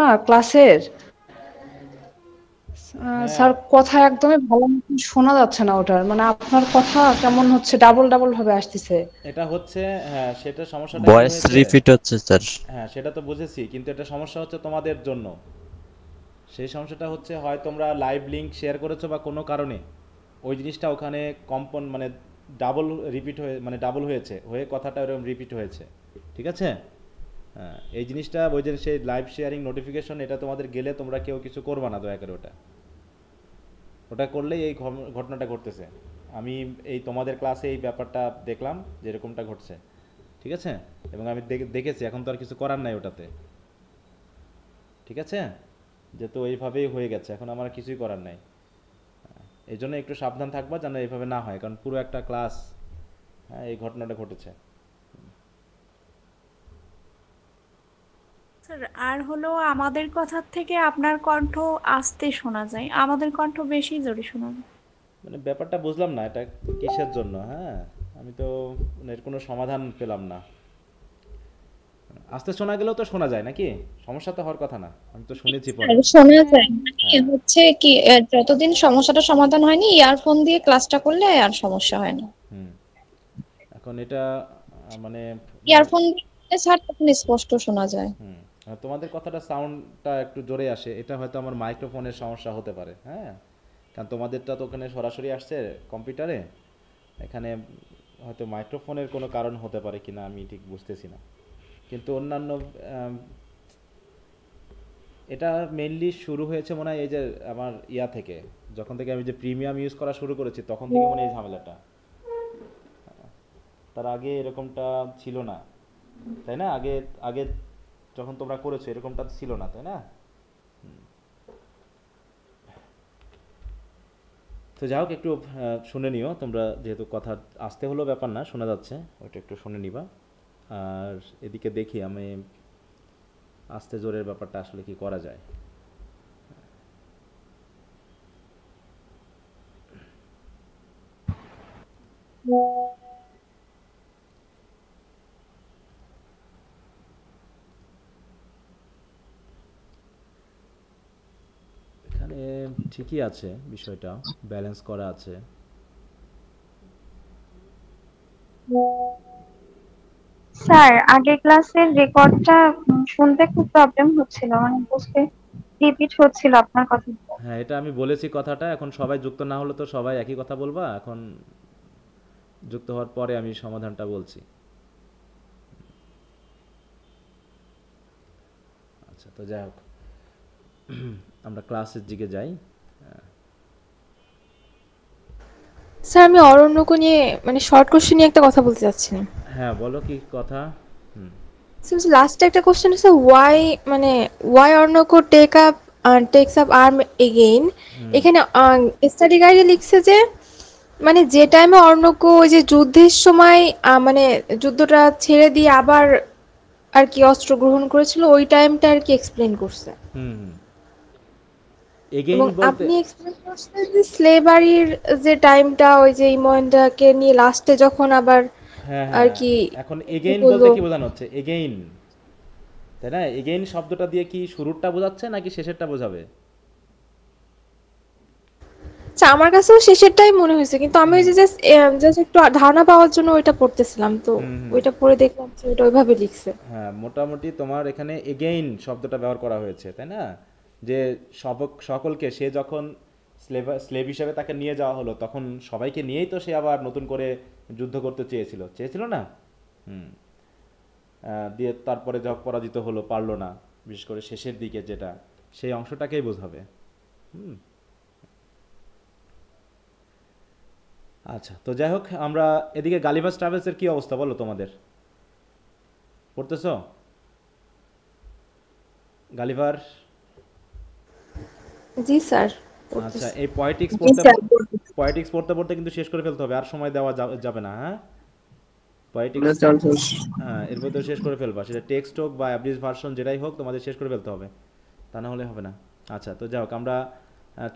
না ক্লাসের হ্যাঁ। স্যার কথা একদমই ভালো শোনা যাচ্ছে না ওটার মানে আপনার কথা কেমন হচ্ছে ডাবল ডাবল ভাবে আসতেছে এটা হচ্ছে হ্যাঁ সেটা সমস্যাটা ভয়েস রিপিট হচ্ছে স্যার হ্যাঁ সেটা তো বুঝেছি কিন্তু এটা সমস্যা হচ্ছে তোমাদের জন্য সেই সমস্যাটা হচ্ছে হয় তোমরা লাইভ লিংক শেয়ার করেছো বা কোনো কারণে ওই জিনিসটা ওখানে কম্পন মানে ডাবল রিপিট হয়ে মানে ডাবল হয়েছে হয়ে কথাটা এরকম রিপিট হয়েছে ঠিক আছে হ্যাঁ এই জিনিসটা ওই যে সেই লাইভ শেয়ারিং নোটিফিকেশন এটা তোমাদের গেলে তোমরা কেউ কিছু করবা না দয়া করে ওটা ওটা করলেই এই ঘটনাটা ঘটতেছে আমি এই তোমাদের ক্লাসে এই ব্যাপারটা দেখলাম যেরকমটা ঘটছে ঠিক আছে এবং আমি দেখেছি এখন তো আর কিছু করার নাই ওটাতে ঠিক আছে যে তো এইভাবেই হয়ে গেছে এখন আমার কিছুই করার নাই এই জন্য একটু সাবধান থাকবা যেন এইভাবে না হয় কারণ পুরো একটা ক্লাস হ্যাঁ এই ঘটনাটা ঘটেছে আর হলো আমাদের কথার থেকে আপনার কণ্ঠ আস্তে শোনা যায় আমাদের কণ্ঠ বেশি জোরে শোনা যায় মানে ব্যাপারটা বুঝলাম না এটা কিসের জন্য হ্যাঁ আমি তো এর কোনো সমাধান পেলাম না আস্তে শোনা গেলেও তো শোনা যায় নাকি সমস্যা তো হওয়ার কথা না আমি তো শুনেছি পরে শোনা যায় হ্যাঁ। মানে হচ্ছে কি যতদিন সমস্যাটা সমাধান হয়নি ইয়ারফোন দিয়ে ক্লাসটা করলে আর সমস্যা হয় না এখন এটা মানে ইয়ারফোন দিয়ে ছাড় তখন স্পষ্ট শোনা যায় হুম তোমাদের কথাটা সাউন্ডটা একটু জোরে আসে এটা হয়তো আমার মাইক্রোফোনের সমস্যা হতে পারে হ্যাঁ কারণ তোমাদেরটা তো ওখানে সরাসরি আসছে কম্পিউটারে এখানে হয়তো মাইক্রোফোনের কোনো কারণ হতে পারে কি না আমি ঠিক বুঝতেছি না কিন্তু অন্যান্য এটা মেনলি শুরু হয়েছে মনে হয় এই যে আমার ইয়া থেকে যখন থেকে আমি যে প্রিমিয়াম ইউজ করা শুরু করেছি তখন থেকে মনে এই ঝামেলাটা তার আগে এরকমটা ছিল না তাই না আগে আগে যখন তোমরা করেছো এরকমটা ছিল না তাই না তো যাই হোক একটু শুনে নিও তোমরা যেহেতু কথা আসতে হলো ব্যাপার না শোনা যাচ্ছে ওটা একটু শুনে নিবা আর এদিকে দেখি আমি আস্তে জোরের ব্যাপারটা আসলে কি করা যায় Yeah. এখানে ঠিকই আছে বিষয়টা ব্যালেন্স করা আছে স্যার আগে ক্লাসের রেকর্ডটা শুনতে খুব প্রবলেম হচ্ছিল মানে বুঝতে রিপিট হচ্ছিল আপনার কথা হ্যাঁ এটা আমি বলেছি কথাটা এখন সবাই যুক্ত না হলে তো সবাই একই কথা বলবা এখন যুক্ত হওয়ার পরে আমি সমাধানটা বলছি আচ্ছা তো যাই হোক আমরা ক্লাসের দিকে যাই স্যার আমি অরণ্যকে নিয়ে মানে শর্ট কোশ্চেন নিয়ে একটা কথা বলতে চাচ্ছিলাম হ্যাঁ বলো কি কথা হুম সিমস লাস্ট একটা কোশ্চেন আছে ওয়াই মানে ওয়াই অরণ্যক take up takes up arm again এখানে স্টাডি uh, গাইডে লিখছে যে মানে যে টাইমে অরণ্যক ওই যে যুদ্ধের সময় uh, মানে যুদ্ধটা ছেড়ে দিয়ে আবার আর কি অস্ত্র গ্রহণ করেছিল ওই টাইমটা আর কি এক্সপ্লেন করছে হুম এগেইন বলতে আপনি করছেন যে স্লেভারির যে টাইমটা ওই যে ইমন্ডাকে নিয়ে লাস্টে যখন আবার হ্যাঁ, আর হ্যাঁ, কি হ্যাঁ, এখন এগেইন বলতে কি বোঝানো হচ্ছে এগেইন তাই না এগেইন শব্দটা দিয়ে কি বোঝাচ্ছে নাকি শেষেরটা বোঝাবে আচ্ছা আমার কাছেও শেষেরটাই মনে হয়েছে কিন্তু আমি ওই যে জাস্ট একটু ধারণা পাওয়ার জন্য ওইটা পড়তেছিলাম তো ওইটা পড়ে দেখলাম যে ওইটা ওইভাবে লিখছে হ্যাঁ মোটামুটি তোমার এখানে এগেইন শব্দটা ব্যবহার করা হয়েছে তাই না যে সব সকলকে সে যখন স্লেভ স্লেভ হিসাবে তাকে নিয়ে যাওয়া হলো তখন সবাইকে নিয়েই তো সে আবার নতুন করে যুদ্ধ করতে চেয়েছিল চেয়েছিল না হুম দিয়ে তারপরে যখন পরাজিত হলো পারলো না বিশেষ করে শেষের দিকে যেটা সেই অংশটাকেই বোঝাবে হুম আচ্ছা তো যাই হোক আমরা এদিকে গালিবাস ট্রাভেলসের কি অবস্থা বলো তোমাদের পড়তেছ গালিভার জি স্যার আচ্ছা এই পয়েটিক্স পড়তে পয়েটিক্স পড়তে পড়তে কিন্তু শেষ করে ফেলতে হবে আর সময় দেওয়া যাবে না হ্যাঁ পয়েটিক্স হ্যাঁ এর তো শেষ করে ফেলবা সেটা টেক্সট হোক বা অ্যাবলিস ভার্সন যেটাই হোক তোমাদের শেষ করে ফেলতে হবে তা না হলে হবে না আচ্ছা তো যাও আমরা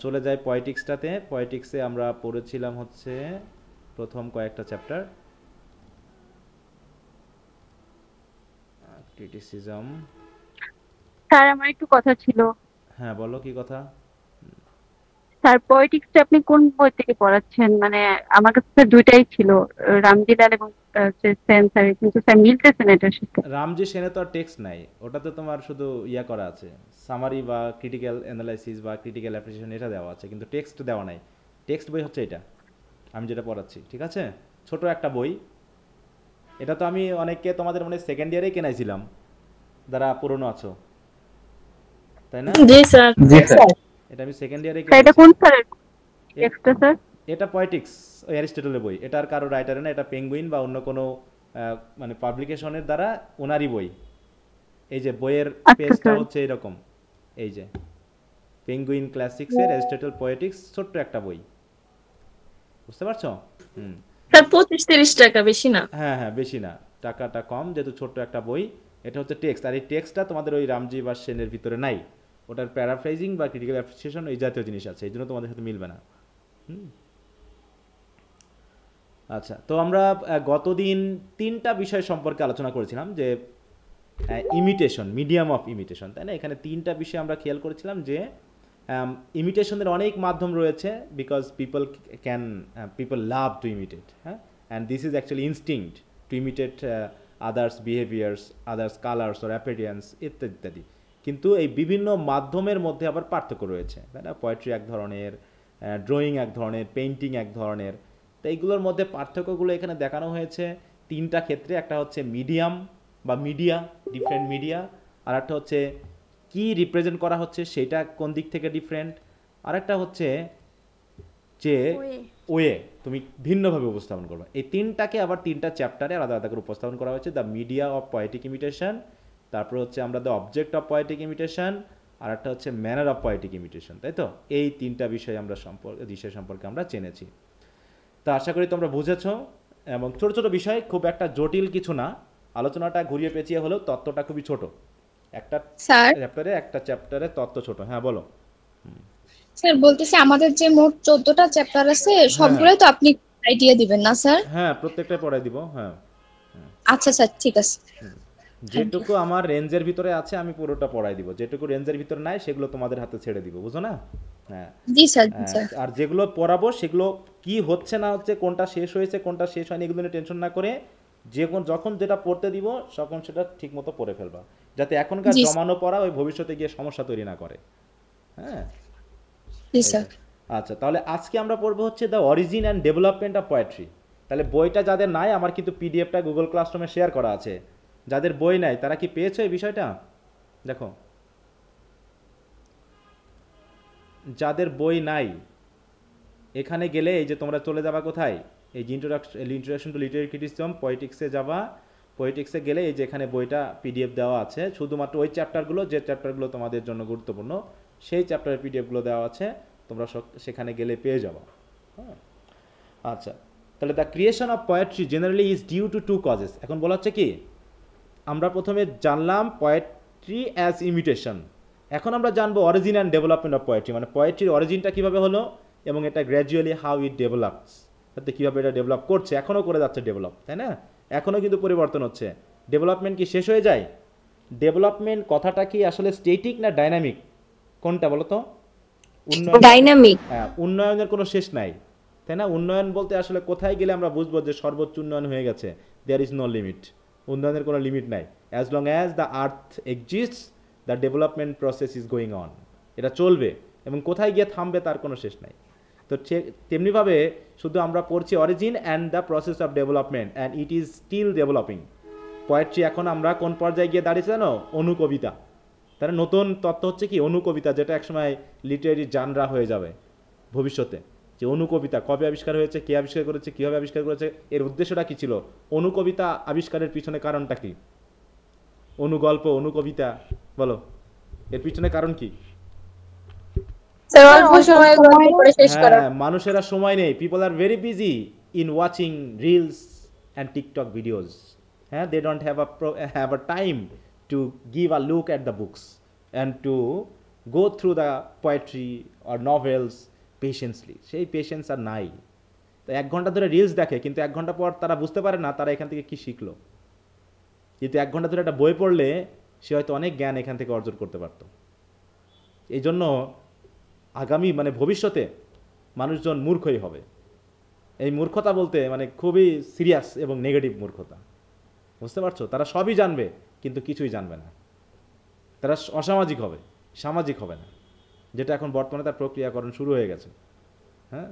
চলে যাই পয়েটিক্সটাতে পয়েটিক্সে আমরা পড়েছিলাম হচ্ছে প্রথম কয়েকটা চ্যাপ্টার ক্রিটিসিজম স্যার আমার একটু কথা ছিল হ্যাঁ বলো কি কথা স্যার পয়েটিক্সটা আপনি কোন বই থেকে পড়াচ্ছেন মানে আমার কাছে দুইটাই ছিল রামজিলাল এবং সেন স্যার কিন্তু স্যার মিলতেছে না এটার সাথে রামজি সেনে তো আর টেক্সট নাই ওটা তো তোমার শুধু ইয়া করা আছে সামারি বা ক্রিটিক্যাল অ্যানালাইসিস বা ক্রিটিক্যাল অ্যাপ্রিসিয়েশন এটা দেওয়া আছে কিন্তু টেক্সট দেওয়া নাই টেক্সট বই হচ্ছে এটা আমি যেটা পড়াচ্ছি ঠিক আছে ছোট একটা বই এটা তো আমি অনেককে তোমাদের মানে সেকেন্ড ইয়ারেই কেনাইছিলাম যারা পুরনো আছো তাই না জি স্যার জি স্যার এটা আমি সেকেন্ড ইয়ারে এটা কোন স্যারের এক্সট্রা স্যার এটা পয়েটিক্স অ্যারিস্টটলের বই এটা আর কারো রাইটারে না এটা পেঙ্গুইন বা অন্য কোনো মানে পাবলিকেশনের দ্বারা ওনারই বই এই যে বইয়ের পেজটা আচ্ছা, হচ্ছে এরকম এই যে পেঙ্গুইন ক্লাসিক্স এর অ্যারিস্টটল পয়েটিক্স ছোট্ট একটা বই বুঝতে পারছো হুম স্যার 25 30 টাকা বেশি না হ্যাঁ হ্যাঁ বেশি না টাকাটা কম যেহেতু ছোট্ট একটা বই এটা হচ্ছে টেক্সট আর এই টেক্সটটা তোমাদের ওই রামজি বা সেনের ভিতরে নাই ওটার প্যারাফ্রাইজিং বা ক্রিটিক্যাল অ্যাপ্রিসিয়েশন এই জাতীয় জিনিস আছে এই জন্য তোমাদের সাথে মিলবে না হুম আচ্ছা তো আমরা গতদিন তিনটা বিষয় সম্পর্কে আলোচনা করেছিলাম যে ইমিটেশন মিডিয়াম অফ ইমিটেশন তাই না এখানে তিনটা বিষয় আমরা খেয়াল করেছিলাম যে ইমিটেশনের অনেক মাধ্যম রয়েছে because people can people love to imitate হ্যাঁ and this is actually instinct to imitate others behaviours others colours or appearance ইত্যাদি ইত্যাদি কিন্তু এই বিভিন্ন মাধ্যমের মধ্যে আবার পার্থক্য রয়েছে তাই না পোয়েট্রি এক ধরনের ড্রয়িং এক ধরনের পেন্টিং এক ধরনের তো এইগুলোর মধ্যে পার্থক্যগুলো এখানে দেখানো হয়েছে তিনটা ক্ষেত্রে একটা হচ্ছে মিডিয়াম বা মিডিয়া ডিফারেন্ট মিডিয়া আর একটা হচ্ছে কি রিপ্রেজেন্ট করা হচ্ছে সেটা কোন দিক থেকে ডিফারেন্ট আর একটা হচ্ছে যে ওয়ে তুমি ভিন্নভাবে উপস্থাপন করবে এই তিনটাকে আবার তিনটা চ্যাপ্টারে আলাদা আলাদা করে উপস্থাপন করা হয়েছে the media of poetic imitation তারপর হচ্ছে আমরা the object of poetic imitation আর একটা হচ্ছে ম্যানার অফ পয়েটিক ইমিটেশন তাই তো এই তিনটা বিষয় আমরা সম্পর্কে বিষয় সম্পর্কে আমরা জেনেছি তো আশা করি তোমরা বুঝেছ এবং ছোটো ছোটো বিষয় খুব একটা জটিল কিছু না আলোচনাটা ঘুরিয়ে পেঁচিয়ে হলেও তত্ত্বটা খুবই ছোট একটা চ্যাপ্টারে একটা চ্যাপ্টারে তত্ত্ব ছোট হ্যাঁ বলো স্যার বলতেছি আমাদের যে মোট চোদ্দটা চ্যাপ্টার আছে হ্যাঁ। সবগুলোই তো আপনি আইডিয়া দিবেন না স্যার হ্যাঁ প্রত্যেকটা পড়াই দিব হ্যাঁ আচ্ছা স্যার ঠিক আছে যেটুকু আমার রেঞ্জের ভিতরে আছে আমি পুরোটা পড়াই দিব যেটুকু রেঞ্জের ভিতরে নাই সেগুলো তোমাদের হাতে ছেড়ে দিব বুঝো না হ্যাঁ, হ্যাঁ আর যেগুলো পড়াবো সেগুলো কি হচ্ছে না হচ্ছে কোনটা শেষ হয়েছে কোনটা শেষ হয়নি এগুলো নিয়ে টেনশন না করে যে যখন যেটা পড়তে দিব তখন সেটা ঠিক মতো পড়ে ফেলবা যাতে এখনকার জমানো পড়া ওই ভবিষ্যতে গিয়ে সমস্যা তৈরি না করে হ্যাঁ আচ্ছা তাহলে আজকে আমরা পড়বো হচ্ছে the origin and development of poetry তাহলে বইটা যাদের নাই আমার কিন্তু পিডিএফটা গুগল ক্লাসরুমে শেয়ার করা আছে যাদের বই নাই তারা কি পেয়েছে এই বিষয়টা দেখো যাদের বই নাই এখানে গেলে এই যে তোমরা চলে যাবা কোথায় এই যে introduction introduction to literary criticism পলিটিক্সে যাবা পলিটিক্সে গেলে এই যে এখানে বইটা পিডিএফ দেওয়া আছে শুধুমাত্র ওই চ্যাপ্টারগুলো যে চ্যাপ্টারগুলো তোমাদের জন্য গুরুত্বপূর্ণ সেই চ্যাপ্টারের পিডিএফগুলো দেওয়া আছে তোমরা সেখানে গেলে পেয়ে যাবা হ্যাঁ আচ্ছা তাহলে the creation of poetry generally is due to two causes এখন বলা হচ্ছে কি আমরা প্রথমে জানলাম পয়েট্রি অ্যাজ ইমিটেশন এখন আমরা জানবো origin and development of poetry মানে পয়েট্রির অরিজিনটা কীভাবে হলো এবং এটা গ্র্যাজুয়ালি হাউ ইট ডেভেলপস অর্থাৎ কীভাবে এটা ডেভেলপ করছে এখনও করে যাচ্ছে ডেভেলপ তাই না এখনও কিন্তু পরিবর্তন হচ্ছে ডেভেলপমেন্ট কি শেষ হয়ে যায় ডেভেলপমেন্ট কথাটা কি আসলে স্টেটিক না ডাইনামিক কোনটা বলো তো ডাইনামিক হ্যাঁ উন্নয়নের কোনো শেষ নাই তাই না উন্নয়ন বলতে আসলে কোথায় গেলে আমরা বুঝবো যে সর্বোচ্চ উন্নয়ন হয়ে গেছে দেয়ার ইজ নো লিমিট উন্নয়নের কোনো লিমিট নাই as long as the earth exists the development process is going on এটা চলবে এবং কোথায় গিয়ে থামবে তার কোনো শেষ নাই তো তেমনিভাবে শুধু আমরা পড়ছি origin and the process of development and it is still developing poetry এখন আমরা কোন পর্যায়ে গিয়ে দাঁড়িয়েছি জানো অনুকবিতা তার নতুন তত্ত্ব হচ্ছে কি অনুকবিতা যেটা একসময় লিটারেরি জানরা হয়ে যাবে ভবিষ্যতে যে অনুকবিতা কবে আবিষ্কার হয়েছে কে আবিষ্কার করেছে কীভাবে আবিষ্কার করেছে এর উদ্দেশ্যটা কী ছিল অনুকবিতা আবিষ্কারের পিছনে কারণটা কি অনুগল্প অনুকবিতা বলো এর পিছনে কারণ কি হ্যাঁ, মানুষেরা সময় নেই people are very busy in watching reels and TikTok videos হ্যাঁ they don't have a have a time to give a look at the books and to go through the poetry or novels patiently সেই patience আর নাই তো এক ঘন্টা ধরে reels দেখে কিন্তু এক ঘন্টা পর তারা বুঝতে পারে না তারা এখান থেকে কি শিখলো কিন্তু এক ঘন্টা ধরে একটা বই পড়লে সে হয়তো অনেক জ্ঞান এখান থেকে অর্জন করতে পারত এই জন্য আগামী মানে ভবিষ্যতে মানুষজন মূর্খই হবে এই মূর্খতা বলতে মানে খুবই সিরিয়াস এবং নেগেটিভ মূর্খতা বুঝতে পারছো তারা সবই জানবে কিন্তু কিছুই জানবে না তারা অসামাজিক হবে সামাজিক হবে না যেটা এখন বর্তমানে তার প্রক্রিয়াকরণ শুরু হয়ে গেছে হ্যাঁ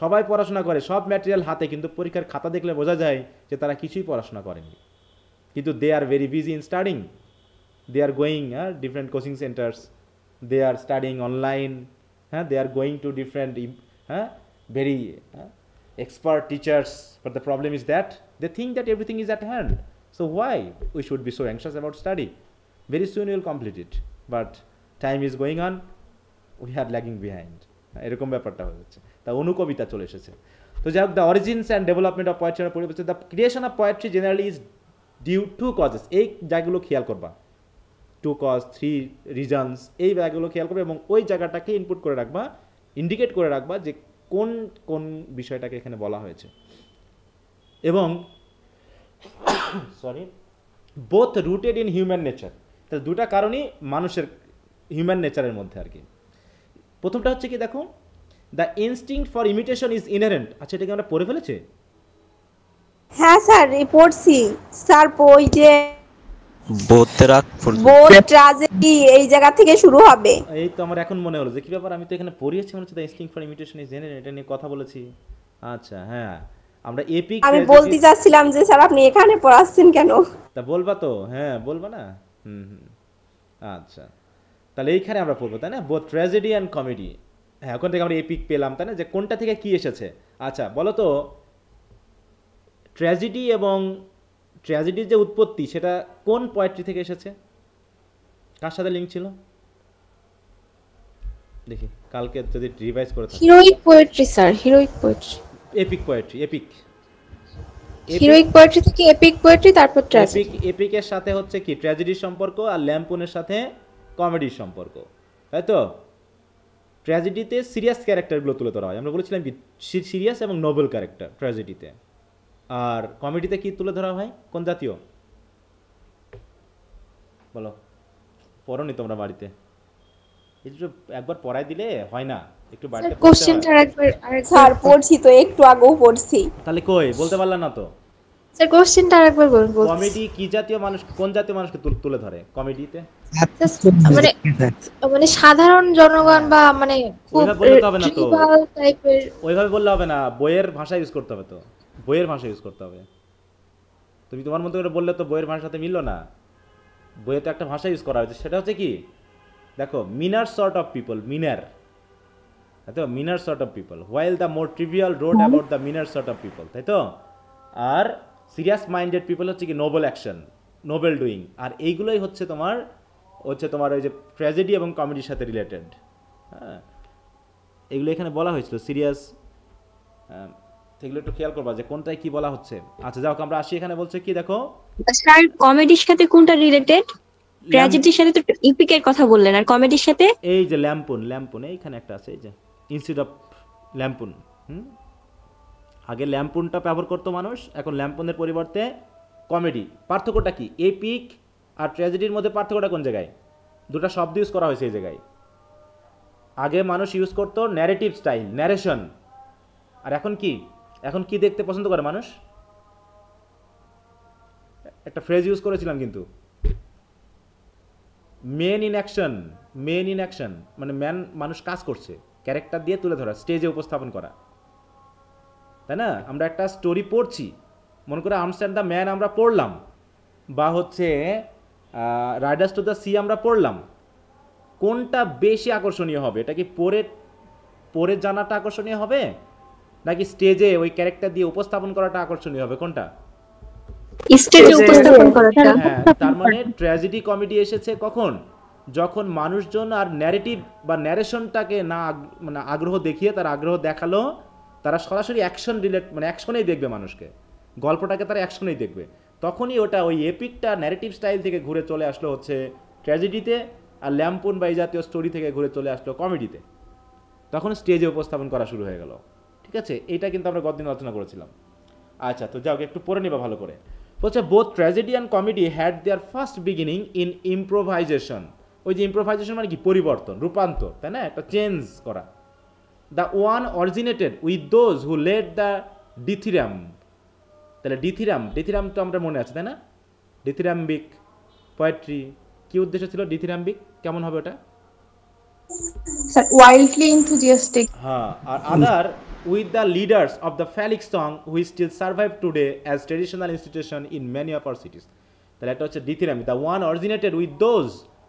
সবাই পড়াশোনা করে সব ম্যাটেরিয়াল হাতে কিন্তু পরীক্ষার খাতা দেখলে বোঝা যায় যে তারা কিছুই পড়াশোনা করেনি কিন্তু they are very busy in studying they are going হ্যাঁ different coaching centres they are studying online হ্যাঁ they are going to different হ্যাঁ very expert teachers but the problem is that they think that everything is at hand so why we should be so anxious about study very soon you'll complete it but time is going on we are lagging behind এরকম ব্যাপারটা হয়ে যাচ্ছে তা অনুকবিতা চলে এসেছে তো যাই হোক the origins and development of poetry পরিবর্তন the creation of poetry generally is due to causes এই জায়গাগুলো খেয়াল করবা টু কজ থ্রি রিজনস এই জায়গাগুলো খেয়াল করবে এবং ওই জায়গাটাকে ইনপুট করে রাখবা ইন্ডিকেট করে রাখবা যে কোন কোন বিষয়টাকে এখানে বলা হয়েছে এবং sorry both rooted in human nature তাহলে দুটা কারণই মানুষের হিউম্যান নেচারের মধ্যে আর কি প্রথমটা হচ্ছে কি দেখো the instinct for imitation is inherent আচ্ছা এটা কি আমরা পড়ে ফেলেছে হ্যাঁ স্যার পড়ছি স্যার ওই যে ট্র্যাজেডি এই জায়গা থেকে শুরু হবে এই তো আমার এখন মনে হলো যে কি ব্যাপার আমি তো এখানে পড়িয়েছি মনে হচ্ছে the instinct for imitation is inherent এটা নিয়ে কথা বলেছি আচ্ছা হ্যাঁ আমরা এপিক আমি বলতে যাচ্ছিলাম যে স্যার আপনি এখানে পড়াচ্ছেন কেন তা বলবা তো হ্যাঁ বলবা না হুম হুম আচ্ছা তাহলে এইখানে আমরা পড়বো তাই না বো ট্র্যাজেডি অ্যান্ড কমেডি হ্যাঁ ওখান থেকে আমরা এপিক পেলাম তাই না যে কোনটা থেকে কি এসেছে আচ্ছা বলো তো ট্র্যাজেডি এবং ট্র্যাজেডির যে উৎপত্তি সেটা কোন পয়েট্রি থেকে এসেছে কার সাথে লিঙ্ক ছিল দেখি কালকে যদি রিভাইজ করে থাকি heroic poetry sir heroic poetry epic poetry epic heroic poetry থেকে এপিক পোয়েট্রি তারপর ট্র্যাজেডি এপিক এপিকের সাথে হচ্ছে কি ট্র্যাজেডির সম্পর্ক আর ল্যাম্পুনের সাথে কমেডির সম্পর্ক তাই তো ট্র্যাজেডিতে সিরিয়াস ক্যারেক্টারগুলো তুলে ধরা হয় আমরা বলেছিলাম কি সিরিয়াস এবং নোবেল ক্যারেক্টার ট্র্যাজেডিতে আর কমেডিতে কি তুলে ধরা হয় কোন জাতীয় বলো পড়নি তোমরা বাড়িতে একটু একবার পড়াই দিলে হয় না একটু বাড়িতে কোশ্চেনটা একবার স্যার পড়ছি তো একটু আগেও পড়ছি তাহলে কই বলতে পারলা না তো কোশ্চেনটা আরেকবার বলুন কমেডি কি জাতীয় মানুষ কোন জাতীয় মানুষকে তুলে ধরে কমেডিতে মানে মানে সাধারণ জনগণ বা মানে ওইভাবে বললে হবে না বইয়ের ভাষা ইউজ করতে হবে তো বইয়ের ভাষা ইউজ করতে হবে তুমি তোমার মতো করে বললে তো বইয়ের ভাষাতে মিললো না বইয়ে তো একটা ভাষা ইউজ করা হয়েছে সেটা হচ্ছে কি দেখো meaner sort of people meaner তাই তো meaner sort of people while the more trivial wrote about the meaner sort of people তাই তো আর সিরিয়াস মাইন্ডেড পিপল হচ্ছে কি নোবেল অ্যাকশন নোবেল ডুইং আর এইগুলোই হচ্ছে তোমার হচ্ছে তোমার ওই যে ট্র্যাজেডি এবং কমেডির সাথে রিলেটেড হ্যাঁ এগুলো এখানে বলা হয়েছিল সিরিয়াস সেগুলো একটু খেয়াল করবা যে কোনটায় কি বলা হচ্ছে আচ্ছা যাও আমরা আসি এখানে বলছে কি দেখো স্যার কমেডির সাথে কোনটা রিলেটেড ট্র্যাজেডির সাথে তো ইপিকের কথা বললেন আর কমেডির সাথে এই যে ল্যাম্পুন ল্যাম্পুন এইখানে একটা আছে এই যে ইনস্টিটিউট অফ ল্যাম্পুন হুম আগে ল্যাম্পুনটা ব্যবহার করতো মানুষ এখন ল্যাম্পুনের পরিবর্তে কমেডি পার্থক্যটা কি এপিক আর ট্র্যাজেডির মধ্যে পার্থক্যটা কোন জায়গায় দুটো শব্দ ইউজ করা হয়েছে এই জায়গায় আগে মানুষ ইউজ করতো ন্যারেটিভ স্টাইল ন্যারেশন আর এখন কি এখন কি দেখতে পছন্দ করে মানুষ একটা ফ্রেজ ইউজ করেছিলাম কিন্তু men in action men in action মানে ম্যান মানুষ কাজ করছে ক্যারেক্টার দিয়ে তুলে ধরা স্টেজে উপস্থাপন করা তাই না আমরা একটা স্টোরি পড়ছি মনে করে আমস্ট্যান্ড দ্য ম্যান আমরা পড়লাম বা হচ্ছে রাইডার্স টু দ্য সি আমরা পড়লাম কোনটা বেশি আকর্ষণীয় হবে এটা কি পরে পরে জানাটা আকর্ষণীয় হবে নাকি স্টেজে ওই ক্যারেক্টার দিয়ে উপস্থাপন করাটা আকর্ষণীয় হবে কোনটা স্টেজে উপস্থাপন করাটা হ্যাঁ তার মানে ট্র্যাজেডি কমেডি এসেছে কখন যখন মানুষজন আর ন্যারেটিভ বা ন্যারেশনটাকে না মানে আগ্রহ দেখিয়ে তার আগ্রহ দেখালো তারা সরাসরি অ্যাকশন রিলেট মানে অ্যাকশনেই দেখবে মানুষকে গল্পটাকে তারা অ্যাকশনেই দেখবে তখনই ওটা ওই এপিকটা ন্যারেটিভ স্টাইল থেকে ঘুরে চলে আসলো হচ্ছে ট্র্যাজেডিতে আর ল্যাম্পুন বা এই জাতীয় স্টোরি থেকে ঘুরে চলে আসলো কমেডিতে তখন স্টেজে উপস্থাপন করা শুরু হয়ে গেল ঠিক আছে এটা কিন্তু আমরা গতদিন আলোচনা করেছিলাম আচ্ছা তো যাও একটু পড়ে নেবা ভালো করে বলছে both tragedy and comedy had their first beginning in improvisation ওই যে ইম্প্রোভাইজেশন মানে কি পরিবর্তন রূপান্তর তাই না একটা চেঞ্জ করা the one originated with those who led the dithyramb তাহলে ডিথিরাম ডিথিরাম তো আমরা মনে আছে তাই না ডিথিরাম্বিক পোয়েট্রি কি উদ্দেশ্য ছিল ডিথিরাম্বিক কেমন হবে ওটা স্যার ওয়াইল্ডলি এনথুজিয়াস্টিক হ্যাঁ আর other with the leaders of the phallic song which still survive today as traditional institution in many of our cities তাহলে একটা হচ্ছে dithyrambic the one originated with those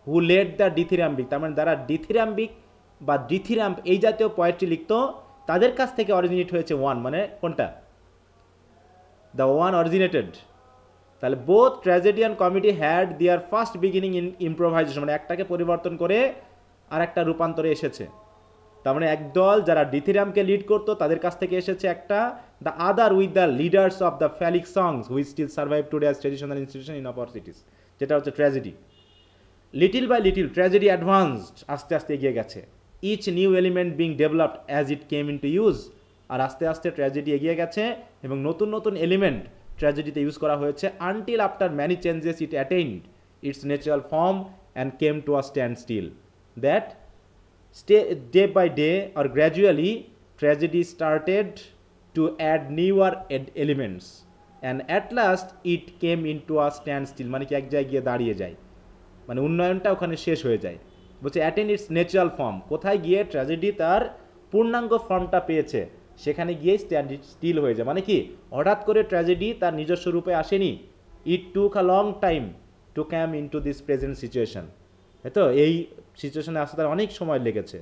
who led the dithyrambic তার মানে যারা ডিথিরাম্বিক বা ডিথিরাম্প এই জাতীয় পয়েট্রি লিখত তাদের কাছ থেকে অরিজিনেট হয়েছে ওয়ান মানে কোনটা দ্য ওয়ান অরিজিনেটেড তাহলে both tragedy and comedy had their first beginning in improvisation মানে একটাকে পরিবর্তন করে আর একটা রূপান্তরে এসেছে তার মানে একদল যারা ডিথিরামকে লিড করতো তাদের কাছ থেকে এসেছে একটা the other with the leaders of the phallic songs which still survive today as traditional institution in upper cities যেটা হচ্ছে tragedy little by little tragedy advanced আস্তে আস্তে এগিয়ে গেছে each new element being developed as it came into use আর আস্তে আস্তে tragedy এগিয়ে গেছে এবং নতুন নতুন এলিমেন্ট ট্র্যাজেডিতে ইউজ করা হয়েছে until after many changes it attend its natural form and came to a standstill that stay day by day আর gradually tragedy started to add new add elements and at last it came into a standstill মানে কি এক জায়গায় গিয়ে দাঁড়িয়ে যায় মানে উন্নয়নটা ওখানে শেষ হয়ে যায় বলছে অ্যাটেন ইটস ন্যাচারাল ফর্ম কোথায় গিয়ে ট্র্যাজেডি তার পূর্ণাঙ্গ ফর্মটা পেয়েছে সেখানে গিয়ে স্ট্যান্ড স্টিল হয়ে যায় মানে কি হঠাৎ করে ট্র্যাজেডি তার নিজস্ব রূপে আসেনি it took a long time to come into this present situation তো এই সিচুয়েশনে আসতে তার অনেক সময় লেগেছে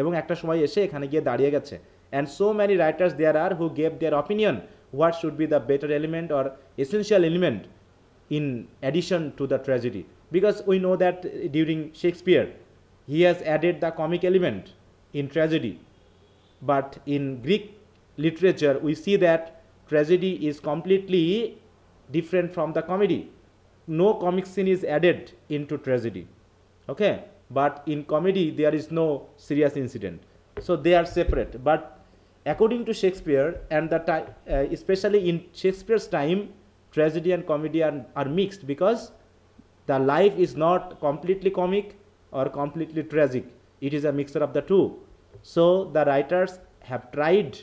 এবং একটা সময় এসে এখানে গিয়ে দাঁড়িয়ে গেছে and so many writers there are who gave their opinion what should be the better element or essential element in addition to the tragedy because we know that during Shakespeare he has added the comic element in tragedy. But in Greek literature, we see that tragedy is completely different from the comedy. No comic scene is added into tragedy. Okay? But in comedy, there is no serious incident. So they are separate. But according to Shakespeare, and the uh, especially in Shakespeare's time, tragedy and comedy are, are mixed because the life is not completely comic or completely tragic. It is a mixture of the two. So the writers have tried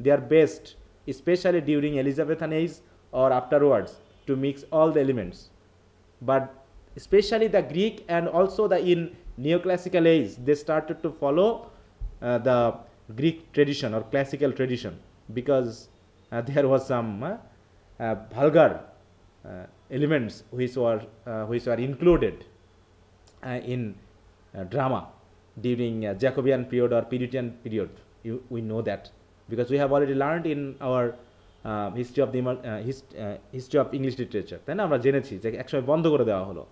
their best, especially during Elizabethan age or afterwards, to mix all the elements. But especially the Greek and also the in neoclassical age, they started to follow uh, the Greek tradition or classical tradition because uh, there was some uh, uh vulgar uh, elements which were uh, which were included in Uh, drama during uh, Jacobian period or Puritan period. You, we know that because we have already learned in our history of the history of English literature তাই না আমরা জেনেছি যে একসময় বন্ধ করে দেওয়া হলো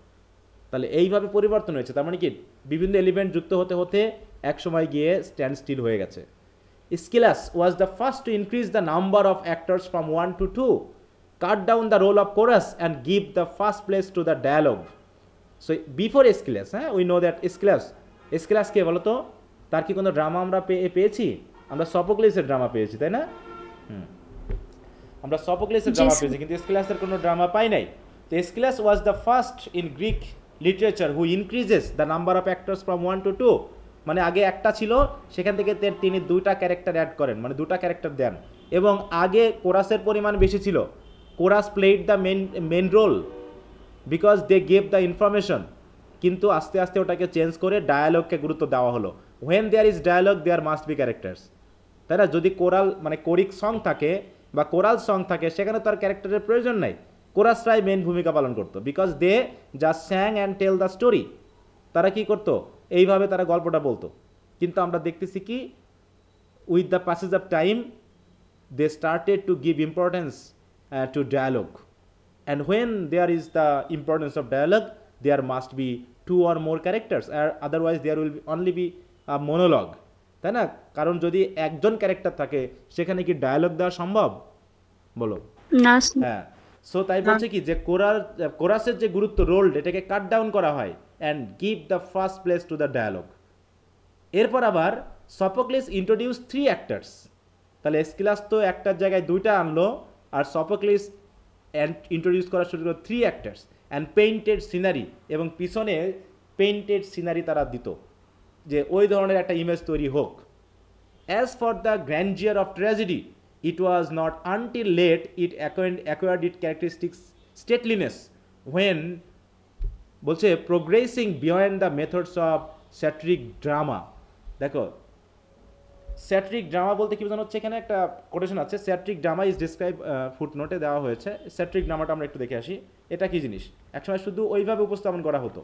তাহলে এইভাবে পরিবর্তন হয়েছে তার মানে কি বিভিন্ন এলিমেন্ট যুক্ত হতে হতে একসময় গিয়ে স্ট্যান্ড স্টিল হয়ে গেছে স্কিলাস ওয়াজ the first two increase the number of actors from one to two cut down the role of chorus and give the first place to the dialogue so before এসক্লাস হ্যাঁ we know that এসক্লাস এসক্লাস কে বলো তো তার কি কোনো drama আমরা পেয়েছি আমরা সপোক্লেসের drama পেয়েছি তাই না হুম আমরা সপোক্লেসের ড্রামা পেয়েছি কিন্তু এসক্লাসের কোনো ড্রামা পাই নাই তো Aeschylus was the first in Greek literature who increases the number of actors from one to two মানে আগে একটা ছিল সেখান থেকে তিনি দুইটা ক্যারেক্টার অ্যাড করেন মানে দুটা ক্যারেক্টার দেন এবং আগে কোরাসের পরিমাণ বেশি ছিল chorus played the main main role because they gave the information কিন্তু আস্তে আস্তে ওটাকে চেঞ্জ করে ডায়ালগকে গুরুত্ব দেওয়া হলো when there is dialogue there must be characters তাই না যদি কোরাল মানে কোরিক সং থাকে বা কোরাল সং থাকে সেখানে তার ক্যারেক্টারের প্রয়োজন নাই কোরাসরাই মেন ভূমিকা পালন করতো বিকজ দে যা sang and tell the story তারা কি করতো এইভাবে তারা গল্পটা বলতো কিন্তু আমরা দেখতেছি কি with the passage of time they started to give importance to dialogue and when there is the importance of dialogue there must be two or more characters or otherwise there will only be a monologue তাই না কারণ যদি একজন character থাকে সেখানে কি dialogue দেওয়া সম্ভব বলো হ্যাঁ সো তাই বলছে কি যে কোরার কোরাসের যে গুরুত্ব রোল এটাকে কাট ডাউন করা হয় and give the first place to the dialogue এরপর আবার সপোক্লিস ইন্ট্রোডিউস থ্রি অ্যাক্টার্স তাহলে এসকিলাস তো একটার জায়গায় দুইটা আনলো আর সপোক্লিস অ্যান্ড ইন্ট্রোডিউস করা শুরু করলো three actors and painted scenery এবং পিছনে পেইন্টেড সিনারি তারা দিত যে ওই ধরনের একটা ইমেজ তৈরি হোক as for the grandeur of tragedy it was not until late it acquired it characteristics stateliness when বলছে progressing beyond the methods of satyric drama দেখো স্যাট্রিক ড্রামা বলতে কি বোঝানো হচ্ছে এখানে একটা কোটেশন আছে স্যাট্রিক ড্রামা ইজ ডিসক্রাইব ফুটনোটে দেওয়া হয়েছে স্যাট্রিক ড্রামাটা আমরা একটু দেখে আসি এটা কি জিনিস এক সময় শুধু ওইভাবে উপস্থাপন করা হতো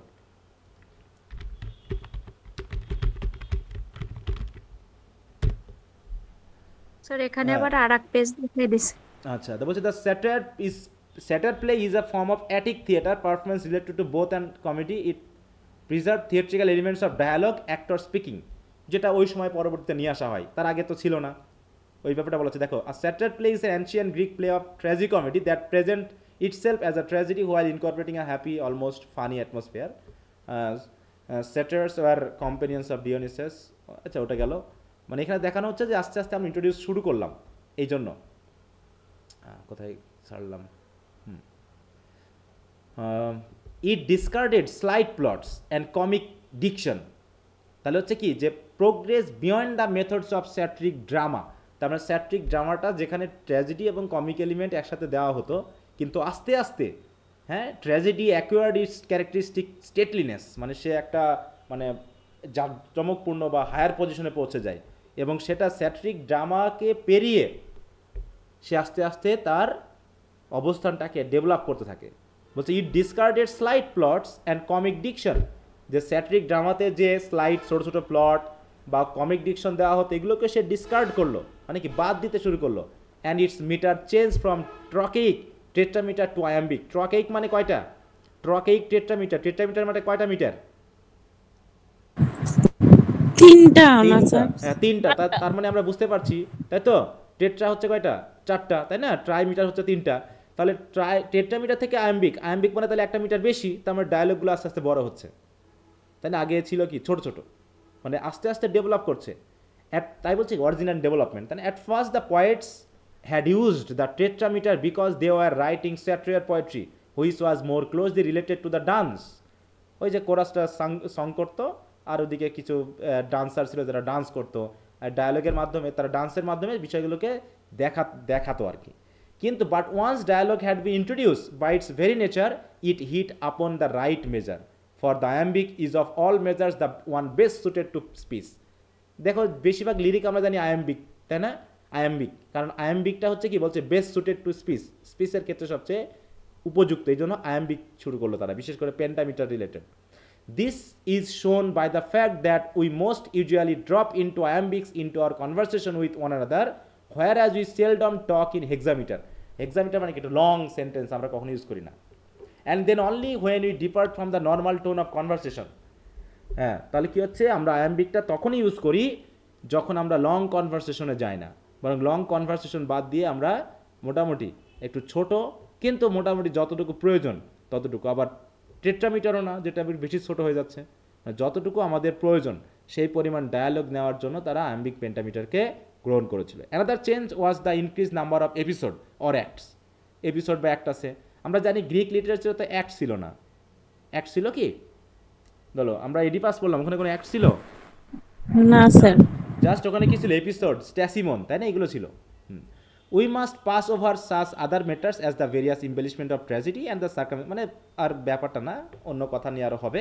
হ্যাঁ। আচ্ছা তো বলছে the satyr is satyr play is a form of Attic theatre performance related to both and comedy it preserve theatrical elements of dialogue actor speaking যেটা ওই সময় পরবর্তীতে নিয়ে আসা হয় তার আগে তো ছিল না ওই ব্যাপারটা বলেছে দেখো আর satyr play is ancient Greek play of tragicomedy that present itself as a tragedy while incorporating a happy almost funny atmosphere satyrs are companions of Dionysus আচ্ছা ওটা গেল মানে এখানে দেখানো হচ্ছে যে আস্তে আস্তে আমি ইন্ট্রোডিউস শুরু করলাম এই জন্য কোথায় ছাড়লাম it discarded slight plots and comic diction তাহলে হচ্ছে কি যে progress beyond the methods of satyric drama তার মানে স্যাট্রিক ড্রামাটা যেখানে ট্র্যাজেডি এবং কমিক এলিমেন্ট একসাথে দেওয়া হতো কিন্তু আস্তে আস্তে হ্যাঁ tragedy acquired its characteristic stateliness মানে সে একটা মানে জাঁকজমকপূর্ণ বা হায়ার পজিশনে পৌঁছে যায় এবং সেটা স্যাট্রিক ড্রামাকে পেরিয়ে সে আস্তে আস্তে তার অবস্থানটাকে ডেভেলপ করতে থাকে বলছে it discarded slight plots and comic diction যে স্যাট্রিক ড্রামাতে যে স্লাইড ছোটো ছোটো প্লট বা কমিক ডিকশন দেওয়া হতো এগুলোকে সে ডিসকার্ড করলো মানে কি বাদ দিতে শুরু করলো and its metre change from trochaic metre to iambic trochaic মানে কয়টা ট্রকেইক টেট্রা মিটার মানে কয়টা মিটার তিনটা তিনটা হ্যাঁ, তার মানে আমরা বুঝতে পারছি তাই তো টেট্রা হচ্ছে কয়টা চারটা তাই না মিটার হচ্ছে তিনটা তাহলে ট্রাই টেট্রামিটার থেকে আয়াম্বিক আয়াম্বিক মানে তাহলে একটা মিটার বেশি তার মানে ডায়ালগগুলো আস্তে আস্তে বড় হচ্ছে তাই না আগে ছিল কি ছোট ছোট মানে আস্তে আস্তে ডেভেলপ করছে অ্যাট তাই বলছি অরিজিনাল ডেভেলপমেন্ট তাহলে at first the poets had used the tetrameter because they were writing satyric poetry which was more closely related to the dance ওই যে কোরাসটা সং করতো আর ওদিকে কিছু ডান্সার ছিল যারা ডান্স করতো ডায়ালগের মাধ্যমে তারা ডান্সের মাধ্যমে বিষয়গুলোকে দেখা দেখাতো আর কি কিন্তু but once dialogue had be introduce by its very nature it hit upon the right measure for the iambic is of all measures the one best suited to speech দেখো বেশিরভাগ লিরিক আমরা জানি আয়াম্বিক তাই না iambic কারণ আয়াম্বিকটা হচ্ছে কি বলছে বেস্ট সুটেড টু স্পিচ স্পিচের ক্ষেত্রে সবচেয়ে উপযুক্ত এই জন্য আয়াম্বিক শুরু করলো তারা বিশেষ করে pentameter related this is shown by the fact that we most usually drop into iambics into our conversation with one other whereas we seldom talk in hexameter hexameter মানে কি long sentence আমরা কখনো use করি না and then only when we depart from the normal tone of conversation হ্যাঁ তাহলে কী হচ্ছে আমরা আয়াম্বিকটা তখনই ইউজ করি যখন আমরা লং কনভারসেশনে যাই না বরং লং কনভারসেশন বাদ দিয়ে আমরা মোটামুটি একটু ছোট কিন্তু মোটামুটি যতটুকু প্রয়োজন ততটুকু আবার টেট্রামিটারও না যেটা বেশি ছোট হয়ে যাচ্ছে মানে যতটুকু আমাদের প্রয়োজন সেই পরিমাণ ডায়ালগ নেওয়ার জন্য তারা আয়াম্বিক পেন্টামিটারকে গ্রহণ করেছিল another change was the increase number of episode or acts episode বা অ্যাক্ট আছে আমরা জানি গ্রিক লিটারেচার তো অ্যাক্ট ছিল না অ্যাক্ট ছিল কি বলো আমরা এডি পাস বললাম ওখানে কোনো অ্যাক্ট ছিল না স্যার জাস্ট ওখানে কি ছিল এপিসোড স্ট্যাসিমন তাই না এগুলো ছিল we must pass over such other matters as the various embellishment of tragedy and the সার্কাম মানে আর ব্যাপারটা না অন্য কথা নিয়ে আরও হবে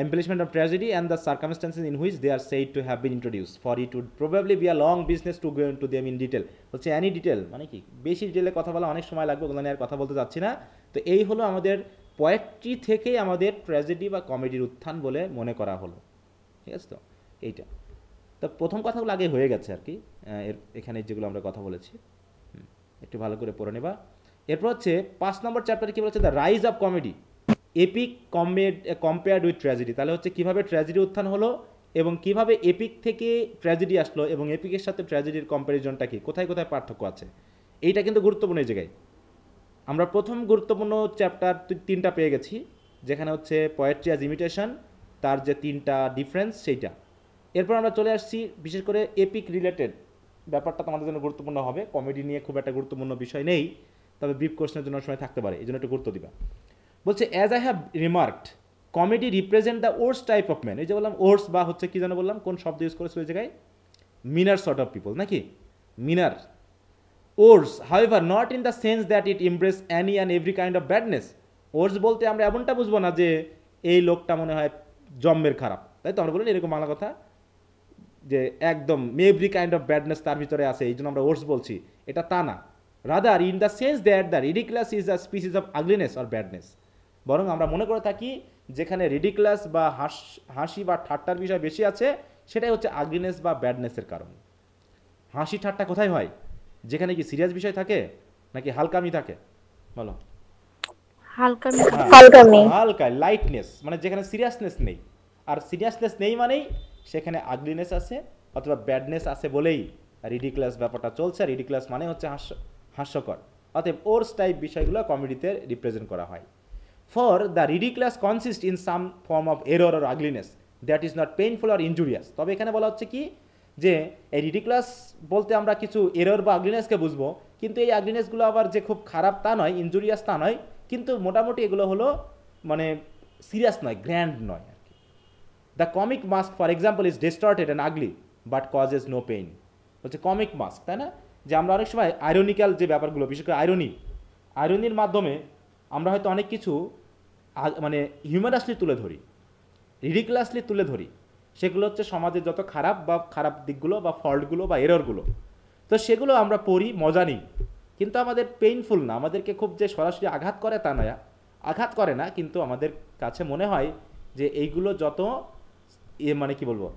embellishment of tragedy and the circumstances in which they are said to have been introduced for it would probably be a long business to go into them in detail হচ্ছে অ্যানি ডিটেল মানে কি বেশি ডিটেলে কথা বলা অনেক সময় লাগবে ওখানে আর কথা বলতে চাচ্ছি না তো এই হলো আমাদের পয়েট্রি থেকেই আমাদের ট্র্যাজেডি বা কমেডির উত্থান বলে মনে করা হলো ঠিক আছে তো এইটা তো প্রথম কথাগুলো আগে হয়ে গেছে আর কি এর এখানে যেগুলো আমরা কথা বলেছি একটু ভালো করে পড়ে নেবা এরপর হচ্ছে পাঁচ নম্বর চ্যাপ্টারে কী বলছে the rise of comedy epic কমেড কম্পেয়ার্ড উইথ ট্র্যাজেডি তাহলে হচ্ছে কীভাবে ট্র্যাজেডি উত্থান হলো এবং কিভাবে এপিক থেকে ট্র্যাজেডি আসলো এবং এপিকের সাথে ট্র্যাজেডির কম্প্যারিজনটা কি কোথায় কোথায় পার্থক্য আছে এইটা কিন্তু গুরুত্বপূর্ণ এই জায়গায় আমরা প্রথম গুরুত্বপূর্ণ চ্যাপ্টার তিনটা পেয়ে গেছি যেখানে হচ্ছে পয়েট্রি অ্যাজ ইমিটেশন তার যে তিনটা ডিফারেন্স সেইটা এরপর আমরা চলে আসছি বিশেষ করে এপিক রিলেটেড ব্যাপারটা তোমাদের জন্য গুরুত্বপূর্ণ হবে কমেডি নিয়ে খুব একটা গুরুত্বপূর্ণ বিষয় নেই তবে ব্রিফ কোশ্চেনের জন্য সময় থাকতে পারে এই জন্য একটু গুরুত্ব দিবা বলছে as I have remarked comedy represent the worse type of man এই যে বললাম ওর্স বা হচ্ছে কী যেন বললাম কোন শব্দ ইউজ করেছিল ওই জায়গায় মিনার শর্ট অফ পিপল নাকি meaner worse however not in the sense that it impress any and every kind of badness worse বলতে আমরা এমনটা বুঝবো না যে এই লোকটা মনে হয় জম্মের খারাপ তাই তো আমরা বলি এরকম আলাদা কথা যে একদম এভরি কাইন্ড অফ ব্যাডনেস তার ভিতরে আছে এই জন্য আমরা ওর্স বলছি এটা তা না rather in the sense that the ridiculous is the species of ugliness or badness বরং আমরা মনে করে থাকি যেখানে রিডিক্লাস বা হাস হাসি বা ঠাট্টার বিষয় বেশি আছে সেটাই হচ্ছে আগ্রিনেস বা ব্যাডনেসের কারণ হাসি ঠাট্টা কোথায় হয় যেখানে কি সিরিয়াস বিষয় থাকে নাকি হালকামি থাকে বলো হালকা হ্যাঁ, লাইটনেস মানে যেখানে সিরিয়াসনেস নেই আর সিরিয়াসনেস নেই মানেই সেখানে আগ্রিনেস আছে অথবা ব্যাডনেস আছে বলেই রিডিক্লাস ব্যাপারটা চলছে রিডিক্লাস মানে হচ্ছে হাস্য হাস্যকর অতএব ওর্স টাইপ বিষয়গুলো কমেডিতে রিপ্রেজেন্ট করা হয় for the ridiculous consist in some form of error or ugliness that is not painful or injurious তবে এখানে বলা হচ্ছে কি যে এই রিডিক্লাস বলতে আমরা কিছু এরর বা আগলিনেসকে বুঝবো কিন্তু এই আগলিনেসগুলো আবার যে খুব খারাপ তা নয় ইনজুরিয়াস তা নয় কিন্তু মোটামুটি এগুলো হলো মানে সিরিয়াস নয় গ্র্যান্ড নয় আর কি the comic mask for example is distorted and ugly but causes no pain হচ্ছে কমিক মাস্ক তাই না যে আমরা অনেক সময় আয়রনিক্যাল যে ব্যাপারগুলো বিশেষ করে আয়রনি আয়রনির মাধ্যমে আমরা হয়তো অনেক কিছু মানে হিউম্যানাসলি তুলে ধরি রিডিক্লাসলি তুলে ধরি সেগুলো হচ্ছে সমাজের যত খারাপ বা খারাপ দিকগুলো বা ফল্টগুলো বা এররগুলো তো সেগুলো আমরা পড়ি মজা নিই কিন্তু আমাদের পেইনফুল না আমাদেরকে খুব যে সরাসরি আঘাত করে তা নয় আঘাত করে না কিন্তু আমাদের কাছে মনে হয় যে এইগুলো যত এ মানে কি বলবো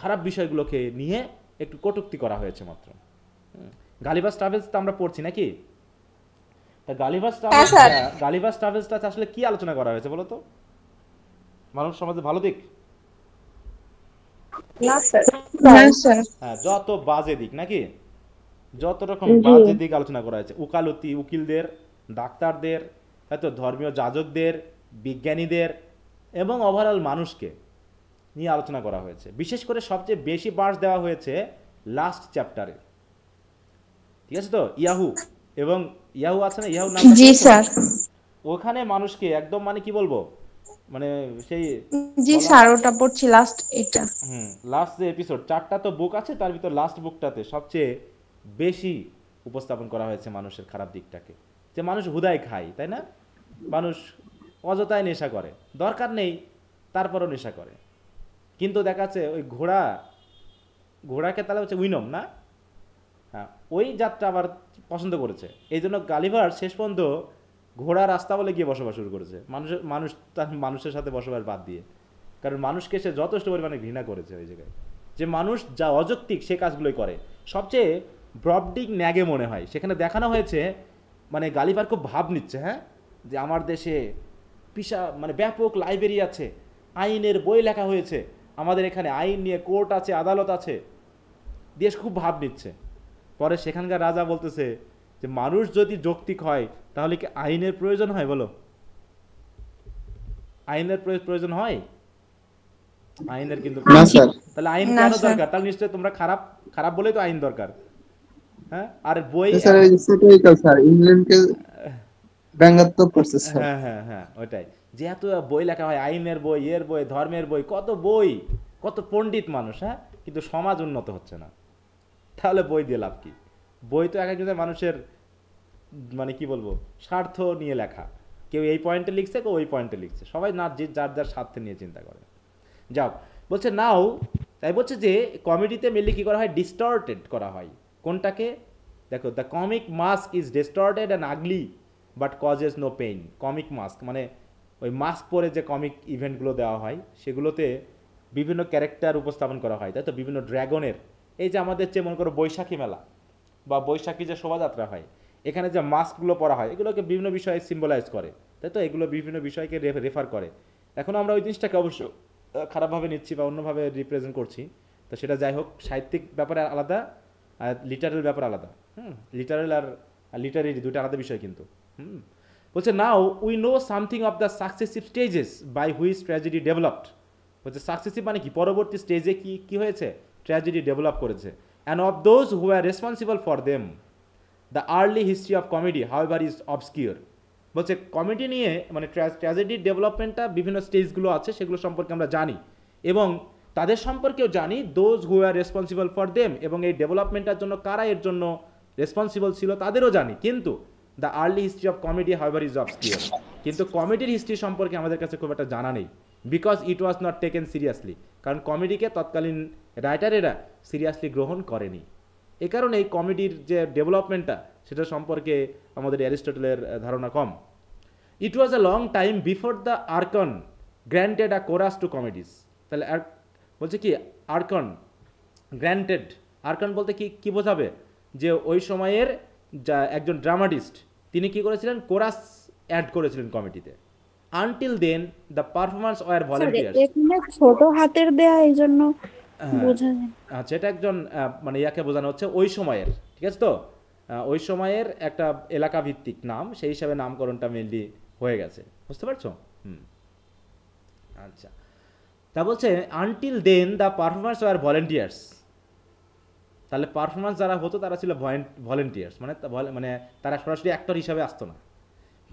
খারাপ বিষয়গুলোকে নিয়ে একটু কটুক্তি করা হয়েছে মাত্র গালিবাস ট্রাভেলস তো আমরা পড়ছি নাকি তা হ্যাঁ, আসলে কি আলোচনা করা হয়েছে বলো তো মানব সমাজে ভালো দিক হ্যাঁ, যত বাজে দিক নাকি যত রকম বাজে দিক আলোচনা করা হয়েছে উকালতি উকিলদের ডাক্তারদের হয়তো ধর্মীয় যাজকদের বিজ্ঞানীদের এবং ওভারঅল মানুষকে নিয়ে আলোচনা করা হয়েছে বিশেষ করে সবচেয়ে বেশি বার্স দেওয়া হয়েছে লাস্ট চ্যাপ্টারে ঠিক আছে তো ইয়াহু এবং ইয়াহু আছে না ইয়াহু জি স্যার ওখানে মানুষকে একদম মানে কি বলবো মানে সেই জি স্যার ওটা পড়ছি লাস্ট এটা হুম লাস্ট যে এপিসোড চারটা তো বুক আছে তার ভিতর লাস্ট বুকটাতে সবচেয়ে বেশি উপস্থাপন করা হয়েছে মানুষের খারাপ দিকটাকে যে মানুষ হুদায় খায় তাই না মানুষ অযথায় নেশা করে দরকার নেই তারপরও নেশা করে কিন্তু দেখাচ্ছে ওই ঘোড়া ঘোড়াকে তাহলে হচ্ছে উইনম না হ্যাঁ, ওই যাত্রা আবার পছন্দ করেছে এই জন্য গালিভার শেষ পর্যন্ত ঘোড়া রাস্তা বলে গিয়ে বসবাস শুরু করেছে মানুষের মানুষ তার মানুষের সাথে বসবাস বাদ দিয়ে কারণ মানুষকে সে যথেষ্ট পরিমাণে ঘৃণা করেছে ওই জায়গায় যে মানুষ যা অযৌক্তিক সে কাজগুলোই করে সবচেয়ে ব্রবডিক ন্যাগে মনে হয় সেখানে দেখানো হয়েছে মানে গালিভার খুব ভাব নিচ্ছে হ্যাঁ যে আমার দেশে পিসা মানে ব্যাপক লাইব্রেরি আছে আইনের বই লেখা হয়েছে আমাদের এখানে আইন নিয়ে কোর্ট আছে আদালত আছে দেশ খুব ভাব নিচ্ছে পরে সেখানকার রাজা বলতেছে যে মানুষ যদি যৌক্তিক হয় তাহলে কি আইনের প্রয়োজন হয় বলো আইনের প্রয়োজন হয় আইনের কিন্তু আচ্ছা। তাহলে আইন কেন দরকার তাহলে নিশ্চয়ই তোমরা খারাপ খারাপ বলেই তো আইন দরকার হ্যাঁ আর বই হ্যাঁ হ্যাঁ, হ্যাঁ বই লেখা হয় আইনের বই এর বই ধর্মের বই কত বই কত পণ্ডিত মানুষ হ্যাঁ কিন্তু সমাজ উন্নত হচ্ছে না তাহলে বই দিয়ে লাভ কি বই তো এক একজনের মানুষের মানে কি বলবো স্বার্থ নিয়ে লেখা কেউ এই পয়েন্টে লিখছে কেউ ওই পয়েন্টে লিখছে সবাই না যে যার যার স্বার্থে নিয়ে চিন্তা করে যাও বলছে নাও তাই বলছে যে কমেডিতে মেনলি কী করা হয় ডিস্টর্টেড করা হয় কোনটাকে দেখো the comic mask is distorted and ugly but causes no pain comic mask মানে ওই মাস্ক পরে যে কমিক ইভেন্টগুলো দেওয়া হয় সেগুলোতে বিভিন্ন ক্যারেক্টার উপস্থাপন করা হয় তাই তো বিভিন্ন ড্র্যাগনের এই যে আমাদের যে মনে করো বৈশাখী মেলা বা বৈশাখী যে শোভাযাত্রা হয় এখানে যে মাস্কগুলো পরা হয় এগুলোকে বিভিন্ন বিষয়ে সিম্বলাইজ করে তাই তো এগুলো বিভিন্ন বিষয়কে রেফার করে এখন আমরা ওই জিনিসটাকে অবশ্য খারাপভাবে নিচ্ছি বা অন্যভাবে রিপ্রেজেন্ট করছি তো সেটা যাই হোক সাহিত্যিক ব্যাপারে আলাদা আর লিটারেল ব্যাপার আলাদা হুম লিটারেল আর লিটারেরি দুটো আলাদা বিষয় কিন্তু হুম বলছে now we know something of the successive stages by which tragedy developed বলছে সাকসেসিভ মানে কি পরবর্তী স্টেজে কি কি হয়েছে ট্র্যাজেডি ডেভেলপ করেছে and of those who are responsible for them the early history of comedy however is obscure বলছে কমেডি নিয়ে মানে ট্র্যাজেডির ডেভেলপমেন্টটা বিভিন্ন স্টেজগুলো আছে সেগুলো সম্পর্কে আমরা জানি এবং তাদের সম্পর্কেও জানি those who are responsible for them এবং এই ডেভেলপমেন্টটার জন্য কারা এর জন্য রেসপন্সিবল ছিল তাদেরও জানি কিন্তু the early history of comedy however is obscure কিন্তু কমেডির হিস্ট্রি সম্পর্কে আমাদের কাছে খুব একটা জানা নেই because it was not taken seriously কারণ কমেডিকে তৎকালীন রাইটারেরা সিরিয়াসলি গ্রহণ করেনি এ কারণে এই কমেডির যে ডেভেলপমেন্টটা সেটা সম্পর্কে আমাদের অ্যারিস্টটলের ধারণা কম it was a long time before the archon granted a chorus to comedies তাহলে বলছে কি আর্কন গ্র্যান্টেড আর্কন বলতে কি কী বোঝাবে যে ওই সময়ের যা একজন ড্রামাটিস্ট তিনি কি করেছিলেন কোরাস অ্যাড করেছিলেন কমেডিতে until then the performance were volunteer এখানে ছোট হাতের দেয়া এই জন্য হ্যাঁ। বোঝা আচ্ছা এটা একজন মানে ইয়াকে বোঝানো হচ্ছে ওই সময়ের ঠিক আছে তো ওই সময়ের একটা এলাকা ভিত্তিক নাম সেই হিসাবে নামকরণটা মেনলি হয়ে গেছে বুঝতে পারছো হুম আচ্ছা তা বলছে until then the performers were volunteers তাহলে পারফরমেন্স যারা হতো তারা ছিল ভলেন্টিয়ার্স মানে মানে তারা সরাসরি অ্যাক্টর হিসাবে আসতো না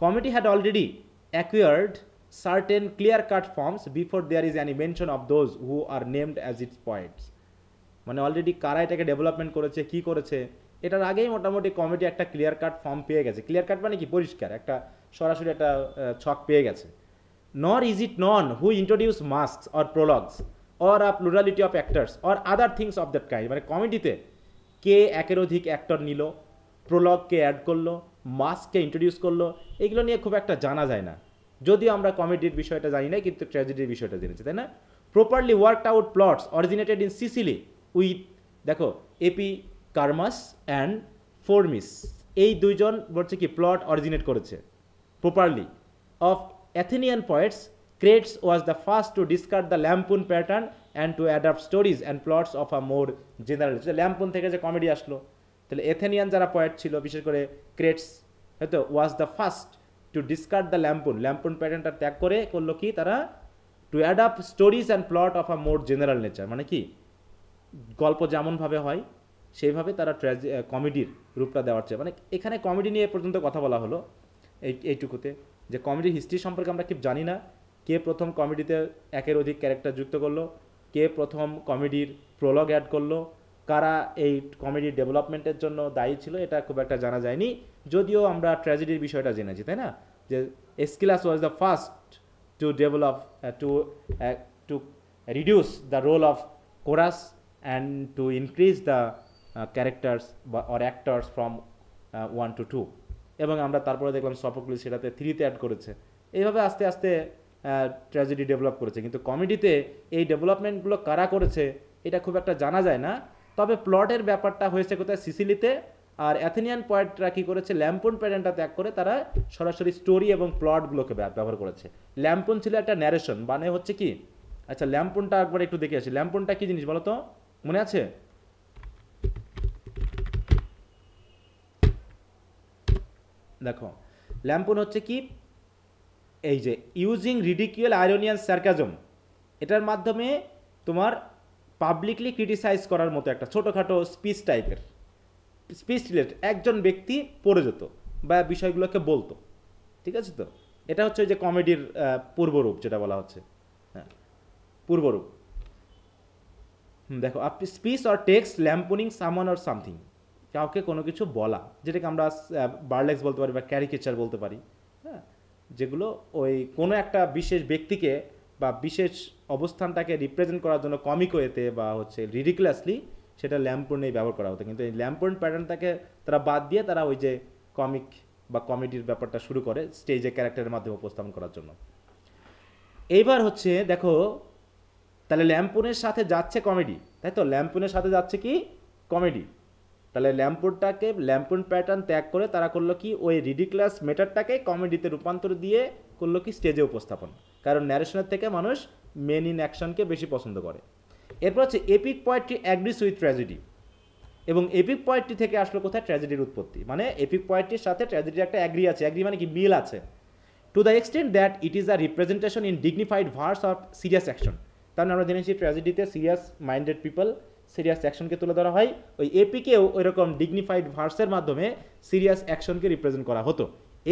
comedy had already acquired certain clear cut forms before there is any mention of those who are named as its poets মানে অলরেডি কারা এটাকে ডেভেলপমেন্ট করেছে কি করেছে এটার আগেই মোটামুটি কমিটি একটা ক্লিয়ার কাট ফর্ম পেয়ে গেছে ক্লিয়ার কাট মানে কি পরিষ্কার একটা সরাসরি একটা ছক পেয়ে গেছে nor is it known who introduce mask or prologues or a plurality of actors or other things of that kind মানে কমেডিতে কে একের অধিক অ্যাক্টর নিল প্রোলগকে অ্যাড করলো মাস্ককে ইন্ট্রোডিউস করলো এগুলো নিয়ে খুব একটা জানা যায় না যদিও আমরা কমেডির বিষয়টা জানি না কিন্তু ট্র্যাজেডির বিষয়টা জেনেছি তাই না properly worked out plots originated in Sicily with দেখো এপি কার্মাস অ্যান্ড ফোরমিস এই দুইজন বলছে কি প্লট অরিজিনেট করেছে properly of Athenian poets Crates was the first to discard the lampoon pattern and to adapt stories and plots of a more general lampoon থেকে যে comedy আসলো তাহলে Athenian যারা পয়েট ছিল বিশেষ করে ক্রেটস হয়তো was the first to discard the lampoon lampoon প্যাটার্নটা ত্যাগ করে করলো কি তারা to add up stories and plot of a more general nature মানে কি গল্প যেমনভাবে হয় সেইভাবে তারা ট্র্যাজি কমেডির রূপটা দেওয়ার চেয়ে মানে এখানে কমেডি নিয়ে পর্যন্ত কথা বলা হলো এই এইটুকুতে যে কমেডি হিস্ট্রি সম্পর্কে আমরা ঠিক জানি না কে প্রথম কমেডিতে একের অধিক ক্যারেক্টার যুক্ত করলো কে প্রথম কমেডির প্রলগ অ্যাড করলো কারা এই কমেডি ডেভেলপমেন্টের জন্য দায়ী ছিল এটা খুব একটা জানা যায়নি যদিও আমরা ট্র্যাজেডির বিষয়টা জেনেছি তাই না যে Aeschylus was the first to develop to to reduce the role of chorus and to increase the characters বা or actors from one to two এবং আমরা তারপরে দেখলাম সফকুলি সেটাতে থ্রিতে অ্যাড করেছে এইভাবে আস্তে আস্তে ট্র্যাজেডি uh, ডেভেলপ করেছে কিন্তু কমেডিতে এই ডেভেলপমেন্টগুলো কারা করেছে এটা খুব একটা জানা যায় না তবে প্লটের ব্যাপারটা হয়েছে কোথায় সিসিলিতে আর অ্যাথেনিয়ান পয়েন্টরা কী করেছে ল্যাম্পন প্যাটার্নটা ত্যাগ করে তারা সরাসরি স্টোরি এবং প্লটগুলোকে ব্যবহার করেছে ল্যাম্পন ছিল একটা ন্যারেশন মানে হচ্ছে কি আচ্ছা ল্যাম্পনটা একবার একটু দেখে আসি ল্যাম্পনটা কী জিনিস বলো তো মনে আছে দেখো ল্যাম্পন হচ্ছে কি এই যে ইউজিং রিডিকিউল আয়রনিয়ান সার্কাজম এটার মাধ্যমে তোমার পাবলিকলি ক্রিটিসাইজ করার মতো একটা ছোটোখাটো স্পিচ টাইপের স্পিচ রিলেটেড একজন ব্যক্তি পড়ে যেত বা বিষয়গুলোকে বলতো ঠিক আছে তো এটা হচ্ছে ওই যে কমেডির পূর্বরূপ যেটা বলা হচ্ছে হ্যাঁ পূর্বরূপ দেখো আপনি স্পিচ অর টেক্স ল্যাম্পনিং সামন অর সামথিং কাউকে কোনো কিছু বলা যেটাকে আমরা বার্লেক্স বলতে পারি বা ক্যারিকেচার বলতে পারি হ্যাঁ যেগুলো ওই কোনো একটা বিশেষ ব্যক্তিকে বা বিশেষ অবস্থানটাকে রিপ্রেজেন্ট করার জন্য কমিকোয়েতে বা হচ্ছে রিডিক্লাসলি সেটা ল্যাম্পোর্নেই ব্যবহার করা হতো কিন্তু এই ল্যাম্পোর্ন প্যাটার্নটাকে তারা বাদ দিয়ে তারা ওই যে কমিক বা কমেডির ব্যাপারটা শুরু করে স্টেজে ক্যারেক্টারের মাধ্যমে উপস্থাপন করার জন্য এইবার হচ্ছে দেখো তাহলে ল্যাম্পোনের সাথে যাচ্ছে কমেডি তাই তো ল্যাম্পোনের সাথে যাচ্ছে কি কমেডি তাহলে ল্যাম্পোনটাকে ল্যাম্পোন প্যাটার্ন ত্যাগ করে তারা করলো কি ওই রিডিক্লাস মেটারটাকে কমেডিতে রূপান্তর দিয়ে করলো কি স্টেজে উপস্থাপন কারণ ন্যারেশনের থেকে মানুষ মেন ইন অ্যাকশনকে বেশি পছন্দ করে এরপর হচ্ছে এপিক পয়েন্টটি অ্যাগ্রিস উইথ ট্র্যাজেডি এবং এপিক পয়েন্টটি থেকে আসলো কোথায় ট্র্যাজেডির উৎপত্তি মানে এপিক পয়েন্টটির সাথে ট্র্যাজেডির একটা অ্যাগ্রি আছে অ্যাগ্রি মানে কি মিল আছে to the extent that it is a representation in dignified verse of serious action কারণ আমরা জেনেছি ট্র্যাজেডিতে সিরিয়াস মাইন্ডেড পিপল সিরিয়াস অ্যাকশনকে তুলে ধরা হয় ওই এপিকেও ওইরকম ডিগনিফাইড ভার্সের মাধ্যমে সিরিয়াস অ্যাকশনকে রিপ্রেজেন্ট করা হতো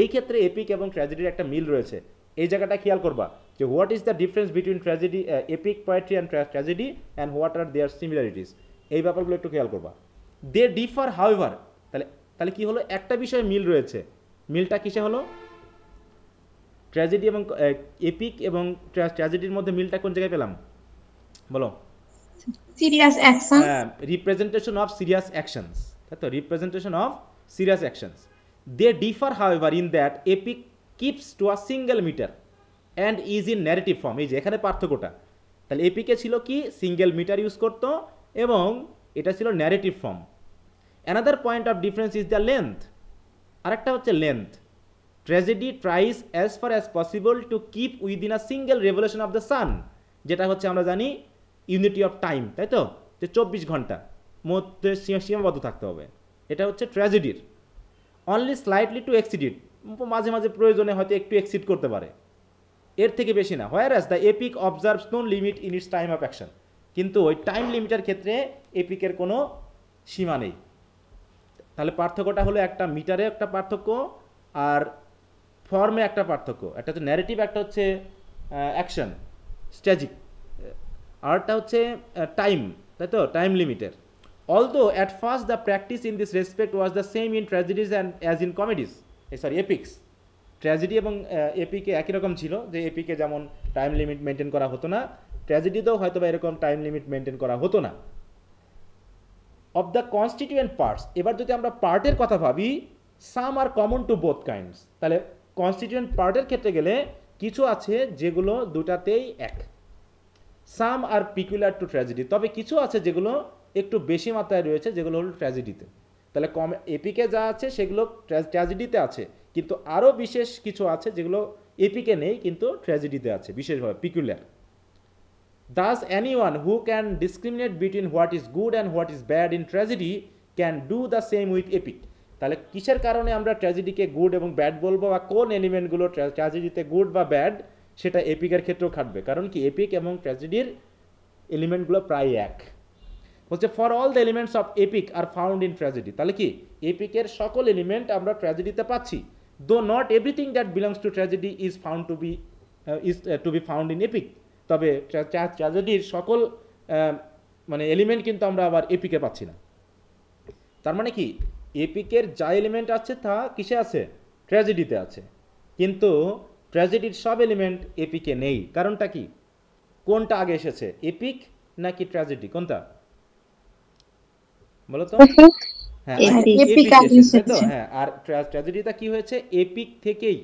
এই ক্ষেত্রে এপিক এবং ট্র্যাজেডির একটা মিল রয়েছে এই জায়গাটা খেয়াল করবা যে what is the difference between tragedy epic poetry and tragedy and what are their similarities এই ব্যাপারগুলো একটু খেয়াল করবা দে ডিফার হাউএভার তাহলে তাহলে কী হলো একটা বিষয়ে মিল রয়েছে মিলটা কিসে হলো ট্র্যাজেডি এবং এপিক uh, এবং ট্র্যাজেডির মধ্যে মিলটা কোন জায়গায় পেলাম বলো রিপ্রেজেন্টেশন অফ সিরিয়াস অ্যাকশনস তাই তো representation of serious actions they differ however in that epic keeps to a single metre and is in narrative form এই যে এখানে পার্থক্যটা তাহলে এপিকে ছিল কি সিঙ্গেল মিটার ইউজ করতো এবং এটা ছিল narrative form another point of difference is the length আরেকটা হচ্ছে length tragedy tries as far as possible to keep within a single revolution of the sun যেটা হচ্ছে আমরা জানি ইউনিটি অফ টাইম তাই তো যে চব্বিশ ঘন্টা মধ্যে সীমাবদ্ধ থাকতে হবে এটা হচ্ছে ট্র্যাজেডির অনলি স্লাইটলি টু এক্সিডিট মাঝে মাঝে প্রয়োজনে হয়তো একটু এক্সিড করতে পারে এর থেকে বেশি না whereas the epic observes no limit in its time of action কিন্তু ওই টাইম লিমিটের ক্ষেত্রে এপিকের কোনো সীমা নেই তাহলে পার্থক্যটা হলো একটা মিটারে একটা পার্থক্য আর ফর্মে একটা পার্থক্য একটা হচ্ছে ন্যারেটিভ একটা হচ্ছে অ্যাকশন স্ট্র্যাজিক আরটা হচ্ছে টাইম তাই তো টাইম লিমিটের although at first the practice in this respect was the same in tragedies and as in comedies sorry epics tragedy এবং এপিকে একই রকম ছিল যে এপিকে যেমন টাইম লিমিট মেনটেন করা হতো না ট্র্যাজেডিতেও হয়তো বা এরকম টাইম লিমিট মেনটেন করা হতো না অব দ্য কনস্টিটিউয়েন্ট পার্টস এবার যদি আমরা পার্টের কথা ভাবি some are common to both kinds তাহলে কনস্টিটিউয়েন্ট পার্টের ক্ষেত্রে গেলে কিছু আছে যেগুলো দুটাতেই এক some are peculiar to tragedy তবে কিছু আছে যেগুলো একটু বেশি মাত্রায় রয়েছে যেগুলো হলো ট্র্যাজেডিতে তাহলে কম এপিকে যা আছে সেগুলো ট্র্যাজেডিতে আছে কিন্তু আরও বিশেষ কিছু আছে যেগুলো এপিকে নেই কিন্তু ট্র্যাজেডিতে আছে বিশেষভাবে peculiar does any one who can discriminate between what is good and what is bad in tragedy can do the same with epic তাহলে কিসের কারণে আমরা ট্র্যাজেডিকে গুড এবং ব্যাড বলবো বা কোন এলিমেন্টগুলো ট্র্যাজেডিতে গুড বা ব্যাড সেটা এপিকের ক্ষেত্রেও খাটবে কারণ কি এপিক এবং ট্র্যাজেডির এলিমেন্টগুলো প্রায় এক বলছে for all the elements of epic are found in tragedy তাহলে কি এপিকের সকল এলিমেন্ট আমরা ট্র্যাজেডিতে পাচ্ছি though not everything that belongs to tragedy is found to be is to be found in epic তবে ট্র্যাজেডির সকল um, মানে এলিমেন্ট কিন্তু আমরা আবার এপিকে পাচ্ছি না তার মানে কি এপিকের যা এলিমেন্ট আছে তা কিসে আছে ট্র্যাজেডিতে আছে কিন্তু ট্র্যাজেডির সব এলিমেন্ট এপিকে নেই কারণটা কি কোনটা আগে এসেছে এপিক নাকি ট্র্যাজেডি কোনটা বলো হ্যাঁ এপিক হ্যাঁ আর ট্র্যাজেডিটা কি হয়েছে এপিক থেকেই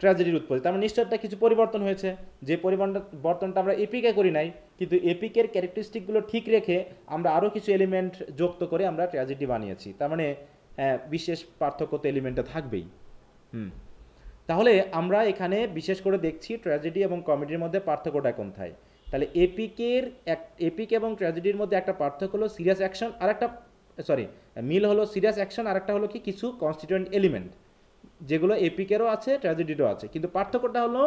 ট্র্যাজেডির উৎপত্তি তার মানে নিশ্চয়টা কিছু পরিবর্তন হয়েছে যে পরিবর্তনটা আমরা এপিকে করি নাই কিন্তু এপিকের ক্যারেক্টারিস্টিকগুলো ঠিক রেখে আমরা আরও কিছু এলিমেন্ট যুক্ত করে আমরা ট্র্যাজেডি বানিয়েছি তার মানে হ্যাঁ, বিশেষ পার্থক্য তো এলিমেন্টটা থাকবেই হুম তাহলে আমরা এখানে বিশেষ করে দেখছি ট্র্যাজেডি এবং কমেডির মধ্যে পার্থক্যটা কোনথায় তাহলে এপিকের এক এপিক এবং ট্র্যাজেডির মধ্যে একটা পার্থক্য হলো সিরিয়াস অ্যাকশন আর একটা সরি মিল হলো সিরিয়াস অ্যাকশন আরেকটা হলো কি কিছু কনস্টিটুয়েন্ট এলিমেন্ট যেগুলো এপিকেরও আছে ট্র্যাজেডিরও আছে কিন্তু পার্থক্যটা হলো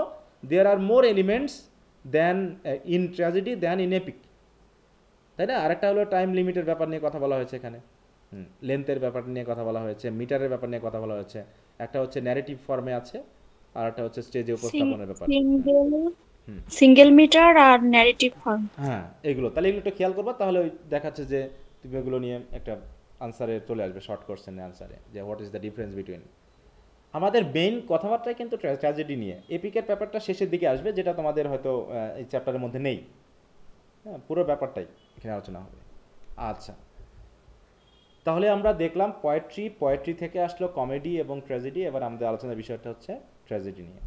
there are more elements than in tragedy than in epic তাই না আরেকটা হলো টাইম লিমিটের ব্যাপার নিয়ে কথা বলা হয়েছে এখানে লেন্থের ব্যাপার নিয়ে কথা বলা হয়েছে মিটারের ব্যাপার নিয়ে কথা বলা হয়েছে একটা হচ্ছে ন্যারেটিভ ফর্মে আছে আর একটা হচ্ছে স্টেজে উপস্থাপনের ব্যাপার সিঙ্গেল মিটার আর ন্যারেটিভ ফর্ম হ্যাঁ এগুলো তাহলে এগুলো একটু খেয়াল করবা তাহলে দেখাচ্ছে যে তুমি এগুলো নিয়ে একটা আনসারে চলে আসবে শর্ট কোশ্চেনের আনসারে যে what is the difference between আমাদের মেইন কথাবার্তায় কিন্তু ট্র্যাজেডি নিয়ে এপিকের ব্যাপারটা শেষের দিকে আসবে যেটা তোমাদের হয়তো এই চ্যাপ্টারের মধ্যে নেই হ্যাঁ পুরো ব্যাপারটাই এখানে আলোচনা হবে আচ্ছা তাহলে আমরা দেখলাম পোয়েট্রি পোয়েট্রি থেকে আসলো কমেডি এবং ট্র্যাজেডি এবার আমাদের আলোচনার বিষয়টা হচ্ছে ট্র্যাজেডি নিয়ে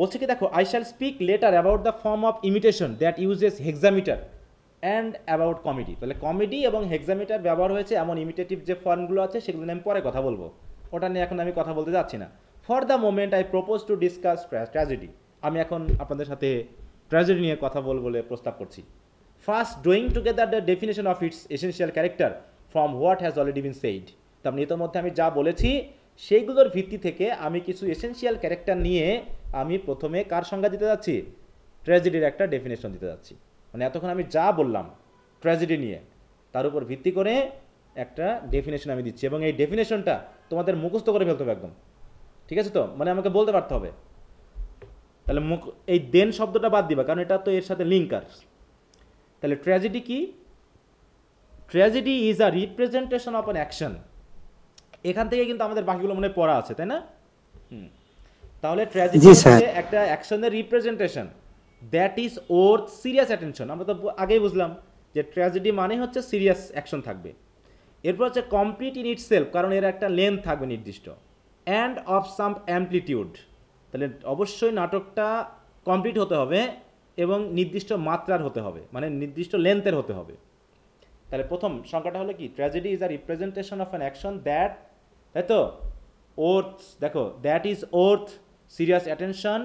বলছে কি দেখো I shall speak later about the form of imitation that uses hexameter and about comedy তাহলে কমেডি এবং হেক্সামিটার ব্যবহার হয়েছে এমন ইমিটেটিভ যে ফর্মগুলো আছে সেগুলো নিয়ে আমি পরে কথা বলবো ওটা নিয়ে এখন আমি কথা বলতে যাচ্ছি না for the moment I propose to discuss tragedy আমি এখন আপনাদের সাথে ট্র্যাজেডি নিয়ে কথা বল বলে প্রস্তাব করছি first drawing together the definition of its essential character from what has already been said তেমনি ইতোমধ্যে আমি যা বলেছি সেইগুলোর ভিত্তি থেকে আমি কিছু এসেন্সিয়াল ক্যারেক্টার নিয়ে আমি প্রথমে কার সংজ্ঞা দিতে যাচ্ছি ট্র্যাজেডির একটা ডেফিনেশন দিতে যাচ্ছি মানে এতক্ষণ আমি যা বললাম ট্র্যাজেডি নিয়ে তার উপর ভিত্তি করে একটা ডেফিনেশন আমি দিচ্ছি এবং এই ডেফিনেশনটা তোমাদের মুখস্থ করে ফেলতে হবে একদম ঠিক আছে তো মানে আমাকে বলতে পারতে হবে তাহলে মুখ এই দেন শব্দটা বাদ দিবা কারণ এটা তো এর সাথে লিঙ্কার তাহলে ট্র্যাজেডি কি tragedy is a representation of an action এখান থেকে কিন্তু আমাদের বাকিগুলো মনে পড়া আছে তাই না হুম তাহলে ট্র্যাজেডি একটা অ্যাকশনের representation that is worth serious attention আমরা তো আগেই বুঝলাম যে ট্র্যাজেডি মানে হচ্ছে সিরিয়াস অ্যাকশন থাকবে এরপর হচ্ছে কমপ্লিট ইন ইট সেলফ কারণ এর একটা লেন্থ থাকবে নির্দিষ্ট অ্যান্ড অফ সাম অ্যাম্পলিটিউড তাহলে অবশ্যই নাটকটা কমপ্লিট হতে হবে এবং নির্দিষ্ট মাত্রার হতে হবে মানে নির্দিষ্ট লেন্থের হতে হবে তাহলে প্রথম সংখ্যাটা হলো কি tragedy is a representation of an action that তাই তো ওর্থ দেখো that is worth serious attention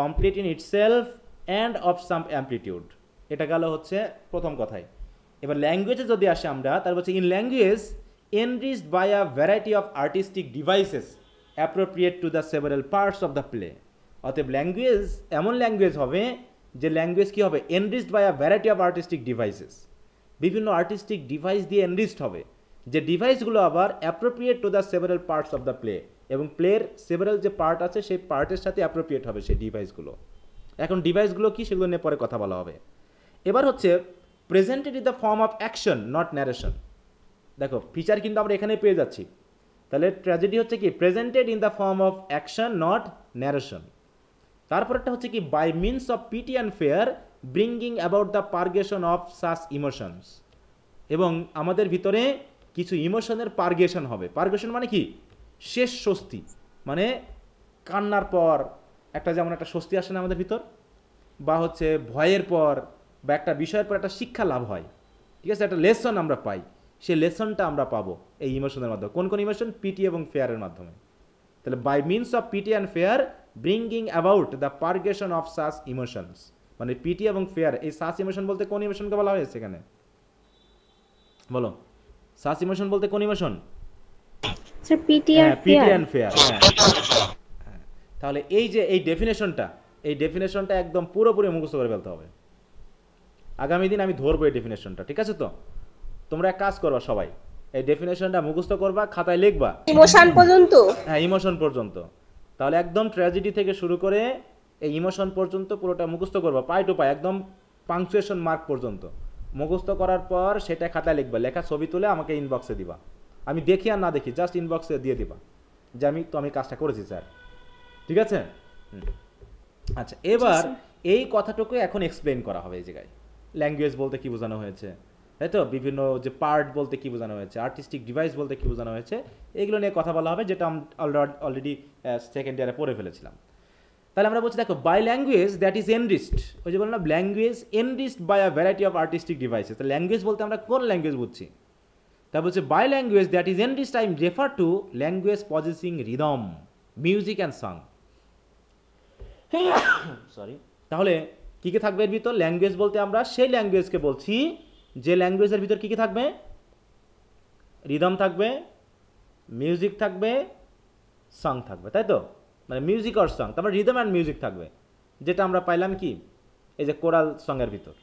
complete in itself and of some amplitude এটা গেল হচ্ছে প্রথম কথাই এবার ল্যাঙ্গুয়েজে যদি আসে আমরা তার হচ্ছে in language enrich by a variety of artistic devices appropriate to the several parts of the play অতএব ল্যাঙ্গুয়েজ এমন ল্যাঙ্গুয়েজ হবে যে ল্যাঙ্গুয়েজ কী হবে enriched by a variety of artistic devices বিভিন্ন আর্টিস্টিক ডিভাইস দিয়ে এনরিচড হবে যে ডিভাইসগুলো আবার appropriate to the several parts of the play এবং প্লের সেভারেল যে পার্ট আছে সেই পার্টের সাথে অ্যাপ্রোপ্রিয়েট হবে সেই ডিভাইসগুলো এখন ডিভাইসগুলো কী সেগুলো নিয়ে পরে কথা বলা হবে এবার হচ্ছে presented in the form of action not narration দেখো ফিচার কিন্তু আমরা এখানে পেয়ে যাচ্ছি তাহলে ট্র্যাজেডি হচ্ছে কি presented in the form of action not narration তারপরটা হচ্ছে কি by means of pity and fear bringing about the purgation of such emotions এবং আমাদের ভিতরে কিছু ইমোশনের পার্গেশন হবে পার্গেশন মানে কি শেষ স্বস্তি মানে কান্নার পর একটা যেমন একটা স্বস্তি আসে না আমাদের ভিতর বা হচ্ছে ভয়ের পর বা একটা বিষয়ের পর একটা শিক্ষা লাভ হয় ঠিক আছে একটা লেসন আমরা পাই সে লেসনটা আমরা পাবো এই ইমোশনের মাধ্যমে কোন কোন ইমোশন পিটি এবং ফেয়ারের মাধ্যমে তাহলে by means of pity and fear bringing about the purgation of such emotions মানে পিটি এবং ফেয়ার এই সাস ইমোশন বলতে কোন ইমোশনকে বলা হয়েছে এখানে বলো সাস ইমোশন বলতে কোন ইমোশন পিটি অ্যান্ড ফেয়ার তাহলে এই যে এই ডেফিনেশনটা এই ডেফিনেশনটা একদম পুরোপুরি মুখস্থ করে ফেলতে হবে আগামী দিন আমি ধরবো এই ডেফিনেশনটা ঠিক আছে তো তোমরা এক কাজ করবা সবাই এই ডেফিনেশনটা মুখস্থ করবা খাতায় লিখবা ইমোশন পর্যন্ত হ্যাঁ ইমোশন পর্যন্ত তাহলে একদম ট্র্যাজেডি থেকে শুরু করে এই ইমোশন পর্যন্ত পুরোটা মুখস্থ করবা পাই টু পাই একদম পাংচুয়েশন মার্ক পর্যন্ত মুখস্থ করার পর সেটা খাতায় লিখবা লেখা ছবি তুলে আমাকে ইনবক্সে দিবা আমি দেখি আর না দেখি জাস্ট ইনবক্সে দিয়ে দিবা যে আমি তো আমি কাজটা করেছি স্যার ঠিক আছে আচ্ছা এবার এই কথাটুকু এখন এক্সপ্লেন করা হবে এই জায়গায় ল্যাঙ্গুয়েজ বলতে কি বোঝানো হয়েছে তাই তো বিভিন্ন যে পার্ট বলতে কি বোঝানো হয়েছে আর্টিস্টিক ডিভাইস বলতে কি বোঝানো হয়েছে এগুলো নিয়ে কথা বলা হবে যেটা আমরা অলরেডি সেকেন্ড ইয়ারে পড়ে ফেলেছিলাম তাহলে আমরা বলছি দেখো by language that is enriched ওই যে বললাম language enriched by a variety of artistic devices তো ল্যাঙ্গুয়েজ বলতে আমরা কোন ল্যাঙ্গুয়েজ বুঝছি তা বলছে by language that is enriched I refer to language possessing rhythm music and song sorry তাহলে কী কী থাকবে এর ভিতর ল্যাঙ্গুয়েজ বলতে আমরা সেই ল্যাঙ্গুয়েজকে বলছি যে ল্যাঙ্গুয়েজের ভিতর কী কী থাকবে রিদম থাকবে মিউজিক থাকবে সং থাকবে তাই তো মানে মিউজিক আর সং তারপর রিদম অ্যান্ড মিউজিক থাকবে যেটা আমরা পাইলাম কি এই যে কোরাল সঙ্গের ভিতর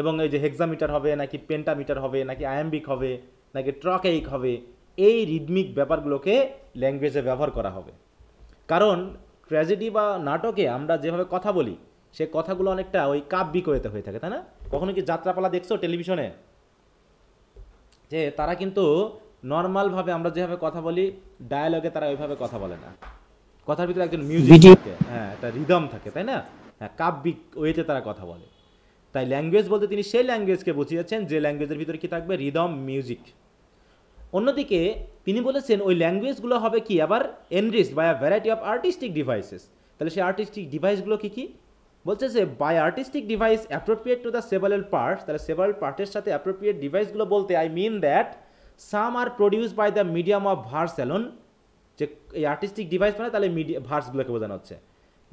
এবং এই যে হেক্সামিটার হবে নাকি পেন্টামিটার হবে নাকি আয়াম্বিক হবে নাকি ট্রকেইক হবে এই রিদমিক ব্যাপারগুলোকে ল্যাঙ্গুয়েজে ব্যবহার করা হবে কারণ ট্র্যাজেডি বা নাটকে আমরা যেভাবে কথা বলি সে কথাগুলো অনেকটা ওই কাব্যিক হয়েতে হয়ে থাকে তাই না কখনো কি যাত্রাপালা দেখছো টেলিভিশনে যে তারা কিন্তু নর্মালভাবে আমরা যেভাবে কথা বলি ডায়ালগে তারা ওইভাবে কথা বলে না কথার ভিতরে একজন মিউজিক থাকে হ্যাঁ একটা রিদম থাকে তাই না হ্যাঁ কাব্যিক ওয়েতে তারা কথা বলে তাই ল্যাঙ্গুয়েজ বলতে তিনি সেই ল্যাঙ্গুয়েজকে বুঝিয়েছেন যে ল্যাঙ্গুয়েজের ভিতরে কি থাকবে রিদম মিউজিক অন্যদিকে তিনি বলেছেন ওই ল্যাঙ্গুয়েজগুলো হবে কি আবার enrich by a variety of artistic devices তাহলে সেই আর্টিস্টিক ডিভাইসগুলো কী কী বলছে যে by artistic device appropriate to the several parts তাহলে সেভাল পার্টের সাথে অ্যাপ্রোপ্রিয়েট ডিভাইসগুলো বলতে I mean that some are produce by the medium of verse alone যে এই আর্টিস্টিক ডিভাইস মানে তাহলে মিডিয়া ভার্সগুলোকে বোঝানো হচ্ছে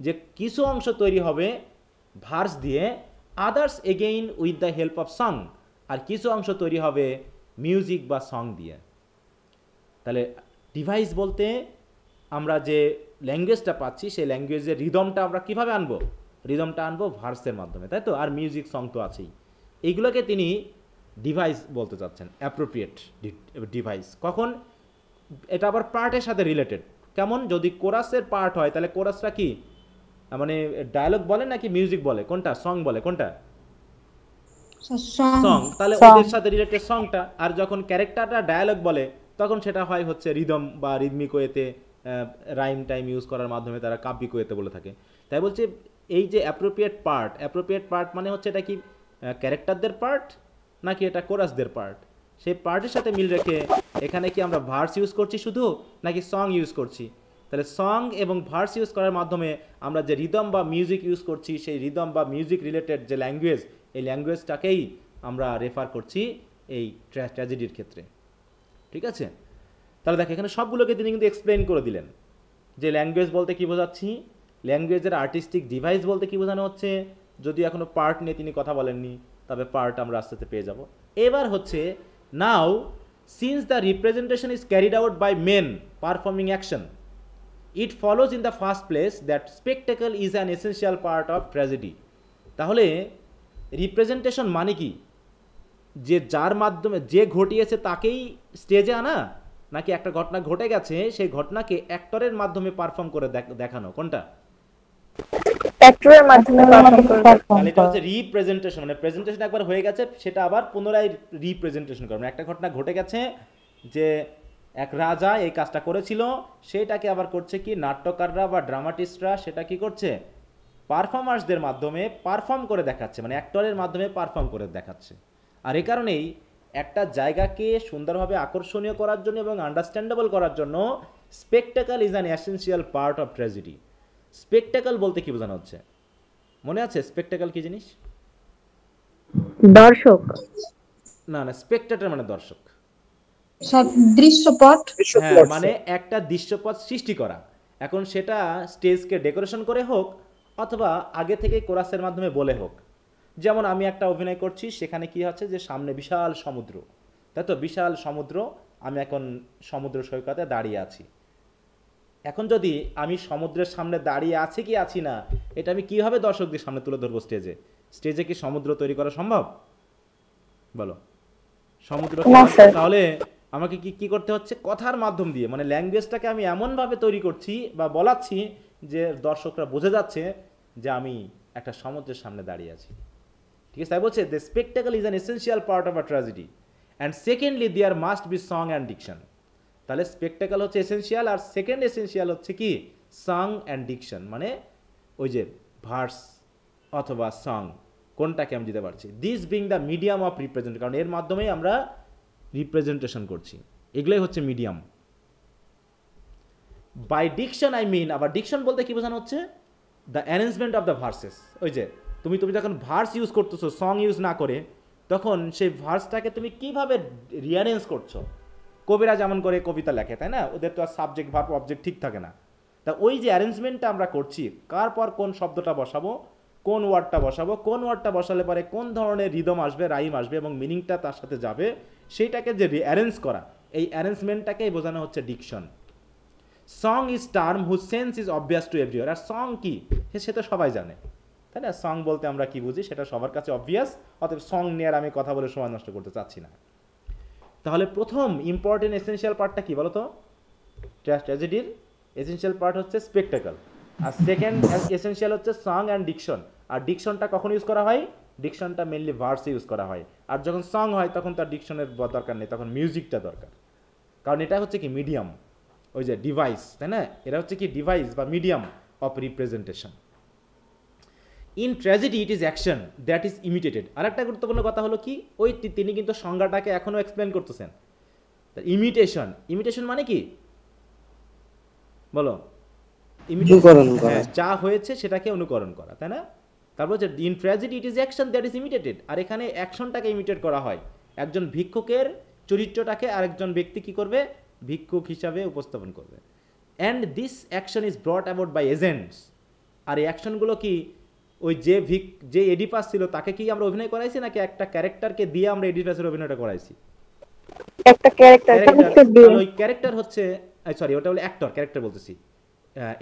যে কিছু অংশ তৈরি হবে ভার্স দিয়ে others again with the help of song আর কিছু অংশ তৈরি হবে মিউজিক বা সং দিয়ে তাহলে ডিভাইস বলতে আমরা যে ল্যাঙ্গুয়েজটা পাচ্ছি সেই ল্যাঙ্গুয়েজের রিদমটা আমরা কিভাবে আনবো রিদমটা আনবো ভার্সের মাধ্যমে তাই তো আর মিউজিক সং তো আছেই এইগুলোকে তিনি ডিভাইস বলতে চাচ্ছেন অ্যাপ্রোপ্রিয়েট ডিভাইস কখন এটা আবার পার্টের সাথে রিলেটেড কেমন যদি কোরাসের পার্ট হয় তাহলে কোরাসটা কি মানে ডায়লগ বলে নাকি মিউজিক বলে কোনটা সং বলে কোনটা সং তাহলে ওদের সাথে রিলেটেড সংটা আর যখন ক্যারেক্টারটা ডায়ালগ বলে তখন সেটা হয় হচ্ছে রিদম বা রিদমিক ওয়েতে রাইম টাইম ইউজ করার মাধ্যমে তারা কাব্যিক ওয়েতে বলে থাকে তাই বলছে এই যে অ্যাপ্রোপ্রিয়েট পার্ট অ্যাপ্রোপ্রিয়েট পার্ট মানে হচ্ছে এটা কি ক্যারেক্টারদের পার্ট নাকি এটা কোরাসদের পার্ট সেই পার্টের সাথে মিল রেখে এখানে কি আমরা ভার্স ইউজ করছি শুধু নাকি সং ইউজ করছি তাহলে সং এবং ভার্স ইউজ করার মাধ্যমে আমরা যে রিদম বা মিউজিক ইউজ করছি সেই রিদম বা মিউজিক রিলেটেড যে ল্যাঙ্গুয়েজ এই ল্যাঙ্গুয়েজটাকেই আমরা রেফার করছি এই ট্র্যাজেডির ক্ষেত্রে ঠিক আছে তাহলে দেখো এখানে সবগুলোকে তিনি কিন্তু এক্সপ্লেন করে দিলেন যে ল্যাঙ্গুয়েজ বলতে কী বোঝাচ্ছি ল্যাঙ্গুয়েজের আর্টিস্টিক ডিভাইস বলতে কী বোঝানো হচ্ছে যদি এখনও পার্ট নিয়ে তিনি কথা বলেননি তবে পার্ট আমরা আস্তে আস্তে পেয়ে যাব এবার হচ্ছে now since the representation is carried out by men performing action it follows in the first place that spectacle is an essential part of tragedy তাহলে রিপ্রেজেন্টেশন মানে কি যে যার মাধ্যমে যে ঘটিয়েছে তাকেই স্টেজে আনা নাকি একটা ঘটনা ঘটে গেছে সেই ঘটনাকে অ্যাক্টরের মাধ্যমে পারফর্ম করে দেখানো কোনটা প্রেজেন্টেশন মানে একবার হয়ে গেছে সেটা আবার পুনরায় রিপ্রেজেন্টেশন মানে একটা ঘটনা ঘটে গেছে যে এক রাজা এই কাজটা করেছিল সেটাকে আবার করছে কি নাট্যকাররা বা ড্রামাটিস্টরা সেটা কি করছে পারফর্মার্সদের মাধ্যমে পারফর্ম করে দেখাচ্ছে মানে অ্যাক্টরের মাধ্যমে পারফর্ম করে দেখাচ্ছে আর এ কারণেই একটা জায়গাকে সুন্দরভাবে আকর্ষণীয় করার জন্য এবং আন্ডারস্ট্যান্ডেবল করার জন্য spectacle is an essential part of tragedy spectacle বলতে কি বোঝানো হচ্ছে মনে আছে স্পেকটাকাল কি জিনিস দর্শক না না স্পেকটেটর মানে দর্শক দৃশ্যপট হ্যাঁ, মানে একটা দৃশ্যপট সৃষ্টি করা এখন সেটা স্টেজকে ডেকোরেশন করে হোক অথবা আগে থেকে কোরাসের মাধ্যমে বলে হোক যেমন আমি একটা অভিনয় করছি সেখানে কি হচ্ছে যে সামনে বিশাল সমুদ্র তাই তো বিশাল সমুদ্র আমি এখন সমুদ্র সৈকতে দাঁড়িয়ে আছি এখন যদি আমি সমুদ্রের সামনে দাঁড়িয়ে আছি কি আছি না এটা আমি কীভাবে দর্শকদের সামনে তুলে ধরবো স্টেজে স্টেজে কি সমুদ্র তৈরি করা সম্ভব বলো সমুদ্র তাহলে আমাকে কি কি করতে হচ্ছে কথার মাধ্যম দিয়ে মানে ল্যাঙ্গুয়েজটাকে আমি এমনভাবে তৈরি করছি বা বলাচ্ছি যে দর্শকরা বোঝে যাচ্ছে যে আমি একটা সমুদ্রের সামনে দাঁড়িয়ে আছি ঠিক আছে তাই বলছে the spectacle is an essential part of a tragedy and secondly there must be song and diction তাহলে স্পেকটাকল হচ্ছে এসেন্সিয়াল আর সেকেন্ড এসেন্সিয়াল হচ্ছে কি সং অ্যান্ড ডিকশন মানে ওই যে ভার্স অথবা সং কোনটাকে আমি দিতে পারছি this being the medium of represent কারণ এর মাধ্যমেই আমরা রিপ্রেজেন্টেশন করছি এগুলোই হচ্ছে medium by diction I mean আবার ডিকশন বলতে কী বোঝানো হচ্ছে the arrangement of the verses ওই যে তুমি তুমি যখন ভার্স ইউজ করতেছো সং ইউজ না করে তখন সেই ভার্সটাকে তুমি কীভাবে রিয়ারেঞ্জ করছো কবিরা যেমন করে কবিতা লেখে তাই না ওদের তো আর সাবজেক্ট ভার্ব অবজেক্ট ঠিক থাকে না তা ওই যে অ্যারেঞ্জমেন্টটা আমরা করছি কার পর কোন শব্দটা বসাবো কোন ওয়ার্ডটা বসাবো কোন ওয়ার্ডটা বসালে পরে কোন ধরনের রিদম আসবে রাইম আসবে এবং মিনিংটা তার সাথে যাবে সেইটাকে যে অ্যারেঞ্জ করা এই অ্যারেঞ্জমেন্টটাকেই বোঝানো হচ্ছে diction song is term who sense is obvious to everyone আর সং কি সে তো সবাই জানে তাই না সং বলতে আমরা কি বুঝি সেটা সবার কাছে অবভিয়াস অতএব সং নিয়ে আর আমি কথা বলে সময় নষ্ট করতে চাচ্ছি না তাহলে প্রথম ইম্পর্টেন্ট এসেন্সিয়াল পার্টটা কি বলতো ট্র্যাজেডির এসেন্সিয়াল পার্ট হচ্ছে স্পেকটাকল আর সেকেন্ড এসেন্সিয়াল হচ্ছে সং অ্যান্ড ডিকশন আর ডিকশনটা কখন ইউজ করা হয় ডিকশনটা মেনলি ভার্সে ইউজ করা হয় আর যখন সং হয় তখন তার ডিকশনের দরকার নেই তখন মিউজিকটা দরকার কারণ এটা হচ্ছে কি মিডিয়াম ওই যে ডিভাইস তাই না এটা হচ্ছে কি ডিভাইস বা medium of representation in tragedy it is action that is imitated আর একটা গুরুত্বপূর্ণ কথা হলো কি ওই তিনি কিন্তু সংজ্ঞাটাকে এখনও এক্সপ্লেন করতেছেন ইমিটেশন ইমিটেশন মানে কি বলো হ্যাঁ, যা হয়েছে সেটাকে অনুকরণ করা তাই না তারপর হচ্ছে in tragedy it is action that is imitated আর এখানে অ্যাকশনটাকে ইমিটেট করা হয় একজন ভিক্ষুকের চরিত্রটাকে আরেকজন ব্যক্তি কি করবে ভিক্ষুক হিসাবে উপস্থাপন করবে and this action is brought about by agents আর এই অ্যাকশনগুলো কি ওই যে ভিক যে এডিপাস ছিল তাকে কি আমরা অভিনয় করাইছি নাকি একটা ক্যারেক্টারকে দিয়ে আমরা এডিপাসের অভিনয়টা করাইছি ক্যারেক্টার ওই ক্যারেক্টার হচ্ছে সরি ওটা হলো অ্যাক্টর ক্যারেক্টার বলতেছি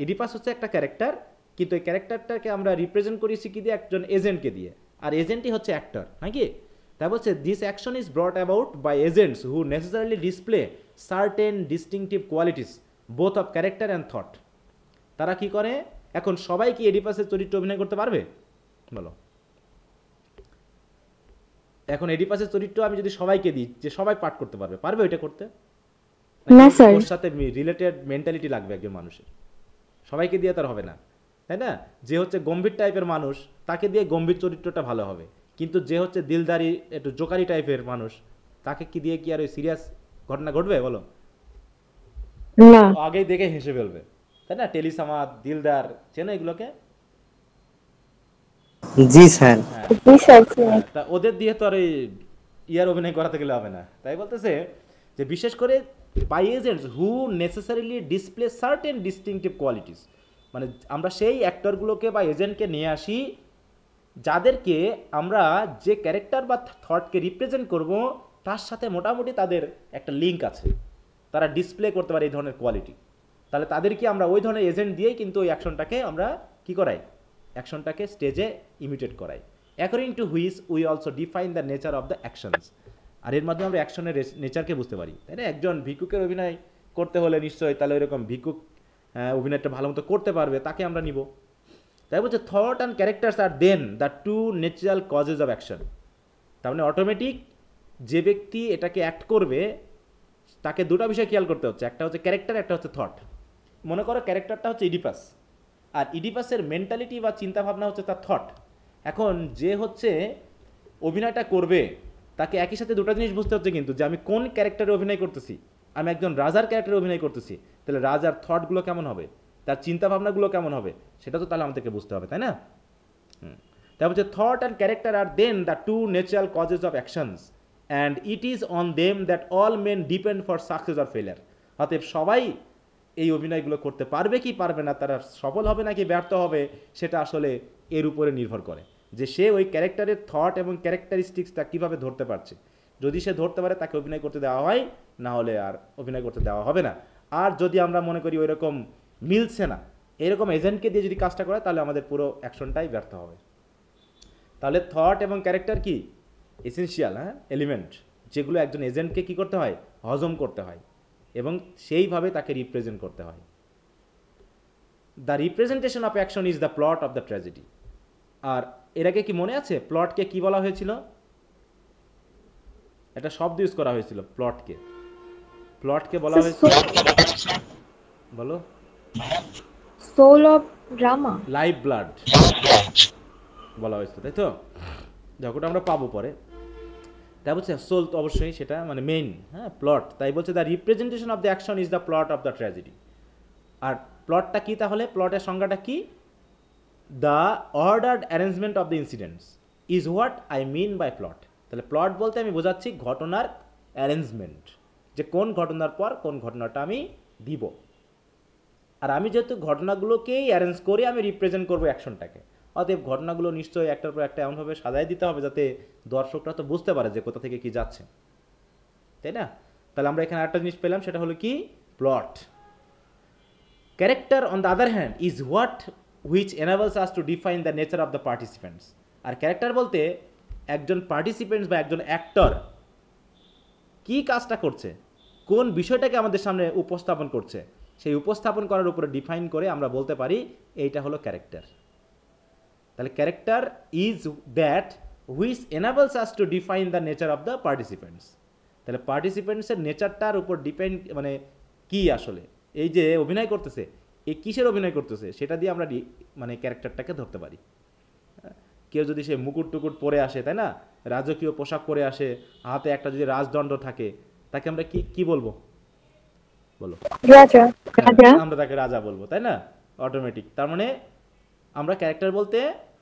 এডিপাস হচ্ছে একটা ক্যারেক্টার কিন্তু ওই ক্যারেক্টারটাকে আমরা রিপ্রেজেন্ট করেছি কি দিয়ে একজন এজেন্টকে দিয়ে আর এজেন্টই হচ্ছে অ্যাক্টর নাকি তারপর হচ্ছে this action is brought about by agents who necessarily display certain distinctive qualities both of character and thought তারা কি করে এখন সবাই কি এডিপাসের চরিত্র অভিনয় করতে পারবে বলো এখন এডিপাসের চরিত্র আমি যদি সবাইকে দিই যে সবাই পাঠ করতে পারবে পারবে ওইটা করতে না স্যার ওর সাথে রিলেটেড মেন্টালিটি লাগবে একজন মানুষের সবাইকে দিয়ে তার হবে না তাই না যে হচ্ছে গম্ভীর টাইপের মানুষ তাকে দিয়ে গম্ভীর চরিত্রটা ভালো হবে কিন্তু যে হচ্ছে দিলদারি একটু জোকারি টাইপের মানুষ তাকে কি দিয়ে কি আর ওই সিরিয়াস ঘটনা ঘটবে বলো আগেই দেখে হেসে ফেলবে তাই না টেলিসামাদ দিলদার চেনো এগুলোকে জি স্যার হ্যাঁ। ওদের দিয়ে তো আর ওই ইয়ার অভিনয় করাতে গেলে হবে না তাই বলতেছে যে বিশেষ করে by agents who necessarily display certain distinctive qualities মানে আমরা সেই অ্যাক্টরগুলোকে বা এজেন্টকে নিয়ে আসি যাদেরকে আমরা যে ক্যারেক্টার বা থটকে রিপ্রেজেন্ট করব তার সাথে মোটামুটি তাদের একটা লিঙ্ক আছে তারা ডিসপ্লে করতে পারে এই ধরনের কোয়ালিটি তাহলে তাদেরকে আমরা ওই ধরনের এজেন্ট দিয়েই কিন্তু ওই অ্যাকশনটাকে আমরা কি করাই অ্যাকশনটাকে স্টেজে ইমিটেট করাই according to which we also define the nature of the actions আর এর মাধ্যমে আমরা অ্যাকশনের নেচারকে বুঝতে পারি তাই না একজন ভিক্ষুকের অভিনয় করতে হলে নিশ্চয়ই তাহলে ওইরকম ভিক্ষুক অভিনয়টা ভালো মতো করতে পারবে তাকে আমরা নিব তাই বলছে thought and characters are then the two natural causes of action তার মানে অটোমেটিক যে ব্যক্তি এটাকে অ্যাক্ট করবে তাকে দুটো বিষয় খেয়াল করতে হচ্ছে একটা হচ্ছে ক্যারেক্টার একটা হচ্ছে থট মনে করো ক্যারেক্টারটা হচ্ছে ইডিপাস আর ইডিপাসের মেন্টালিটি বা চিন্তাভাবনা হচ্ছে তার থট এখন যে হচ্ছে অভিনয়টা করবে তাকে একই সাথে দুটো জিনিস বুঝতে হচ্ছে কিন্তু যে আমি কোন ক্যারেক্টারে অভিনয় করতেছি আমি একজন রাজার ক্যারেক্টারে অভিনয় করতেছি তাহলে রাজার থটগুলো কেমন হবে তার চিন্তা ভাবনাগুলো কেমন হবে সেটা তো তাহলে আমাদেরকে বুঝতে হবে তাই না তারপর হচ্ছে thought and character are then the two natural causes of actions and it is on them that all men depend for success or failure অতএব সবাই এই অভিনয়গুলো করতে পারবে কি পারবে না তারা সফল হবে নাকি ব্যর্থ হবে সেটা আসলে এর উপরে নির্ভর করে যে সে ওই ক্যারেক্টারের থট এবং ক্যারেক্টারিস্টিক্সটা কীভাবে ধরতে পারছে যদি সে ধরতে পারে তাকে অভিনয় করতে দেওয়া হয় না হলে আর অভিনয় করতে দেওয়া হবে না আর যদি আমরা মনে করি ওই রকম মিলছে না এরকম এজেন্টকে দিয়ে যদি কাজটা করে তাহলে আমাদের পুরো অ্যাকশনটাই ব্যর্থ হবে তাহলে থট এবং ক্যারেক্টার কি এসেন্সিয়াল হ্যাঁ এলিমেন্ট যেগুলো একজন এজেন্টকে কি করতে হয় হজম করতে হয় এবং সেইভাবে তাকে রিপ্রেজেন্ট করতে হয় the representation of action is the plot of the tragedy আর এর আগে কি মনে আছে প্লটকে কি বলা হয়েছিল এটা শব্দ ইউজ করা হয়েছিল প্লটকে প্লটকে বলা হয়েছিল বলো soul of drama lifeblood বলা হয়েছে তাই তো যাক ওটা আমরা পাবো পরে তাই বলছে সোল তো অবশ্যই সেটা মানে মেইন হ্যাঁ প্লট তাই বলছে the representation of the action is the plot of the tragedy আর প্লটটা কী তাহলে প্লটের সংজ্ঞাটা কি the ordered arrangement of the incidents is what I mean by plot তাহলে প্লট বলতে আমি বোঝাচ্ছি ঘটনার অ্যারেঞ্জমেন্ট যে কোন ঘটনার পর কোন ঘটনাটা আমি দিব আর আমি যেহেতু ঘটনাগুলোকেই অ্যারেঞ্জ করে আমি রিপ্রেজেন্ট করবো অ্যাকশনটাকে অতএব ঘটনাগুলো নিশ্চয়ই একটার পর একটা এমনভাবে সাজায় দিতে হবে যাতে দর্শকরা তো বুঝতে পারে যে কোথা থেকে কি যাচ্ছে তাই না তাহলে আমরা এখানে আরেকটা জিনিস পেলাম সেটা হলো কি plot character on the other hand is what which enables us to define the nature of the participants আর ক্যারেক্টার বলতে একজন পার্টিসিপেন্টস বা একজন অ্যাক্টর কি কাজটা করছে কোন বিষয়টাকে আমাদের সামনে উপস্থাপন করছে সেই উপস্থাপন করার উপরে ডিফাইন করে আমরা বলতে পারি এইটা হলো ক্যারেক্টার তাহলে character is that which enables us to define the nature of the participants তাহলে পার্টিসিপেন্টসের নেচারটার উপর ডিপেন্ড মানে কি আসলে এই যে অভিনয় করতেছে এ কিসের অভিনয় করতেছে সেটা দিয়ে আমরা মানে ক্যারেক্টারটাকে ধরতে পারি কেউ যদি সে মুকুট টুকুট পরে আসে তাই না রাজকীয় পোশাক পরে আসে হাতে একটা যদি রাজদণ্ড থাকে তাকে আমরা কি কি বলবো বলো হ্যাঁ, আমরা তাকে রাজা বলবো তাই না অটোমেটিক তার মানে আমরা ক্যারেক্টার বলতে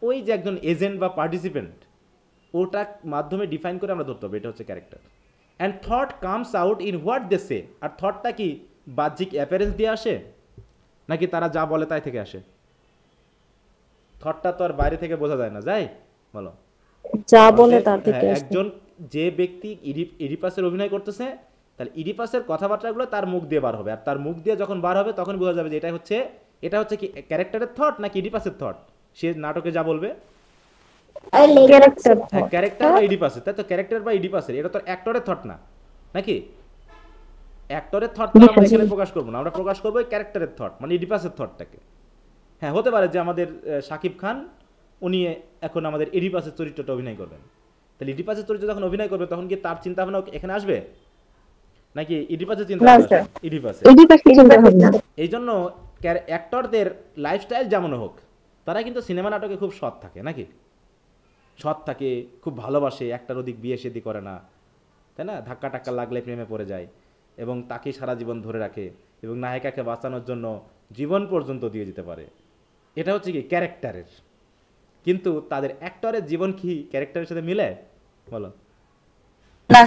ওই যে একজন এজেন্ট বা পার্টিসিপেন্ট ওটা মাধ্যমে ডিফাইন করে আমরা ধরতে হবে এটা হচ্ছে character and thought comes out in what they say আর থটটা কি বাহ্যিক অ্যাপারেন্স দিয়ে আসে নাকি তারা যা বলে তাই থেকে আসে থটটা তো আর বাইরে থেকে বোঝা যায় না যাই বলো যা বলে তার থেকে হ্যাঁ, একজন যে ব্যক্তি ইডিপাসের অভিনয় করতেছে তাহলে ইডিপাসের কথাবার্তাগুলো তার মুখ দিয়ে বার হবে আর তার মুখ দিয়ে যখন বার হবে তখন বোঝা যাবে যে এটা হচ্ছে এটা হচ্ছে কি ক্যারেক্টারের থট নাকি ইডিপাসের থট সে নাটকে যা বলবে ক্যারেক্টার বা ইডিপাসের তাই তো ক্যারেক্টার বা ইডিপাসের এটা তো অ্যাক্টরের থট না নাকি অ্যাক্টরের থট আমরা এখানে প্রকাশ করবো না আমরা প্রকাশ করবো ক্যারেক্টারের থট মানে ইডিপাসের থটটাকে হ্যাঁ হতে পারে যে আমাদের সাকিব খান উনি এখন আমাদের ইডিপাসের চরিত্রটা অভিনয় করবেন তাহলে ইডিপাসের চরিত্র যখন অভিনয় করবে তখন কি তার চিন্তা ভাবনা এখানে আসবে নাকি ইডিপাসে চিন্তা ইডিপাসে এইজন্য অ্যাক্টরদের লাইফস্টাইল যেমন হোক তারা কিন্তু সিনেমা নাটকে খুব সৎ থাকে নাকি সৎ থাকে খুব ভালোবাসে একটার ওদিক বিয়ে সেদি করে না তাই না ধাক্কা টাক্কা লাগলে প্রেমে পড়ে যায় এবং তাকে সারা জীবন ধরে রাখে এবং নায়িকাকে বাঁচানোর জন্য জীবন পর্যন্ত দিয়ে যেতে পারে এটা হচ্ছে কি ক্যারেক্টারের কিন্তু তাদের অ্যাক্টরের জীবন কি ক্যারেক্টারের সাথে মিলে বলো না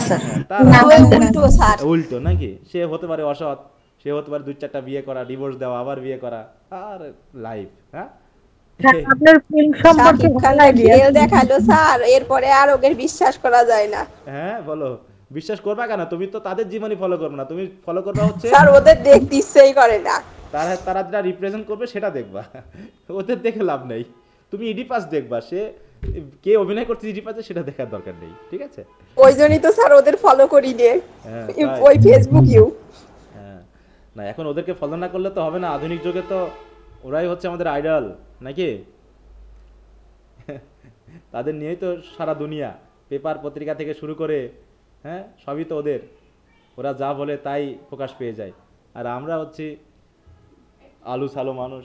স্যার উল্টো নাকি সে হতে পারে অসৎ সে হতে পারে দুই চারটা বিয়ে করা ডিভোর্স দেওয়া আবার বিয়ে করা আর হ্যাঁ? লাইফ হ্যাঁ বলো বিশ্বাস কেন তুমি তো তাদের জীবনই ফলো করবে না তুমি ফলো হচ্ছে ওদের দেখতে করে না তারা তারা যেটা রিপ্রেজেন্ট করবে সেটা দেখবা ওদের দেখে লাভ নেই তুমি ইডিপাস দেখবা সে কে অভিনয় করছে জিজি পাচ্ছে সেটা দেখার দরকার নেই ঠিক আছে ওই জন্যই তো স্যার ওদের ফলো করি নে ওই ফেসবুক ইউ হ্যাঁ। না এখন ওদেরকে ফলো না করলে তো হবে না আধুনিক যুগে তো ওরাই হচ্ছে আমাদের আইডল নাকি তাদের নিয়েই তো সারা দুনিয়া পেপার পত্রিকা থেকে শুরু করে হ্যাঁ সবই তো ওদের ওরা যা বলে তাই প্রকাশ পেয়ে যায় আর আমরা হচ্ছি আলু সালো মানুষ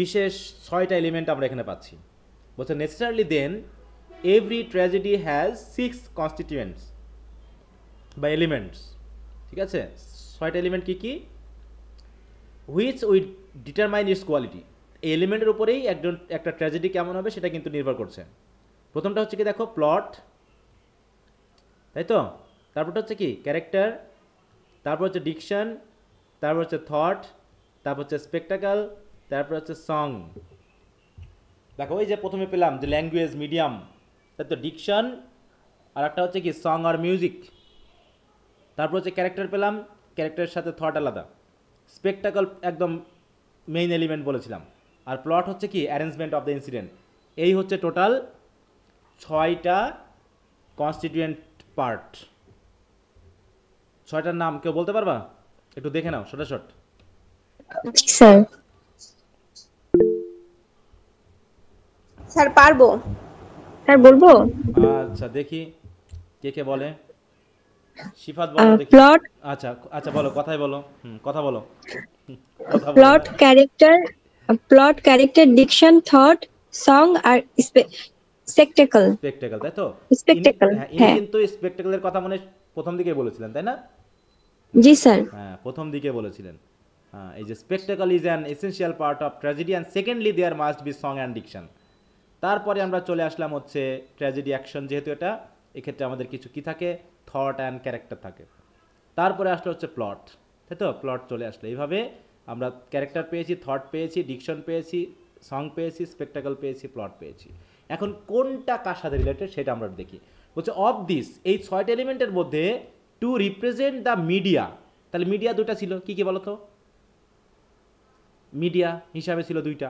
বিশেষ ছয়টা এলিমেন্ট আমরা এখানে পাচ্ছি বলছে naturally then every tragedy has six constituents বা এলিমেন্টস ঠিক আছে ছয়টা এলিমেন্ট কী কী which we determine its quality এই এলিমেন্টের উপরেই একজন একটা ট্র্যাজেডি কেমন হবে সেটা কিন্তু নির্ভর করছে প্রথমটা হচ্ছে কি দেখো প্লট তাই তো তারপরটা হচ্ছে কি ক্যারেক্টার তারপর হচ্ছে ডিকশন তারপর হচ্ছে থট তারপর হচ্ছে স্পেকটাকাল তারপর হচ্ছে সং দেখো ওই যে প্রথমে পেলাম যে ল্যাঙ্গুয়েজ মিডিয়াম তার তো ডিকশন আর একটা হচ্ছে কি সং আর মিউজিক তারপর হচ্ছে ক্যারেক্টার পেলাম ক্যারেক্টারের সাথে থট আলাদা স্পেকটাকল একদম মেইন এলিমেন্ট বলেছিলাম আর প্লট হচ্ছে কি অ্যারেঞ্জমেন্ট অফ দ্য ইনসিডেন্ট এই হচ্ছে টোটাল ছয়টা কনস্টিটিউয়েন্ট পার্ট ছয়টার নাম কেউ বলতে পারবা একটু দেখে নাও শট স্যার স্যার পারবো স্যার বলবো আচ্ছা দেখি কে কে বলে সিফাত বলো দেখি প্লট আচ্ছা আচ্ছা বলো কথাই বলো হুম কথা বলো plot character plot character diction thought song আর স্পেকটেকল স্পেকটেকল তাই তো স্পেকটেকল হ্যাঁ, হ্যাঁ কিন্তু স্পেকটেকলের কথা মনে প্রথম দিকে বলেছিলেন তাই না জি স্যার হ্যাঁ প্রথম দিকে বলেছিলেন হ্যাঁ এই যে spectacle is an essential part of tragedy and secondly there must be song and diction তারপরে আমরা চলে আসলাম হচ্ছে ট্র্যাজেডি অ্যাকশন যেহেতু এটা এক্ষেত্রে আমাদের কিছু কি থাকে থট অ্যান্ড ক্যারেক্টার থাকে তারপরে আসলো হচ্ছে প্লট তাই তো প্লট চলে আসলো এইভাবে আমরা ক্যারেক্টার পেয়েছি থট পেয়েছি ডিকশন পেয়েছি সং পেয়েছি স্পেকটাকল পেয়েছি প্লট পেয়েছি এখন কোনটা কার সাথে রিলেটেড সেটা আমরা দেখি বলছে অফ দিস এই ছয়টা এলিমেন্টের মধ্যে টু রিপ্রেজেন্ট দ্য মিডিয়া তাহলে মিডিয়া দুটা ছিল কি কি বলতো মিডিয়া হিসাবে ছিল দুইটা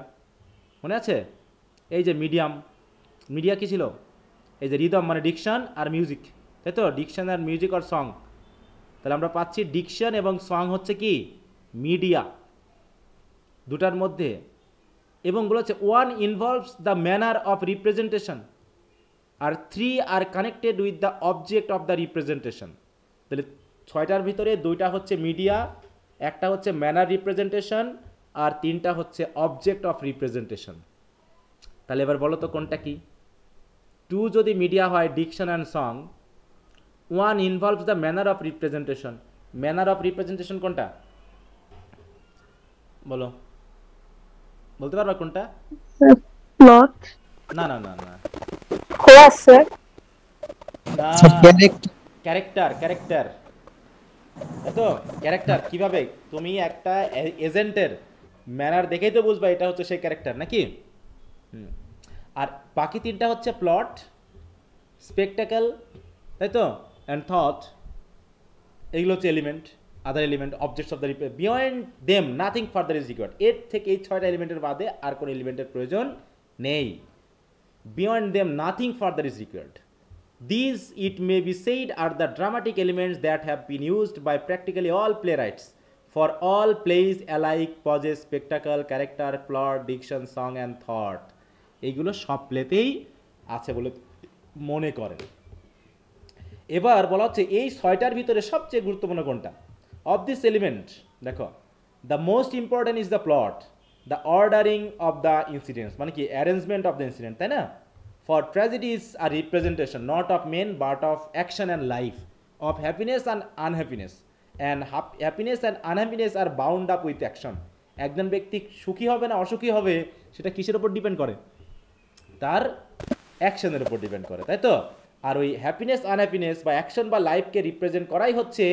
মনে আছে এই যে মিডিয়াম মিডিয়া কী ছিল এই যে রিদম মানে ডিকশন আর মিউজিক তাই তো ডিকশন আর মিউজিক আর সং তাহলে আমরা পাচ্ছি ডিকশন এবং সং হচ্ছে কি মিডিয়া দুটার মধ্যে এবং বলেছে one involves the manner of representation আর three are connected with the object of the representation তাহলে ছয়টার ভিতরে দুইটা হচ্ছে মিডিয়া একটা হচ্ছে ম্যানার রিপ্রেজেন্টেশন আর তিনটা হচ্ছে অবজেক্ট অফ রিপ্রেজেন্টেশন তাহলে এবার বলো তো কোনটা কি টু যদি মিডিয়া হয় diction and song one involves the manner of representation manner of representation কোনটা বলো বলতে পারবা কোনটা না না না না ক্যারেক্টার ক্যারেক্টার তো ক্যারেক্টার কিভাবে তুমি একটা এজেন্টের ম্যানার দেখেই তো বুঝবা এটা হচ্ছে সেই ক্যারেক্টার নাকি আর বাকি তিনটা হচ্ছে প্লট স্পেকটাকেল তাই তো অ্যান্ড থট এগুলো হচ্ছে element other element objects of the repair beyond them nothing further is required এর থেকে এই ছয়টা এলিমেন্টের বাদে আর কোনো এলিমেন্টের প্রয়োজন নেই beyond them nothing further is required these it may be said are the dramatic elements that have been used by practically all playwrights for all plays alike possess spectacle character plot diction song and thought এইগুলো সব প্লেতেই আছে বলে মনে করেন এবার বলা হচ্ছে এই ছয়টার ভিতরে সবচেয়ে গুরুত্বপূর্ণ কোনটা অফ দিস এলিমেন্ট দেখো the most important is the plot the ordering of the incidents মানে কি অ্যারেঞ্জমেন্ট অফ দ্য ইনসিডেন্ট তাই না for tragedies are representation not of men but of action and life of happiness and unhappiness and happiness and unhappiness are bound up with action একজন ব্যক্তি সুখী হবে না অসুখী হবে সেটা কিসের উপর ডিপেন্ড করে তার অ্যাকশনের উপর ডিপেন্ড করে তাই তো আর ওই হ্যাপিনেস আনহ্যাপিনেস বা অ্যাকশন বা লাইফকে রিপ্রেজেন্ট করাই হচ্ছে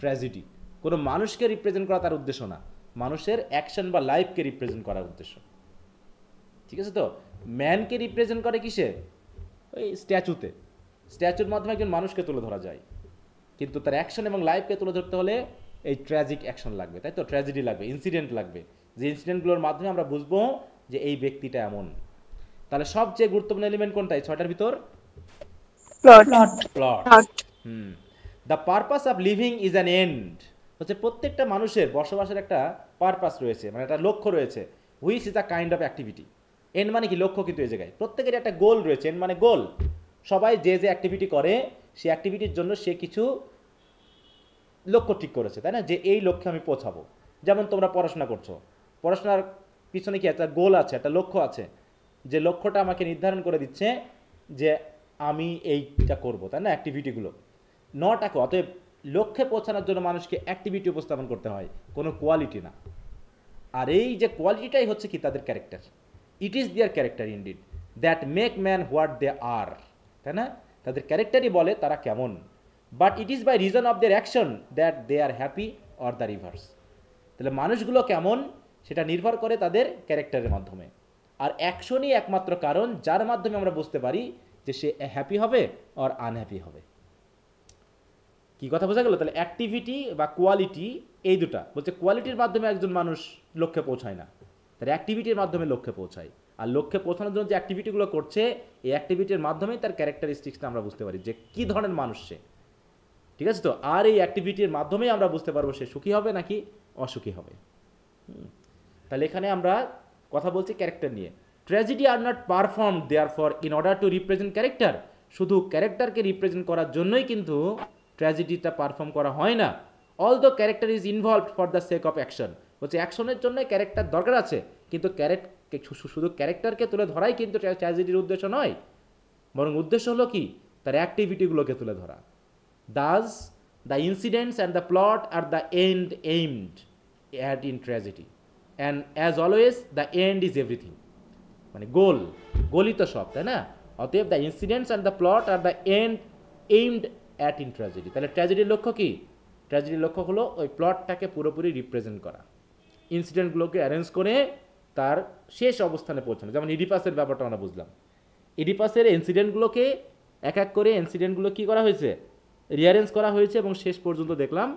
ট্র্যাজেডি কোনো মানুষকে রিপ্রেজেন্ট করা তার উদ্দেশ্য না মানুষের অ্যাকশন বা লাইফকে রিপ্রেজেন্ট করার উদ্দেশ্য ঠিক আছে তো ম্যানকে রিপ্রেজেন্ট করে কিসে ওই স্ট্যাচুতে স্ট্যাচুর মাধ্যমে একজন মানুষকে তুলে ধরা যায় কিন্তু তার অ্যাকশন এবং লাইফকে তুলে ধরতে হলে এই ট্র্যাজিক অ্যাকশন লাগবে তাই তো ট্র্যাজেডি লাগবে ইনসিডেন্ট লাগবে যে ইনসিডেন্টগুলোর মাধ্যমে আমরা বুঝবো যে এই ব্যক্তিটা এমন তাহলে সবচেয়ে গুরুত্বপূর্ণ এলিমেন্ট কোনটাই এই ছয়টার ভিতর plot hmm the purpose of living is an end হচ্ছে প্রত্যেকটা মানুষের বসবাসের একটা পারপাস রয়েছে মানে একটা লক্ষ্য রয়েছে which is a kind of activity an মানে কি লক্ষ্য কিন্তু এই জায়গায় প্রত্যেকের একটা গোল রয়েছে এন মানে গোল সবাই যে যে অ্যাক্টিভিটি করে সেই অ্যাক্টিভিটির জন্য সে কিছু লক্ষ্য ঠিক করেছে তাই না যে এই লক্ষ্যে আমি পৌঁছাবো যেমন তোমরা পড়াশোনা করছো পড়াশোনার পিছনে কি একটা গোল আছে একটা লক্ষ্য আছে যে লক্ষ্যটা আমাকে নির্ধারণ করে দিচ্ছে যে আমি এইটা করব তাই না অ্যাক্টিভিটিগুলো নটাকে অতএব লক্ষ্যে পৌঁছানোর জন্য মানুষকে অ্যাক্টিভিটি উপস্থাপন করতে হয় কোনো কোয়ালিটি না আর এই যে কোয়ালিটিটাই হচ্ছে কি তাদের character it is their character did that make man what they are তাই না তাদের ক্যারেক্টারই বলে তারা কেমন but it is by reason of their action that they are happy or the reverse তাহলে মানুষগুলো কেমন সেটা নির্ভর করে তাদের ক্যারেক্টারের মাধ্যমে আর অ্যাকশনই একমাত্র কারণ যার মাধ্যমে আমরা বুঝতে পারি যে সে হ্যাপি হবে আর আনহ্যাপি হবে কি কথা বোঝা গেল তাহলে অ্যাক্টিভিটি বা কোয়ালিটি এই দুটা বলছে কোয়ালিটির মাধ্যমে একজন মানুষ লক্ষ্যে পৌঁছায় না তার অ্যাক্টিভিটির মাধ্যমে লক্ষ্যে পৌঁছায় আর লক্ষ্যে পৌঁছানোর জন্য যে অ্যাক্টিভিটিগুলো করছে এই অ্যাক্টিভিটির মাধ্যমেই তার ক্যারেক্টারিস্টিক্সটা আমরা বুঝতে পারি যে কী ধরনের মানুষ সে ঠিক আছে তো আর এই অ্যাক্টিভিটির মাধ্যমেই আমরা বুঝতে পারবো সে সুখী হবে নাকি অসুখী হবে তাহলে এখানে আমরা কথা বলছে ক্যারেক্টার নিয়ে tragedy are not perform their for in order to represent character শুধু ক্যারেক্টারকে রিপ্রেজেন্ট করার জন্যই কিন্তু ট্র্যাজেডিটা পারফর্ম করা হয় না all the character is involve for the sake of action বলছে অ্যাকশনের জন্য ক্যারেক্টার দরকার আছে কিন্তু ক্যারেক্ট শুধু ক্যারেক্টারকে তুলে ধরাই কিন্তু ট্র্যাজেডির উদ্দেশ্য নয় বরং উদ্দেশ্য হলো কি তার অ্যাক্টিভিটিগুলোকে তুলে ধরা thus the incidents and the plot are the end aimed at in tragedy and as always the end is everything মানে গোল গোলই তো সব তাই না অতএব the incidents and the plot are the end aimed at in tragedy তাহলে ট্র্যাজেডির লক্ষ্য কী ট্র্যাজেডির লক্ষ্য হলো ওই প্লটটাকে পুরোপুরি রিপ্রেজেন্ট করা ইনসিডেন্টগুলোকে অ্যারেঞ্জ করে তার শেষ অবস্থানে পৌঁছানো যেমন ইডিপাসের ব্যাপারটা আমরা বুঝলাম ইডিপাসের ইনসিডেন্টগুলোকে এক এক করে ইনসিডেন্টগুলো কী করা হয়েছে রিয়ারেঞ্জ করা হয়েছে এবং শেষ পর্যন্ত দেখলাম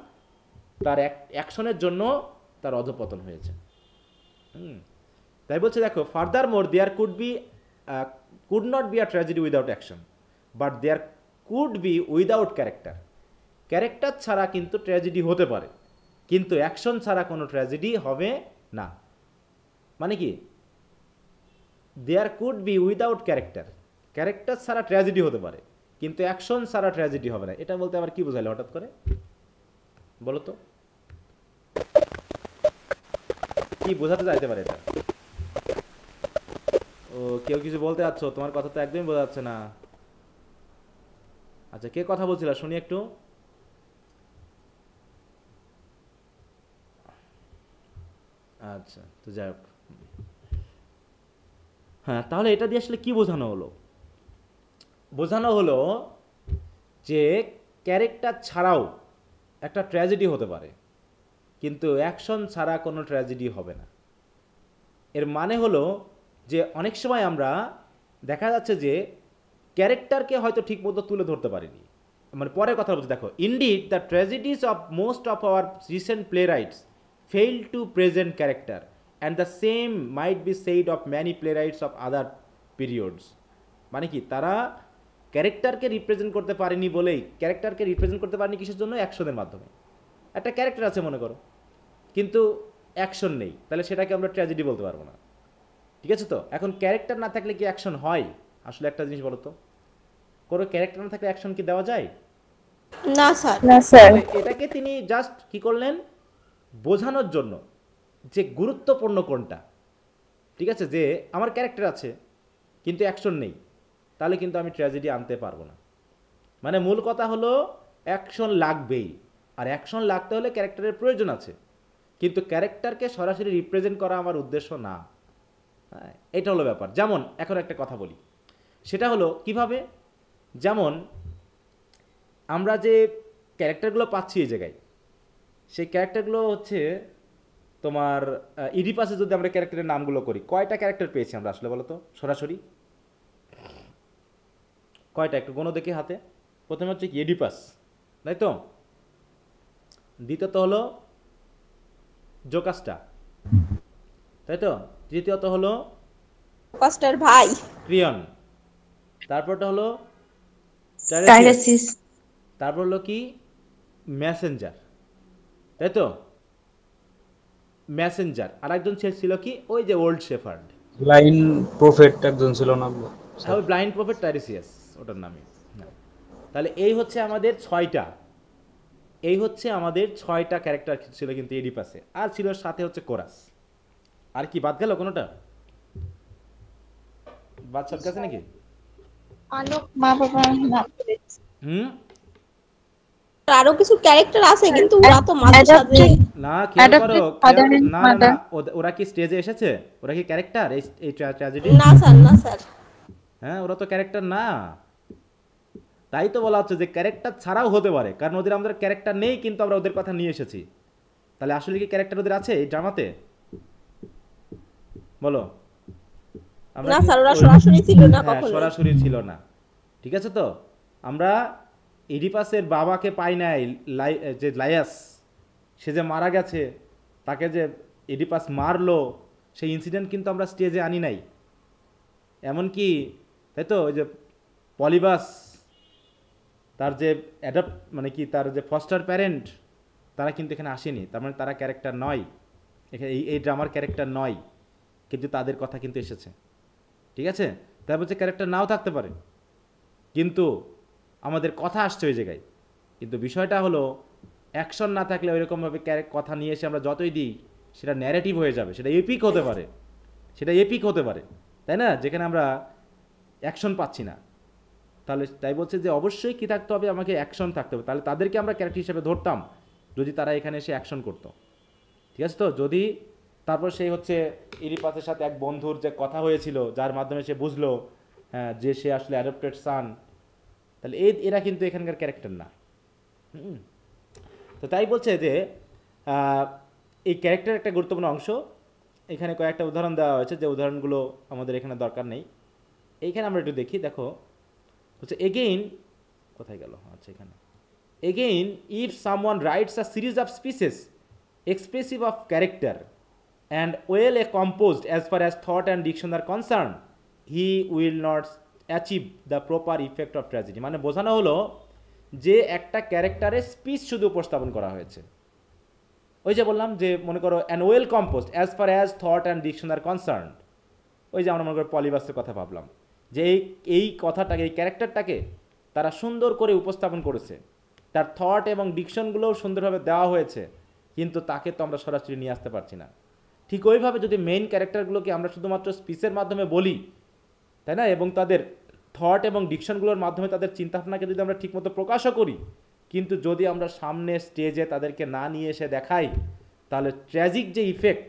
তার অ্যাকশনের জন্য তার অধপতন হয়েছে হুম তাই বলছে দেখো furthermore there could be could not be a tragedy without action but there could be without character character ছাড়া কিন্তু ট্র্যাজেডি হতে পারে কিন্তু অ্যাকশন ছাড়া কোনো ট্র্যাজেডি হবে না মানে কি there could be without character character ছাড়া ট্র্যাজেডি হতে পারে কিন্তু অ্যাকশন ছাড়া ট্র্যাজেডি হবে না এটা বলতে আবার কি বোঝালে হঠাৎ করে বলো তো কি বোঝাতে চাইতে পারে এটা ও কেউ কিছু বলতে যাচ্ছ তোমার কথা তো একদমই বোঝা যাচ্ছে না আচ্ছা কে কথা বলছিল শুনি একটু আচ্ছা তো যাই হোক হ্যাঁ তাহলে এটা দিয়ে আসলে কি বোঝানো হলো বোঝানো হলো যে ক্যারেক্টার ছাড়াও একটা ট্র্যাজেডি হতে পারে কিন্তু অ্যাকশন ছাড়া কোনো ট্র্যাজেডি হবে না এর মানে হলো যে অনেক সময় আমরা দেখা যাচ্ছে যে ক্যারেক্টারকে হয়তো ঠিকমতো তুলে ধরতে পারিনি মানে পরের কথা বলছি দেখো indeed the tragedies of most of our recent playwrights fail to present character and the same might be said of many playwrights of other periods মানে কি তারা ক্যারেক্টারকে রিপ্রেজেন্ট করতে পারেনি বলেই ক্যারেক্টারকে রিপ্রেজেন্ট করতে পারেনি কিসের জন্য অ্যাকশনের মাধ্যমে একটা ক্যারেক্টার আছে মনে করো কিন্তু অ্যাকশন নেই তাহলে সেটাকে আমরা ট্র্যাজেডি বলতে পারবো না ঠিক আছে তো এখন ক্যারেক্টার না থাকলে কি অ্যাকশন হয় আসলে একটা জিনিস বলো তো কোনো ক্যারেক্টার না থাকলে অ্যাকশন কি দেওয়া যায় না স্যার না স্যার এটাকে তিনি জাস্ট কি করলেন বোঝানোর জন্য যে গুরুত্বপূর্ণ কোনটা ঠিক আছে যে আমার ক্যারেক্টার আছে কিন্তু অ্যাকশন নেই তাহলে কিন্তু আমি ট্র্যাজেডি আনতে পারবো না মানে মূল কথা হলো অ্যাকশন লাগবেই আর অ্যাকশন লাগতে হলে ক্যারেক্টারের প্রয়োজন আছে কিন্তু ক্যারেক্টারকে সরাসরি রিপ্রেজেন্ট করা আমার উদ্দেশ্য না হ্যাঁ, এটা হলো ব্যাপার যেমন এখন একটা কথা বলি সেটা হলো কিভাবে যেমন আমরা যে ক্যারেক্টারগুলো পাচ্ছি এই জায়গায় সেই ক্যারেক্টারগুলো হচ্ছে তোমার ইডিপাসে যদি আমরা ক্যারেক্টারের নামগুলো করি কয়টা ক্যারেক্টার পেয়েছি আমরা আসলে বলো তো সরাসরি কয়টা একটু গণ দেখি হাতে প্রথমে হচ্ছে ইডিপাস তাই তো দ্বিতীয়ত হলো জোকাস্টা তাই তো তৃতীয়ত হলো জোকাস্টার ভাই ক্রিয়ন তারপরটা হলো টাইরেসিস তারপর হলো কি মেসেঞ্জার তাই তো মেসেঞ্জার আরেকজন একজন ছিল কি ওই যে ওল্ড শেফার্ড ব্লাইন্ড প্রফেট একজন ছিল না ব্লাইন্ড প্রফেট টাইরিসিয়াস ওটার নামে তাহলে এই হচ্ছে আমাদের ছয়টা এই হচ্ছে আমাদের ছয়টা ক্যারেক্টার ছিল কিন্তু এডিপাসে আর ছিল সাথে হচ্ছে কোরাস আর কি বাদ গেল কোনোটা বাচ্চার কাছে নাকি আলোক মা বাবা নাম হুম আরো কিছু ক্যারেক্টার আছে কিন্তু ওরা তো মাঝে সাথে না কি করো না না ওরা কি স্টেজে এসেছে ওরা কি ক্যারেক্টার এই ট্র্যাজেডি না স্যার না স্যার হ্যাঁ ওরা তো ক্যারেক্টার না তাই তো বলা হচ্ছে যে ক্যারেক্টার ছাড়াও হতে পারে কারণ ওদের আমাদের ক্যারেক্টার নেই কিন্তু আমরা ওদের কথা নিয়ে এসেছি তাহলে আসলে কি ক্যারেক্টার ওদের আছে এই ড্রামাতে বলো হ্যাঁ, সরাসরি ছিল না ঠিক আছে তো আমরা ইডিপাসের বাবাকে পাই নাই যে লায়াস সে যে মারা গেছে তাকে যে ইডিপাস মারলো সেই ইনসিডেন্ট কিন্তু আমরা স্টেজে আনি নাই এমনকি তাই তো ওই যে পলিবাস তার যে অ্যাডাপ্ট মানে কি তার যে ফস্টার প্যারেন্ট তারা কিন্তু এখানে আসেনি তার মানে তারা ক্যারেক্টার নয় এখানে এই এই ড্রামার ক্যারেক্টার নয় কিন্তু তাদের কথা কিন্তু এসেছে ঠিক আছে তার বলছে ক্যারেক্টার নাও থাকতে পারে কিন্তু আমাদের কথা আসছে ওই জায়গায় কিন্তু বিষয়টা হলো অ্যাকশন না থাকলে ওইরকমভাবে কথা নিয়ে এসে আমরা যতই দিই সেটা ন্যারেটিভ হয়ে যাবে সেটা এপিক হতে পারে সেটা এপিক হতে পারে তাই না যেখানে আমরা অ্যাকশন পাচ্ছি না তাহলে তাই বলছে যে অবশ্যই কী থাকতে হবে আমাকে অ্যাকশন থাকতে হবে তাহলে তাদেরকে আমরা ক্যারেক্টার হিসেবে ধরতাম যদি তারা এখানে এসে অ্যাকশন করতো ঠিক আছে তো যদি তারপর সেই হচ্ছে ইরিপাসের সাথে এক বন্ধুর যে কথা হয়েছিল যার মাধ্যমে সে বুঝলো হ্যাঁ যে সে আসলে অ্যাডপ্টেড সান তাহলে এই এরা কিন্তু এখানকার ক্যারেক্টার না তো তাই বলছে যে এই ক্যারেক্টার একটা গুরুত্বপূর্ণ অংশ এখানে কয়েকটা উদাহরণ দেওয়া হয়েছে যে উদাহরণগুলো আমাদের এখানে দরকার নেই এইখানে আমরা একটু দেখি দেখো হচ্ছে এগেইন কোথায় গেল আচ্ছা এখানে again if someone writes a series of speeches expressive of character and well a composed as far as thought and diction are concern he will not achieve the proper effect of tragedy মানে বোঝানো হলো যে একটা ক্যারেক্টারের speech শুধু উপস্থাপন করা হয়েছে ওই যে বললাম যে মনে করো and well composed as far as thought and diction are concern ওই যে আমরা মনে করো পলিবাসের কথা ভাবলাম যে এই এই কথাটাকে এই ক্যারেক্টারটাকে তারা সুন্দর করে উপস্থাপন করেছে তার থট এবং ডিকশনগুলোও সুন্দরভাবে দেওয়া হয়েছে কিন্তু তাকে তো আমরা সরাসরি নিয়ে আসতে পারছি না ঠিক ওইভাবে যদি মেইন ক্যারেক্টারগুলোকে আমরা শুধুমাত্র স্পিচের মাধ্যমে বলি তাই না এবং তাদের থট এবং ডিকশনগুলোর মাধ্যমে তাদের চিন্তাভাবনাকে যদি আমরা ঠিকমতো প্রকাশও করি কিন্তু যদি আমরা সামনে স্টেজে তাদেরকে না নিয়ে এসে দেখাই তাহলে ট্র্যাজিক যে ইফেক্ট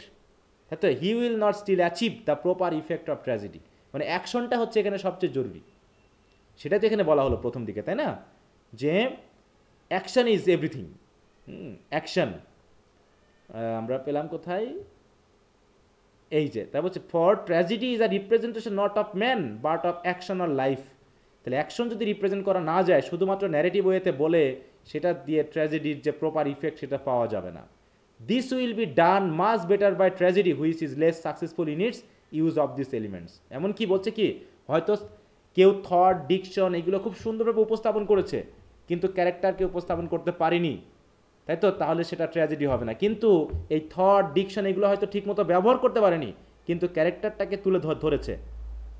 হ্যাঁ তো he will not still achieve the proper effect of tragedy মানে অ্যাকশনটা হচ্ছে এখানে সবচেয়ে জরুরি সেটা তো এখানে বলা হলো প্রথম দিকে তাই না যে অ্যাকশান ইজ এভরিথিং অ্যাকশান আমরা পেলাম কোথায় এই যে তারপর হচ্ছে for tragedy is a representation not of man but of action or life তাহলে অ্যাকশন যদি রিপ্রেজেন্ট করা না যায় শুধুমাত্র ন্যারেটিভ ওয়েতে বলে সেটা দিয়ে ট্র্যাজেডির যে প্রপার ইফেক্ট সেটা পাওয়া যাবে না this will be done much better by tragedy which is less successful in its use of this elements এমন কি বলছে কি হয়তো কেউ থট ডিকশন এগুলো খুব সুন্দরভাবে উপস্থাপন করেছে কিন্তু ক্যারেক্টারকে উপস্থাপন করতে পারিনি তাই তো তাহলে সেটা ট্র্যাজেডি হবে না কিন্তু এই থট ডিকশন এগুলো হয়তো ঠিকমতো ব্যবহার করতে পারেনি কিন্তু ক্যারেক্টারটাকে তুলে ধরেছে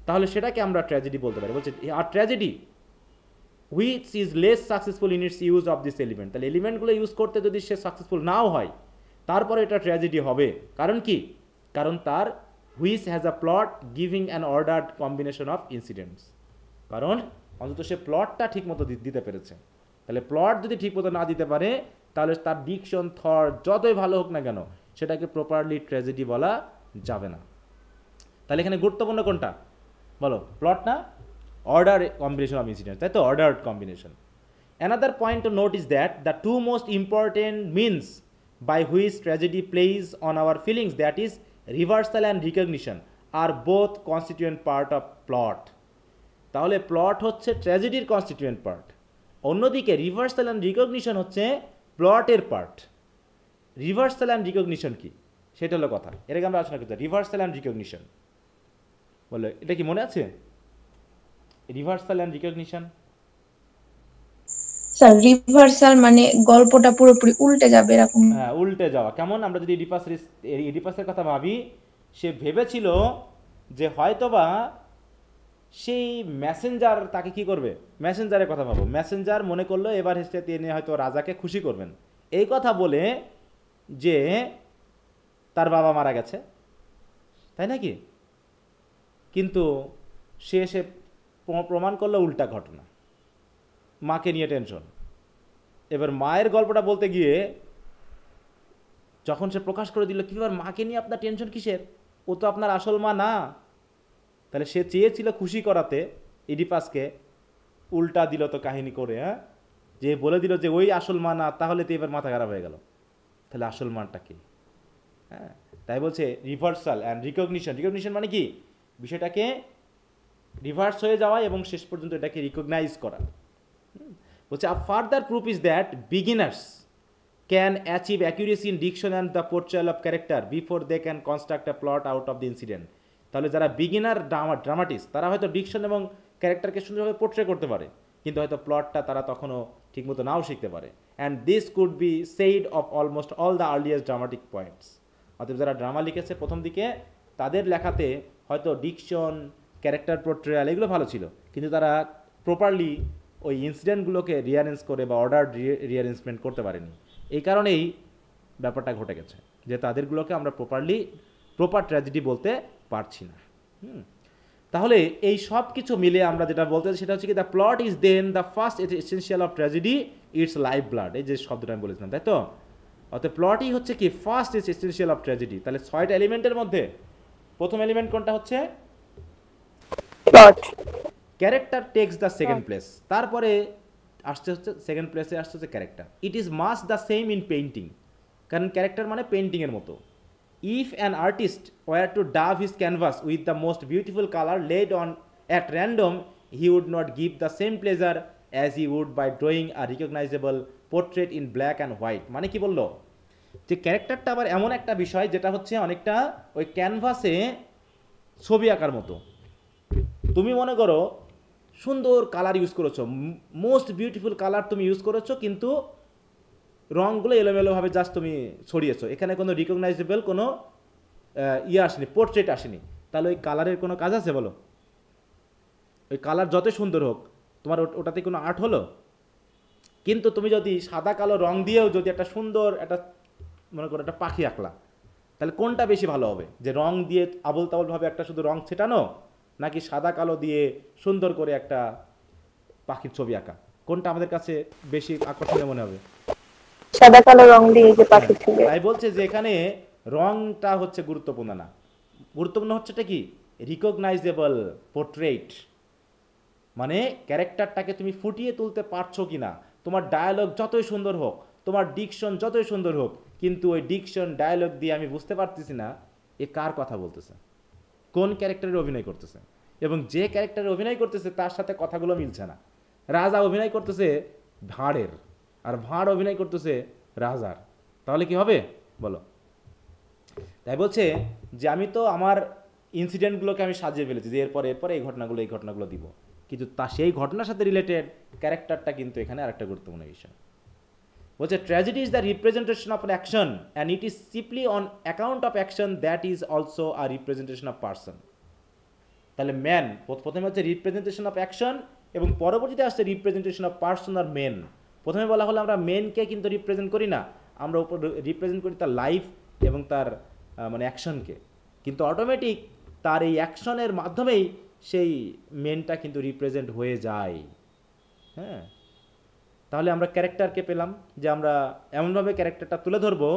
তাহলে সেটাকে আমরা ট্র্যাজেডি বলতে পারি বলছে আর tragedy which is less successful in its use of this element তাহলে এলিমেন্টগুলো ইউজ করতে যদি সে সাকসেসফুল নাও হয় তারপরে এটা ট্র্যাজেডি হবে কারণ কি কারণ তার which has a plot giving an ordered combination of incidents কারণ অন্তত সে প্লটটা ঠিকমতো দিতে পেরেছে তাহলে প্লট যদি ঠিক মতো না দিতে পারে তাহলে তার ডিকশন থর যতই ভালো হোক না কেন সেটাকে প্রপারলি ট্র্যাজেডি বলা যাবে না তাহলে এখানে গুরুত্বপূর্ণ কোনটা বলো প্লট না অর্ডার কম্বিনেশন অফ ইনসিডেন্ট তাই তো order combination another point to note is that the two most important means by which tragedy plays on our feelings that is reversal and recognition are both constituent part of plot তাহলে plot হচ্ছে ট্র্যাজেডির constituent part অন্যদিকে reversal and recognition হচ্ছে প্লটের part reversal and recognition কি সেটা হলো কথা এটাকে আমরা আলোচনা করতে রিভার্সাল অ্যান্ড রিকগনিশন বলে এটা কি মনে আছে reversal and recognition sir reversal মানে গল্পটা পুরোপুরি উল্টে যাবে এরকম হ্যাঁ উল্টে যাওয়া কেমন আমরা যদি ইডিপাসের কথা ভাবি সে ভেবেছিল যে হয়তোবা সেই তাকে কি করবে কথা ভাবো মনে করলো এবার হেসে তিনি হয়তো রাজাকে খুশি করবেন এই কথা বলে যে তার বাবা মারা গেছে তাই নাকি কিন্তু সে সে প্রমাণ করলো উল্টা ঘটনা মাকে নিয়ে টেনশন এবার মায়ের গল্পটা বলতে গিয়ে যখন সে প্রকাশ করে দিল কী ব্যাপার মাকে নিয়ে আপনার টেনশন কিসের ও তো আপনার আসল মা না তাহলে সে চেয়েছিল খুশি করাতে ইডিপাসকে উল্টা দিল তো কাহিনী করে হ্যাঁ যে বলে দিল যে ওই আসল মা না তাহলে তো এবার মাথা খারাপ হয়ে গেল তাহলে আসল মানটা কি হ্যাঁ তাই বলছে রিভার্সাল অ্যান্ড রিকগনিশন রিকগনিশন মানে কি বিষয়টাকে রিভার্স হয়ে যাওয়া এবং শেষ পর্যন্ত এটাকে রিকগনাইজ করা বলছে a further proof is that beginners can achieve accuracy in diction and the portrayal of character before they can construct a plot out of the incident তাহলে যারা বিগিনার ড্রামা ড্রামাটিস্ট তারা হয়তো ডিকশন এবং ক্যারেক্টারকে সুন্দরভাবে portray করতে পারে কিন্তু হয়তো প্লটটা তারা তখনও ঠিকমতো নাও শিখতে পারে and this could be said of almost all the earliest dramatic points অতএব যারা ড্রামা লিখেছে প্রথম দিকে তাদের লেখাতে হয়তো ডিকশন ক্যারেক্টার পোর্ট্রেয়াল এগুলো ভালো ছিল কিন্তু তারা প্রপারলি ওই ইনসিডেন্টগুলোকে রিয়ারেঞ্জ করে বা অর্ডার রিয়ারেঞ্জমেন্ট করতে পারেনি এই কারণেই ব্যাপারটা ঘটে গেছে যে তাদেরগুলোকে আমরা প্রপারলি প্রপার ট্র্যাজেডি বলতে পারছি না হুম তাহলে এই সব কিছু মিলে আমরা যেটা বলতে চাই সেটা হচ্ছে কি the plot is then the first essential of tragedy its life blood এই যে শব্দটা আমি বলেছিলাম তাই তো অর্থাৎ প্লটই হচ্ছে কি first is essential of tragedy তাহলে ছয়টা এলিমেন্টের মধ্যে প্রথম এলিমেন্ট কোনটা হচ্ছে plot character takes the second place তারপরে আসছে হচ্ছে সেকেন্ড প্লেসে আসতে হচ্ছে character it is much the same in painting কারণ ক্যারেক্টার মানে পেন্টিংয়ের মতো if an artist were to daub his canvas with the most beautiful colour laid on at random he would not give the same pleasure as he would by drawing are recognizable portrait in black and white মানে কি বললো যে ক্যারেক্টারটা আবার এমন একটা বিষয় যেটা হচ্ছে অনেকটা ওই ক্যানভাসে ছবি আঁকার মতো তুমি মনে করো সুন্দর কালার ইউজ করেছো মোস্ট বিউটিফুল কালার তুমি ইউজ করেছো কিন্তু রঙগুলো এলোমেলোভাবে জাস্ট তুমি ছড়িয়েছো এখানে কোনো রিকগনাইজেবল কোনো ইয়ে আসেনি পোর্ট্রেট আসেনি তাহলে ওই কালারের কোনো কাজ আছে বলো ওই কালার যত সুন্দর হোক তোমার ওটাতে কোনো আর্ট হলো কিন্তু তুমি যদি সাদা কালো রং দিয়েও যদি একটা সুন্দর একটা মনে করো একটা পাখি আঁকলা তাহলে কোনটা বেশি ভালো হবে যে রং দিয়ে আবল তাবলভাবে একটা শুধু রং ছেটানো নাকি সাদা কালো দিয়ে সুন্দর করে একটা পাখির ছবি আঁকা কোনটা আমাদের কাছে বেশি আকর্ষণীয় মনে হবে সাদা কালো রং দিয়ে যে পাখির ছবি তাই বলছে যে এখানে রংটা হচ্ছে গুরুত্বপূর্ণ না গুরুত্বপূর্ণ হচ্ছেটা কি রিকগনাইজেবল পোর্ট্রেট মানে ক্যারেক্টারটাকে তুমি ফুটিয়ে তুলতে পারছো কি না তোমার ডায়ালগ যতই সুন্দর হোক তোমার ডিকশন যতই সুন্দর হোক কিন্তু ওই ডিকশন ডায়ালগ দিয়ে আমি বুঝতে পারতেছি না এ কার কথা বলতেছে কোন ক্যারেক্টারের অভিনয় করতেছে এবং যে ক্যারেক্টারের অভিনয় করতেছে তার সাথে কথাগুলো মিলছে না রাজা অভিনয় করতেছে ভাঁড়ের আর ভাঁড় অভিনয় করতেছে রাজার তাহলে কি হবে বলো তাই বলছে যে আমি তো আমার ইনসিডেন্টগুলোকে আমি সাজিয়ে ফেলেছি যে এরপরে এরপরে এই ঘটনাগুলো এই ঘটনাগুলো দিব কিন্তু তা সেই ঘটনার সাথে রিলেটেড ক্যারেক্টারটা কিন্তু এখানে আরেকটা গুরুত্বপূর্ণ বিষয় বলছে tragedy is the representation of action and it is simply on account of action that is also a representation of person তাহলে ম্যান প্রথমে হচ্ছে রিপ্রেজেন্টেশন অফ অ্যাকশন এবং পরবর্তীতে আসছে রিপ্রেজেন্টেশন অফ পার্সন আর মেন প্রথমে বলা হলো আমরা মেনকে কিন্তু রিপ্রেজেন্ট করি না আমরা উপর রিপ্রেজেন্ট করি তার লাইফ এবং তার মানে অ্যাকশনকে কিন্তু অটোমেটিক তার এই অ্যাকশনের মাধ্যমেই সেই মেনটা কিন্তু রিপ্রেজেন্ট হয়ে যায় হ্যাঁ তাহলে আমরা ক্যারেক্টারকে পেলাম যে আমরা এমনভাবে ক্যারেক্টারটা তুলে ধরবো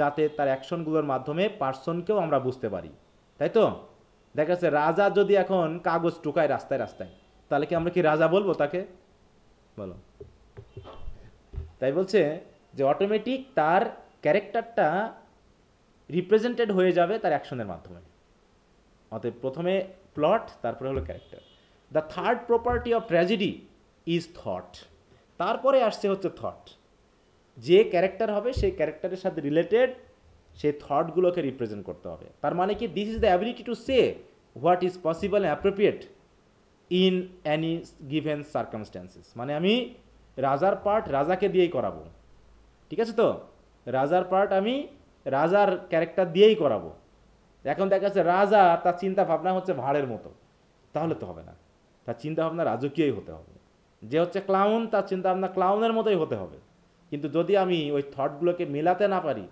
যাতে তার অ্যাকশনগুলোর মাধ্যমে পার্সনকেও আমরা বুঝতে পারি তাই তো দেখা যাচ্ছে রাজা যদি এখন কাগজ টুকায় রাস্তায় রাস্তায় তাহলে কি আমরা কি রাজা বলবো তাকে বলো তাই বলছে যে অটোমেটিক তার ক্যারেক্টারটা রিপ্রেজেন্টেড হয়ে যাবে তার অ্যাকশনের মাধ্যমে অতএব প্রথমে প্লট তারপরে হলো character the third property of tragedy is thought তারপরে আসছে হচ্ছে থট যে ক্যারেক্টার হবে সেই ক্যারেক্টারের সাথে রিলেটেড সেই থটগুলোকে রিপ্রেজেন্ট করতে হবে তার মানে কি this is the ability to say what is possible appropriate in any given circumstances মানে আমি রাজার পার্ট রাজাকে দিয়েই করাবো ঠিক আছে তো রাজার পার্ট আমি রাজার ক্যারেক্টার দিয়েই করাবো এখন দেখা যাচ্ছে রাজা তার চিন্তা ভাবনা হচ্ছে ভাঁড়ের মতো তাহলে তো হবে না তার চিন্তা ভাবনা রাজকীয়ই হতে হবে যে হচ্ছে ক্লাউন তার চিন্তা ভাবনা ক্লাউনের মতোই হতে হবে কিন্তু যদি আমি ওই থটগুলোকে মেলাতে না পারি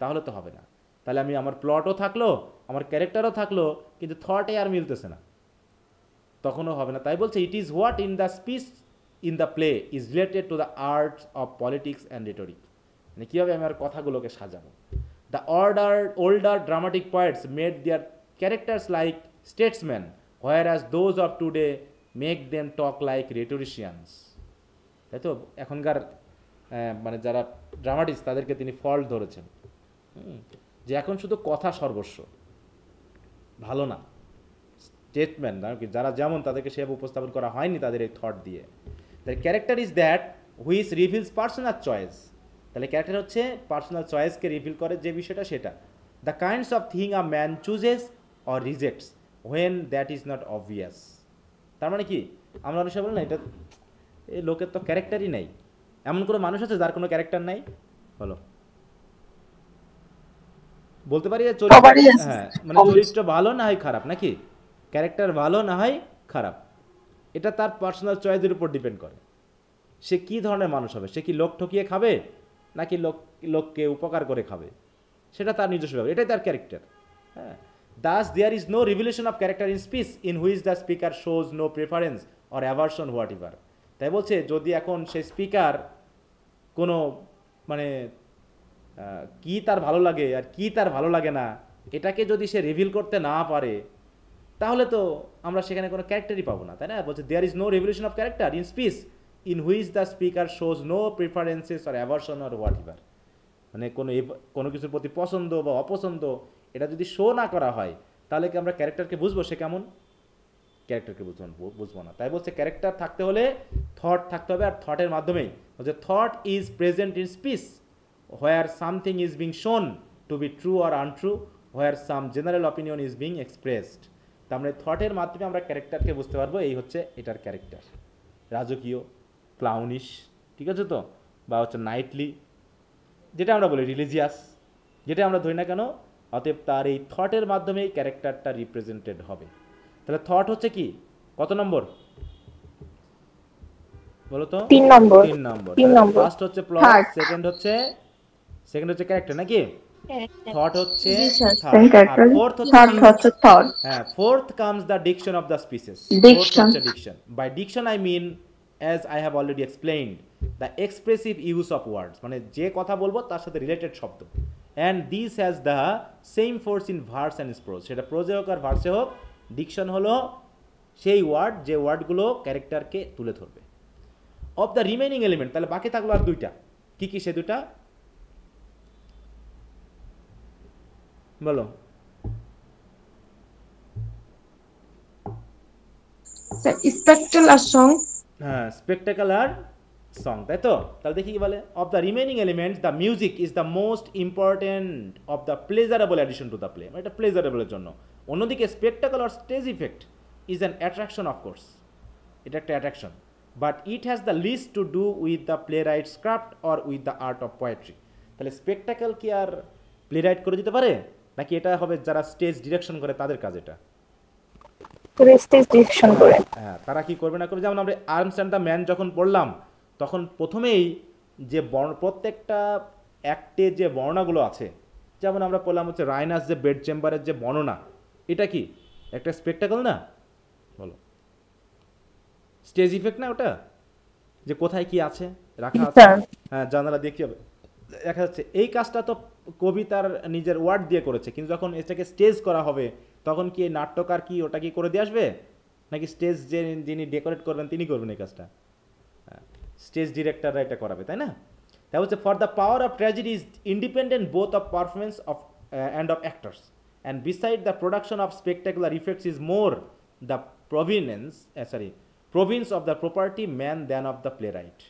তাহলে তো হবে না তাহলে আমি আমার প্লটও থাকলো আমার ক্যারেক্টারও থাকলো কিন্তু থটে আর মিলতেছে না তখনও হবে না তাই বলছে it is what in the speech in the play is related to the art of politics and rhetoric মানে কীভাবে আমি আর কথাগুলোকে সাজাবো the order older dramatic poets made their characters like statesman whereas those of today make them talk like rhetoricians তাই তো এখনকার মানে যারা ড্রামাটিস তাদেরকে তিনি ফল্ট ধরেছেন যে এখন শুধু কথা সর্বস্ব ভালো না স্টেটমেন্ট যারা যেমন তাদেরকে সেভাবে উপস্থাপন করা হয়নি তাদের এই থট দিয়ে তাহলে character is that which reveals personal choice তাহলে ক্যারেক্টার হচ্ছে পার্সোনাল চয়েসকে রিভিল করে যে বিষয়টা সেটা the kinds of thing a man chooses or rejects when that is not obvious তার মানে কি আমরা অনেক সময় বলি না এটা এ লোকের তো ক্যারেক্টারই নাই এমন কোনো মানুষ আছে যার কোনো ক্যারেক্টার নাই বলো বলতে পারি যে চরিত্র হ্যাঁ মানে চরিত্র ভালো না হয় খারাপ নাকি ক্যারেক্টার ভালো না হয় খারাপ এটা তার পার্সোনাল চয়েসের উপর ডিপেন্ড করে সে কি ধরনের মানুষ হবে সে কি লোক ঠকিয়ে খাবে নাকি লোক লোককে উপকার করে খাবে সেটা তার নিজস্ব ব্যাপার এটাই তার ক্যারেক্টার হ্যাঁ Thus, there is no revelation of character in speech in which the speaker shows no preference or aversion whatever. তাই বলছে যদি এখন সে স্পিকার কোনো মানে কি তার ভালো লাগে আর কি তার ভালো লাগে না এটাকে যদি সে রিভিল করতে না পারে তাহলে তো আমরা সেখানে কোনো ক্যারেক্টারই পাবো না তাই না বলছে there is no revolution of character in speech in which the speaker shows no preferences or aversion or whatever মানে কোনো কোনো কিছুর প্রতি পছন্দ বা অপছন্দ এটা যদি শো না করা হয় তাহলে কি আমরা ক্যারেক্টারকে বুঝবো সে কেমন ক্যারেক্টারকে বুঝবো বুঝবো না তাই বলছে ক্যারেক্টার থাকতে হলে থট থাকতে হবে আর থটের মাধ্যমেই বলছে thought is present in speech where something is being shown to be true are untrue where some general opinion is being expressed তার মানে থটের মাধ্যমে আমরা ক্যারেক্টারকে বুঝতে পারবো এই হচ্ছে এটার ক্যারেক্টার রাজকীয় ক্লাউনিশ ঠিক আছে তো বা হচ্ছে নাইটলি যেটা আমরা বলি রিলিজিয়াস যেটা আমরা ধরি না কেন অতএব তার এই থটের মাধ্যমেই ক্যারেক্টারটা রিপ্রেজেন্টেড হবে তাহলে থট হচ্ছে কি কত নম্বর বলো তো তিন নম্বর তিন নম্বর ফার্স্ট হচ্ছে প্লট সেকেন্ড হচ্ছে সেকেন্ড হচ্ছে ক্যারেক্টার নাকি থট হচ্ছে ফোর্থ হচ্ছে থট হ্যাঁ fourth comes the diction of the species diction diction by diction I mean as I have already explained the expressive use of words মানে যে কথা বলবো তার সাথে রিলেটেড শব্দ and this has the same force in verse and prose সেটা প্রোজে হোক আর ভার্সে হোক ডিকশন হলো সেই ওয়ার্ড যে ওয়ার্ডগুলো ক্যারেক্টারকে তুলে ধরবে অফ দ্য রিমেনিং এলিমেন্ট তাহলে বাকি থাকলো আর দুইটা কী কী সে দুটা বলো স্পেকট্রাল আর সং হ্যাঁ স্পেকট্রাকাল আর সং তাই তো তাহলে দেখি কি বলে of the remaining element the music is the most important of the pleasurable addition to the play মানে এটা প্লেজারেবলের জন্য অন্যদিকে spectacle or stage effect is an attraction of course এটা একটা attraction but it has the least to do with the playwright's craft or with the art of poetry তাহলে spectacle কি আর প্লে রাইট করে দিতে পারে নাকি এটা হবে যারা স্টেজ ডিরেকশন করে তাদের কাজ এটা স্টেজ ডিরেকশন করে হ্যাঁ তারা কি করবে না করবে যেমন আমরা আর্মস অ্যান্ড দ্য ম্যান যখন পড়লাম তখন প্রথমেই যে বর্ণ প্রত্যেকটা অ্যাক্টে যে বর্ণাগুলো আছে যেমন আমরা বললাম হচ্ছে রায়নাস যে বেড চেম্বারের যে বর্ণনা এটা কি একটা স্পেকটাকল না বলো স্টেজ ইফেক্ট না ওটা যে কোথায় কি আছে রাখা আছে হ্যাঁ জানালা দিয়ে কি হবে দেখা যাচ্ছে এই কাজটা তো কবি তার নিজের ওয়ার্ড দিয়ে করেছে কিন্তু যখন এটাকে স্টেজ করা হবে তখন কি নাট্যকার কি ওটা কি করে দিয়ে আসবে নাকি স্টেজ যে যিনি ডেকোরেট করবেন তিনি করবেন এই কাজটা স্টেজ ডিরেক্টররা এটা করাবে তাই না তা হচ্ছে for the power of tragedy is independent both of performance of and of actors and beside the production of spectacular effects is more the provenance sorry province of the property man than of the playwright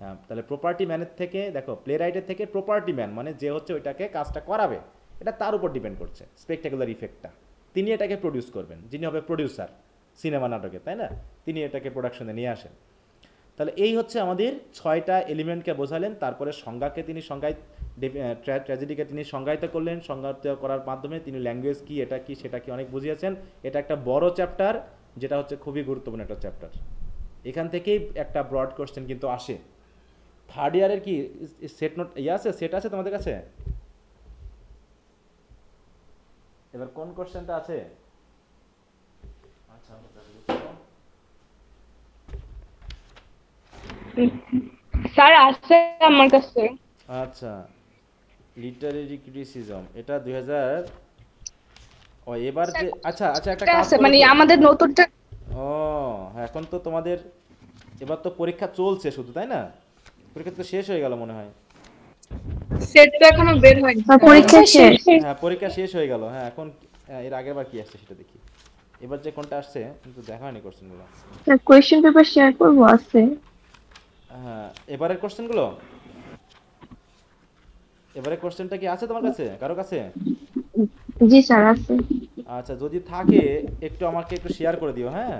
হ্যাঁ তাহলে property ম্যানের থেকে দেখো play রাইটের থেকে property man মানে যে হচ্ছে ওইটাকে কাজটা করাবে এটা তার উপর ডিপেন্ড করছে স্পেকটাকুলার ইফেক্টটা তিনি এটাকে প্রডিউস করবেন যিনি হবে প্রডিউসার সিনেমা নাটকে তাই না তিনি এটাকে প্রোডাকশনে নিয়ে আসেন তাহলে এই হচ্ছে আমাদের ছয়টা এলিমেন্টকে বোঝালেন তারপরে সংজ্ঞাকে তিনি সংজ্ঞায় ট্র্যাজেডিকে তিনি সংজ্ঞায়িত করলেন সংজ্ঞায়িত করার মাধ্যমে তিনি ল্যাঙ্গুয়েজ কি এটা কি সেটা কি অনেক বুঝিয়েছেন এটা একটা বড় চ্যাপ্টার যেটা হচ্ছে খুবই গুরুত্বপূর্ণ একটা চ্যাপ্টার এখান থেকেই একটা ব্রড কোশ্চেন কিন্তু আসে থার্ড ইয়ারের কি সেট নোট ইয়ে আছে সেট আছে তোমাদের কাছে এবার কোন কোশ্চেনটা আছে স্যার আছে আমার কাছে আচ্ছা লিটারেরি ক্রিটিসিজম এটা 2000 ও এবার যে আচ্ছা আচ্ছা একটা আছে মানে আমাদের নতুনটা ও হ্যাঁ, এখন তো তোমাদের এবার তো পরীক্ষা চলছে শুধু তাই না পরীক্ষা তো শেষ হয়ে গেল মনে হয় সেট তো এখনো বের হয়নি হ্যাঁ, পরীক্ষা আচ্ছা, শেষ হ্যাঁ পরীক্ষা শেষ হয়ে গেল হ্যাঁ এখন হ্যাঁ, এর আগের বার কি আসছে সেটা দেখি এবার যে কোনটা আসছে কিন্তু দেখা হয়নি কোশ্চেনগুলো কোশ্চেন পেপার শেয়ার করব আছে হ্যাঁ এবারের কোশ্চেনগুলো এবারে কোশ্চেনটা কি আছে তোমার কাছে কারো কাছে জি স্যার আছে আচ্ছা যদি থাকে একটু আমাকে একটু শেয়ার করে দিও হ্যাঁ,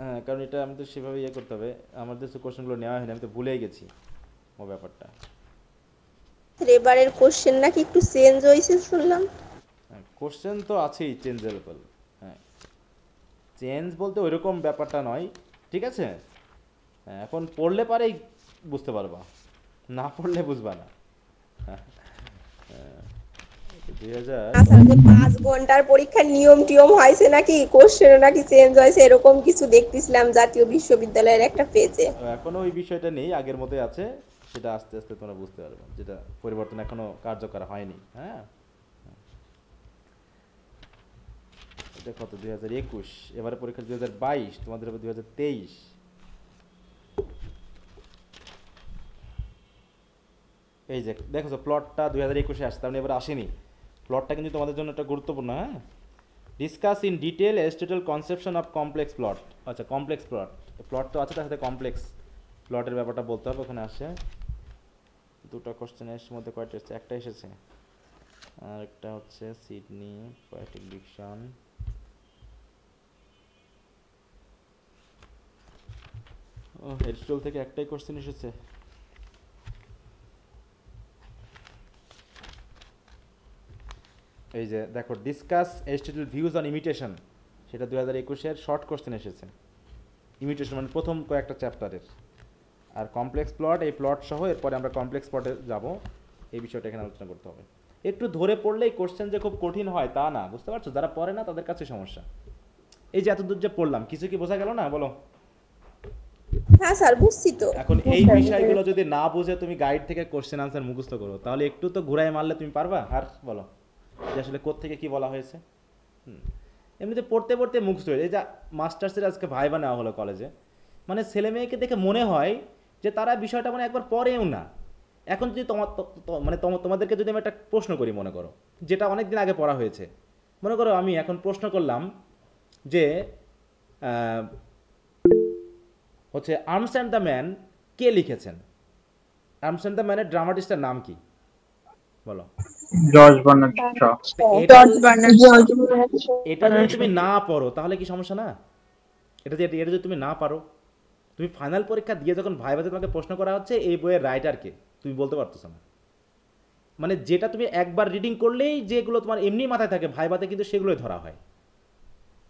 হ্যাঁ কারণ এটা আমি তো সেভাবে ইয়ে করতে হবে আমাদের তো কোশ্চেনগুলো নেওয়া হয়নি আমি তো ভুলেই গেছি ও ব্যাপারটা এবারের কোশ্চেন নাকি একটু চেঞ্জ হয়েছে শুনলাম কোশ্চেন হ্যাঁ, তো আছেই চেঞ্জেবল হ্যাঁ চেঞ্জ বলতে ওইরকম ব্যাপারটা নয় ঠিক আছে হ্যাঁ, এখন পড়লে পারেই বুঝতে পারবা না পড়লে বুঝবা না হ্যাঁ, হ্যাঁ। আচ্ছা, পাঁচ ঘন্টার পরীক্ষার নিয়ম টিয়ম হয়েছে নাকি কোশ্চেন নাকি চেঞ্জ হয়েছে এরকম কিছু দেখতেছিলাম জাতীয় বিশ্ববিদ্যালয়ের একটা পেজে এখনো ওই বিষয়টা নেই আগের মতোই আছে সেটা আস্তে আস্তে তোমরা বুঝতে পারবে যেটা পরিবর্তন এখনো কার্যকর হয়নি হ্যাঁ এটা কত দুই হাজার একুশ এবারে পরীক্ষা দুই হাজার বাইশ তোমাদের দুই হাজার তেইশ এই যে দেখো প্লটটা দুই হাজার একুশে আসছে তার মানে এবার আসেনি প্লটটা কিন্তু তোমাদের জন্য একটা গুরুত্বপূর্ণ হ্যাঁ discuss in detail Aristotle conception of complex plot আচ্ছা কমপ্লেক্স প্লট প্লট তো আছে তার সাথে কমপ্লেক্স প্লটের ব্যাপারটা বলতে হবে ওখানে আসে দুটো এসে মধ্যে কয়েকটা এসেছে একটা এসেছে আর একটা হচ্ছে সিডনি পয়েটিক ডিকশন ও হেডস্টল থেকে একটাই কোশ্চেন এসেছে এই যে দেখো discuss Aristotle views on imitation সেটা দু হাজার একুশের শর্ট কোশ্চেন এসেছে ইমিটেশন মানে প্রথম কয়েকটা চ্যাপ্টারের আর কমপ্লেক্স প্লট এই প্লট সহ এরপরে আমরা কমপ্লেক্স প্লটে যাব এই বিষয়টা এখানে আলোচনা করতে হবে একটু ধরে পড়লে এই কোশ্চেন যে খুব কঠিন হয় তা না বুঝতে পারছো যারা পড়ে না তাদের কাছে সমস্যা এই যে এতদূর যে পড়লাম কিছু কি বোঝা গেল না বলো হ্যাঁ স্যার বুঝছি তো এখন এই বিষয়গুলো যদি না বুঝে তুমি গাইড থেকে কোশ্চেন আনসার মুখস্থ করো তাহলে একটু তো ঘুরায় মারলে তুমি পারবা আর বলো যে আসলে কোত্থেকে কি বলা হয়েছে হুম এমনিতে পড়তে পড়তে মুখস্থ হয়ে এই যা মাস্টার্সের আজকে ভাইবা নেওয়া হলো কলেজে মানে ছেলে মেয়েকে দেখে মনে হয় যে তারা বিষয়টা মানে একবার পড়েও না এখন যদি তোমার মানে তোমাদেরকে যদি আমি একটা প্রশ্ন করি মনে করো যেটা অনেক দিন আগে পড়া হয়েছে মনে করো আমি এখন প্রশ্ন করলাম যে হচ্ছে আর্মস অ্যান্ড দ্য ম্যান কে লিখেছেন আর্মস অ্যান্ড দ্য ম্যানের ড্রামাটিস্টার নাম কি বলো George Bernard Shaw George Bernard এটা যদি তুমি না পড়ো তাহলে কি সমস্যা না এটা যদি এটা যদি তুমি না পারো তুমি ফাইনাল পরীক্ষা দিয়ে যখন তোমাকে প্রশ্ন করা হচ্ছে এই বইয়ের রাইটারকে তুমি বলতে পারতেছো না মানে যেটা তুমি একবার রিডিং করলেই যেগুলো তোমার এমনি মাথায় থাকে ভাইভাতে কিন্তু সেগুলোই ধরা হয়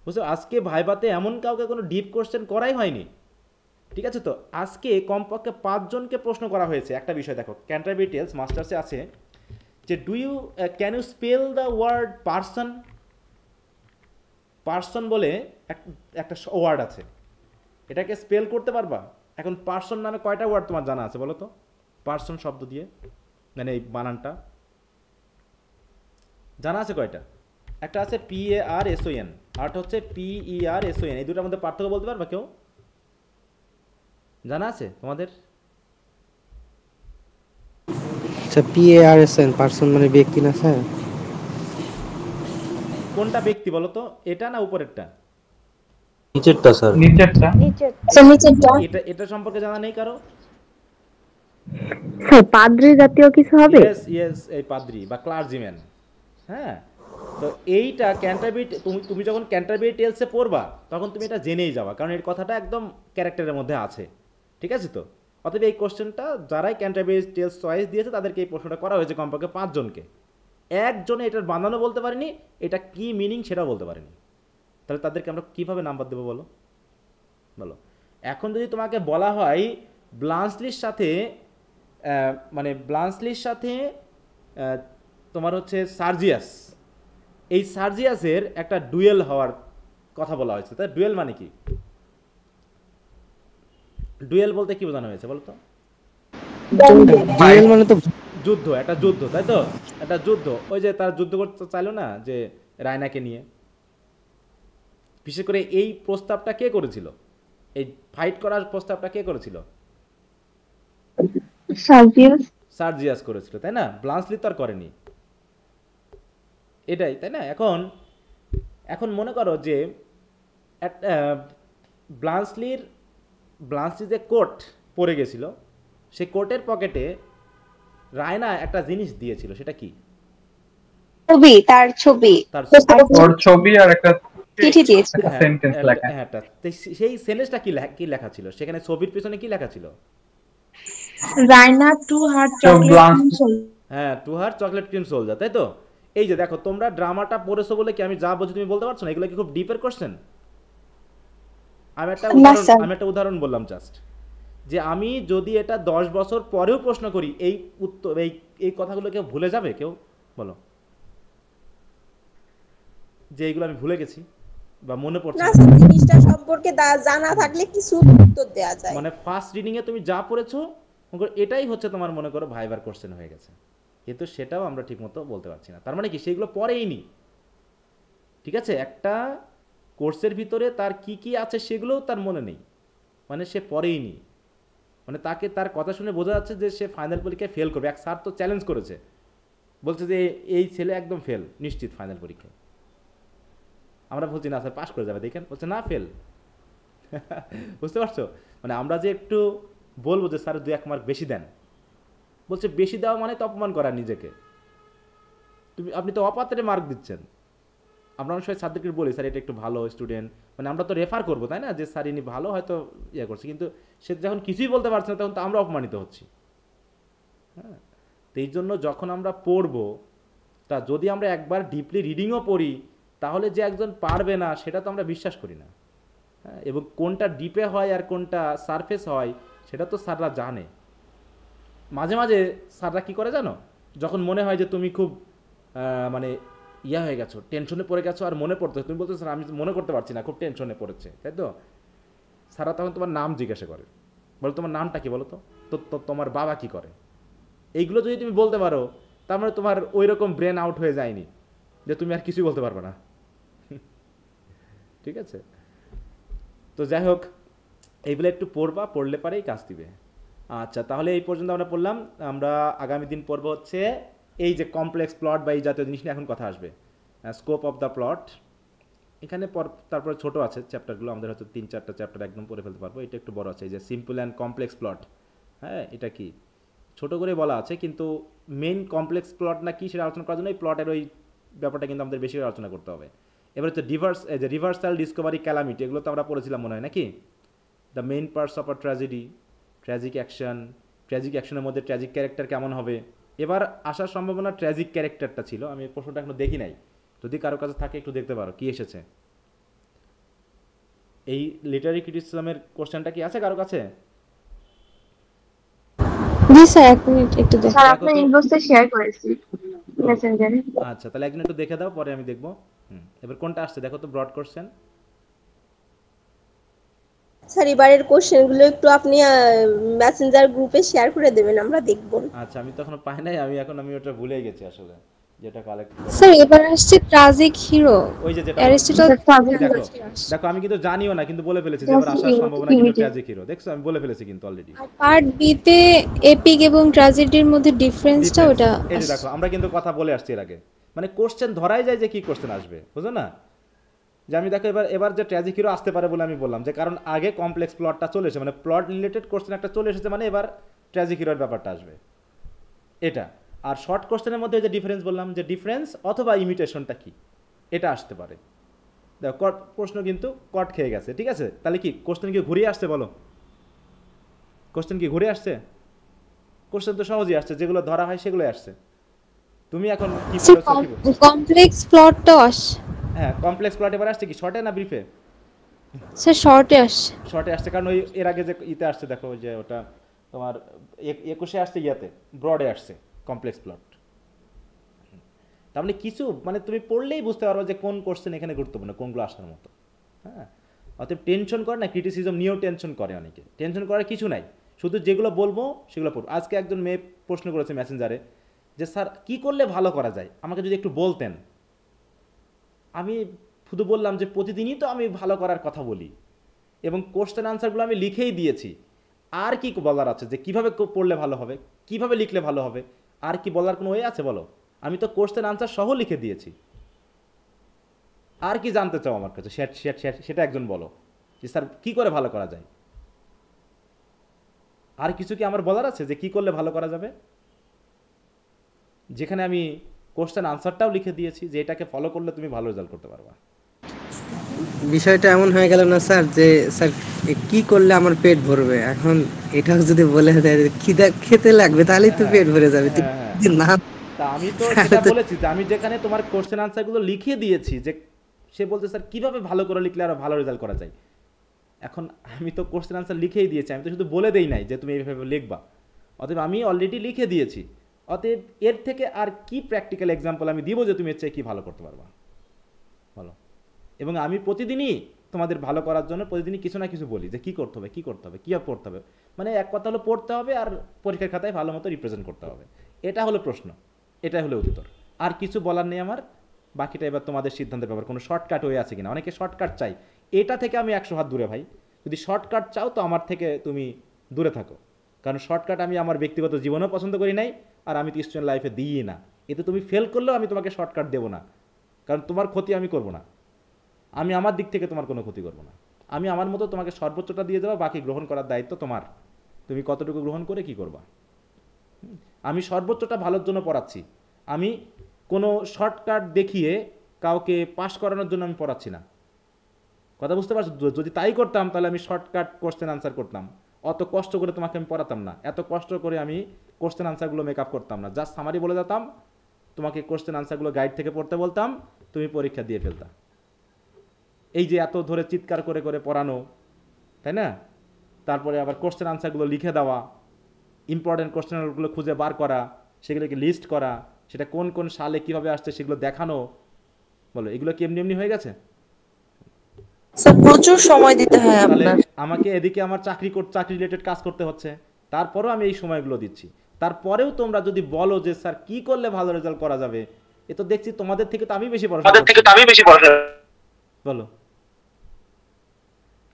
বুঝছো আজকে ভাইভাতে এমন কাউকে কোনো ডিপ কোশ্চেন করাই হয়নি ঠিক আছে তো আজকে কমপক্ষে পাঁচজনকে প্রশ্ন করা হয়েছে একটা বিষয় দেখো ক্যান্টার বিটেলস মাস্টার্সে আছে যে do you can you spell the word person person বলে একটা ওয়ার্ড আছে এটাকে স্পেল করতে পারবা এখন পার্সন নামে কয়টা ওয়ার্ড তোমার জানা আছে বলো তো পার্সন শব্দ দিয়ে মানে এই বানানটা জানা আছে কয়টা একটা আছে P A R S O N আরটা হচ্ছে P E R S O N এই দুটার মধ্যে পার্থক্য বলতে পারবা কেউ জানা আছে তোমাদের আচ্ছা পিএআরএসএন মানে ব্যক্তি না স্যার কোনটা ব্যক্তি বলো তো এটা না উপরেরটা নিচেরটা স্যার নিচেরটা নিচেরটা এটা এটা সম্পর্কে জানা নেই কারো পাদ্রি জাতীয় কিছু হবে यस यस এই পাদ্রি বা ক্লার্জিম্যান হ্যাঁ তো এইটা ক্যান্টারবি তুমি তুমি যখন ক্যান্টারবি টেলসে পড়বা তখন তুমি এটা জেনেই যাবা কারণ এর কথাটা একদম ক্যারেক্টারের মধ্যে আছে ঠিক আছে তো অতএব এই কোশ্চেনটা যারাই ক্যান্টারবেরি টেলস চয়েস দিয়েছে তাদেরকে এই প্রশ্নটা করা হয়েছে কমপক্ষে পাঁচজনকে একজনে এটার বানানো বলতে পারেনি এটা কি মিনিং সেটাও বলতে পারেনি তাহলে তাদেরকে আমরা কীভাবে নাম্বার দেবো বলো বলো এখন যদি তোমাকে বলা হয় ব্লান্সলির সাথে মানে ব্লান্সলির সাথে তোমার হচ্ছে সার্জিয়াস এই সার্জিয়াসের একটা ডুয়েল হওয়ার কথা বলা হয়েছে তাই ডুয়েল মানে কি ডুয়েল বলতে কি বোঝানো হয়েছে বলতো ডুয়েল মানে তো যুদ্ধ একটা যুদ্ধ তাই তো একটা যুদ্ধ ওই যে তার যুদ্ধ করতে চাইলো না যে রায়নাকে নিয়ে বিশেষ করে এই প্রস্তাবটা কে করেছিল এই ফাইট করার প্রস্তাবটা কে করেছিল সার্জিয়াস করেছিল তাই না ব্লান্সলি তো আর করেনি এটাই তাই না এখন এখন মনে করো যে ব্লান্সলির ব্লান্সি কোট পরে গেছিল সে কোটের পকেটে রায়না একটা জিনিস দিয়েছিল সেটা কি ছবি তার ছবি তার ছবি আর একটা হ্যাঁ, লেখা হ্যাঁ, হ্যাঁ, সেই সেন্টেন্সটা কি কি লেখা ছিল সেখানে ছবির পিছনে কি লেখা ছিল রায়না টু হার্ট চকলেট হ্যাঁ to heart chocolate cream soldier তাই তো এই যে দেখো তোমরা ড্রামাটা পড়েছো বলে কি আমি যা বলছি তুমি বলতে পারছো না এগুলো কি খুব ডিপের কোশ্চেন আমি একটা উদাহরণ আমি একটা উদাহরণ বললাম জাস্ট যে আমি যদি এটা দশ বছর পরেও প্রশ্ন করি এই উত্তর এই এই কথাগুলো কথাগুলোকে ভুলে যাবে কেউ বলো যে এগুলো আমি ভুলে গেছি বা মনে পড়ছে না জিনিসটা সম্পর্কে জানা থাকলে কিছু উত্তর দেয়া যায় মানে ফার্স্ট রিডিং এ তুমি যা পড়েছো এটাই হচ্ছে তোমার মনে করো ভাইবার কোশ্চেন হয়ে গেছে কিন্তু সেটাও আমরা ঠিকমতো বলতে পারছি না তার মানে কি সেগুলো পরেই নি ঠিক আছে একটা কোর্সের ভিতরে তার কি কি আছে সেগুলোও তার মনে নেই মানে সে পড়েই নি মানে তাকে তার কথা শুনে বোঝা যাচ্ছে যে সে ফাইনাল পরীক্ষায় ফেল করবে এক স্যার তো চ্যালেঞ্জ করেছে বলছে যে এই ছেলে একদম ফেল নিশ্চিত ফাইনাল পরীক্ষায় আমরা বলছি না স্যার পাশ করে যাবে দেখেন বলছে না ফেল বুঝতে পারছো মানে আমরা যে একটু বলবো যে স্যার দু এক মার্ক বেশি দেন বলছে বেশি দেওয়া মানে তো অপমান করা নিজেকে তুমি আপনি তো অপাত্রে মার্ক দিচ্ছেন আমরা অনেক সময় বলি স্যার এটা একটু ভালো স্টুডেন্ট মানে আমরা তো রেফার করবো তাই না যে স্যার ইনি ভালো হয়তো ইয়ে করছে কিন্তু সে যখন কিছুই বলতে পারছে না তখন তো আমরা অপমানিত হচ্ছি হ্যাঁ এই জন্য যখন আমরা পড়বো তা যদি আমরা একবার ডিপলি রিডিংও পড়ি তাহলে যে একজন পারবে না সেটা তো আমরা বিশ্বাস করি না হ্যাঁ এবং কোনটা ডিপে হয় আর কোনটা সারফেস হয় সেটা তো স্যাররা জানে মাঝে মাঝে স্যাররা কি করে জানো যখন মনে হয় যে তুমি খুব মানে ইয়া হয়ে গেছো টেনশনে পড়ে গেছো আর মনে পড়তে তুমি বলছো স্যার আমি মনে করতে পারছি না খুব টেনশনে পড়েছে তাই তো সারা তখন তোমার নাম জিজ্ঞাসা করে বলো তোমার নামটা কী বলো তো তো তোমার বাবা কি করে এইগুলো যদি তুমি বলতে পারো তার মানে তোমার ওই রকম ব্রেন আউট হয়ে যায়নি যে তুমি আর কিছুই বলতে পারবে না ঠিক আছে তো যাই হোক এইগুলো একটু পড়বা পড়লে পারেই কাজ দিবে আচ্ছা তাহলে এই পর্যন্ত আমরা পড়লাম আমরা আগামী দিন পড়বো হচ্ছে এই যে কমপ্লেক্স প্লট বা এই জাতীয় জিনিস নিয়ে এখন কথা আসবে স্কোপ অফ দ্য প্লট এখানে পর তারপরে ছোট আছে চ্যাপ্টারগুলো আমাদের হয়তো তিন চারটা চ্যাপ্টার একদম পড়ে ফেলতে পারবো এটা একটু বড় আছে এই যে সিম্পল অ্যান্ড কমপ্লেক্স প্লট হ্যাঁ এটা কি ছোট করে বলা আছে কিন্তু মেন কমপ্লেক্স প্লট না কি সেটা আলোচনা করার জন্য এই প্লটের ওই ব্যাপারটা কিন্তু আমাদের বেশি করে আলোচনা করতে হবে এবার হচ্ছে ডিভার্স যে রিভার্সাল ডিসকভারি ক্যালামিটি এগুলো তো আমরা পড়েছিলাম মনে হয় নাকি the main parts of a tragedy tragic action tragic অ্যাকশনের মধ্যে ট্র্যাজিক ক্যারেক্টার কেমন হবে এবার আসার সম্ভাবনা ট্র্যাজিক ক্যারেক্টারটা ছিল আমি প্রশ্নটা এখনো দেখি নাই যদি কারো কাছে থাকে একটু দেখতে পারো কি এসেছে এই লিটারি ক্রিটিসিজমের কোশ্চেনটা কি আছে কারো কাছে জি স্যার এক মিনিট একটু দেখো স্যার আপনি ইনবক্সে শেয়ার করেছি মেসেঞ্জারে আচ্ছা তাহলে একদিন একটু দেখে দাও পরে আমি দেখব এবার কোনটা আসছে দেখো তো ব্রড কোশ্চেন স্যার এবারের কোশ্চেনগুলো একটু আপনি মেসেঞ্জার গ্রুপে শেয়ার করে দেবেন আমরা দেখব আচ্ছা আমি তো পাই নাই আমি এখন আমি ওটা ভুলে গেছি আসলে যেটা কালেক্ট স্যার এবার আসছে ট্রাজিক হিরো ওই যে যেটা অ্যারিস্টটল দেখো দেখো আমি কিন্তু জানিও না কিন্তু বলে ফেলেছি যে এবার আসার সম্ভাবনা কিন্তু ট্রাজিক হিরো দেখছো আমি বলে ফেলেছি কিন্তু অলরেডি পার্ট বি তে এপিক এবং ট্রাজেডির মধ্যে ডিফারেন্সটা ওটা এই দেখো আমরা কিন্তু কথা বলে আসছি এর আগে মানে কোশ্চেন ধরাই যায় যে কি কোশ্চেন আসবে বুঝছো না যে আমি দেখো এবার এবার যে ট্র্যাজিক হিরো আসতে পারে বলে আমি বললাম যে কারণ আগে কমপ্লেক্স প্লটটা চলে এসেছে মানে প্লট রিলেটেড কোশ্চেন একটা চলে এসেছে মানে এবার ট্র্যাজিক হিরোর ব্যাপারটা আসবে এটা আর শর্ট কোশ্চেনের মধ্যে যে ডিফারেন্স বললাম যে ডিফারেন্স অথবা ইমিটেশনটা কি এটা আসতে পারে দেখো কট প্রশ্ন কিন্তু কট খেয়ে গেছে ঠিক আছে তাহলে কি কোশ্চেন কি ঘুরিয়ে আসছে বলো কোশ্চেন কি ঘুরে আসছে কোশ্চেন তো সহজেই আসছে যেগুলো ধরা হয় সেগুলোই আসছে তুমি এখন কি কমপ্লেক্স প্লট প্লটটা হ্যাঁ কমপ্লেক্স প্লট এবার আসছে কি শর্টে না ব্রিফে স্যার শর্টে আসছে শর্টে আসছে কারণ ওই এর আগে যে ইতে আসছে দেখো যে ওটা তোমার একুশে আসছে ইয়াতে ব্রডে আসছে কমপ্লেক্স প্লট তার কিছু মানে তুমি পড়লেই বুঝতে পারবে যে কোন কোশ্চেন এখানে গুরুত্বপূর্ণ কোনগুলো আসার মতো হ্যাঁ অতএব টেনশন করে না ক্রিটিসিজম নিয়েও টেনশন করে অনেকে টেনশন করার কিছু নাই শুধু যেগুলো বলবো সেগুলো পড়বো আজকে একজন মেয়ে প্রশ্ন করেছে মেসেঞ্জারে যে স্যার কি করলে ভালো করা যায় আমাকে যদি একটু বলতেন আমি শুধু বললাম যে প্রতিদিনই তো আমি ভালো করার কথা বলি এবং কোশ্চেন আনসারগুলো আমি লিখেই দিয়েছি আর কি বলার আছে যে কিভাবে পড়লে ভালো হবে কিভাবে লিখলে ভালো হবে আর কি বলার কোনো ওয়ে আছে বলো আমি তো কোশ্চেন আনসার সহ লিখে দিয়েছি আর কি জানতে চাও আমার কাছে সেটা একজন বলো যে স্যার কী করে ভালো করা যায় আর কিছু কি আমার বলার আছে যে কি করলে ভালো করা যাবে যেখানে আমি কোশ্চেন আনসারটাও লিখে দিয়েছি যে এটাকে ফলো করলে তুমি ভালো রেজাল্ট করতে পারবা বিষয়টা এমন হয়ে গেল না স্যার যে স্যার কি করলে আমার পেট ভরবে এখন এটা যদি বলে দেয় খিদা খেতে লাগবে তাহলেই তো পেট ভরে যাবে হ্যাঁ, হ্যাঁ, হ্যাঁ। না তা আমি তো সেটা বলেছি যে আমি যেখানে তোমার কোশ্চেন আনসারগুলো লিখিয়ে দিয়েছি যে সে বলতে স্যার কিভাবে ভালো করে লিখলে আরো ভালো রেজাল্ট করা যায় এখন আমি তো কোশ্চেন আনসার লিখেই দিয়েছি আমি তো শুধু বলে দেই নাই যে তুমি এইভাবে লিখবা অতএব আমি অলরেডি লিখে দিয়েছি অতএব এর থেকে আর কি প্র্যাকটিক্যাল এক্সাম্পল আমি দিব যে তুমি এর চেয়ে কী ভালো করতে পারবা বলো এবং আমি প্রতিদিনই তোমাদের ভালো করার জন্য প্রতিদিনই কিছু না কিছু বলি যে কী করতে হবে কী করতে হবে কী করতে হবে মানে এক কথা হলো পড়তে হবে আর পরীক্ষার খাতায় ভালো মতো রিপ্রেজেন্ট করতে হবে এটা হলো প্রশ্ন এটাই হলো উত্তর আর কিছু বলার নেই আমার বাকিটা এবার তোমাদের সিদ্ধান্তের ব্যাপার কোনো শর্টকাট হয়ে আছে কিনা অনেকে শর্টকাট চাই এটা থেকে আমি একশো হাত দূরে ভাই যদি শর্টকাট চাও তো আমার থেকে তুমি দূরে থাকো কারণ শর্টকাট আমি আমার ব্যক্তিগত জীবনেও পছন্দ করি নাই আর আমি তো স্টুডেন্ট লাইফে দিই না এতে তুমি ফেল করলেও আমি তোমাকে শর্টকাট দেবো না কারণ তোমার ক্ষতি আমি করব না আমি আমার দিক থেকে তোমার কোনো ক্ষতি করব না আমি আমার মতো তোমাকে সর্বোচ্চটা দিয়ে দেবো বাকি গ্রহণ করার দায়িত্ব তোমার তুমি কতটুকু গ্রহণ করে কি করবা আমি সর্বোচ্চটা ভালোর জন্য পড়াচ্ছি আমি কোনো শর্টকাট দেখিয়ে কাউকে পাশ করানোর জন্য আমি পড়াচ্ছি না কথা বুঝতে পারছো যদি তাই করতাম তাহলে আমি শর্টকাট কোশ্চেন আনসার করতাম অত কষ্ট করে তোমাকে আমি পড়াতাম না এত কষ্ট করে আমি কোশ্চেন আনসারগুলো মেক আপ করতাম না জাস্ট সামারি বলে যেতাম তোমাকে কোশ্চেন আনসারগুলো গাইড থেকে পড়তে বলতাম তুমি পরীক্ষা দিয়ে ফেলতাম এই যে এত ধরে চিৎকার করে করে পড়ানো তাই না তারপরে আবার কোশ্চেন আনসারগুলো লিখে দেওয়া ইম্পর্টেন্ট কোশ্চেনগুলো খুঁজে বার করা সেগুলোকে লিস্ট করা সেটা কোন কোন সালে কিভাবে আসছে সেগুলো দেখানো বলো এগুলো কি এমনি এমনি হয়ে গেছে স্যার প্রচুর সময় দিতে হয় আপনার আমাকে এদিকে আমার চাকরি চাকরি রিলেটেড কাজ করতে হচ্ছে তারপরেও আমি এই সময়গুলো দিচ্ছি তারপরেও তোমরা যদি বলো যে স্যার কি করলে ভালো রেজাল্ট করা যাবে এ তো দেখছি তোমাদের থেকে তো আমি বেশি পড়াশোনা তোমাদের থেকে তো আমি বেশি পড়াশোনা বলো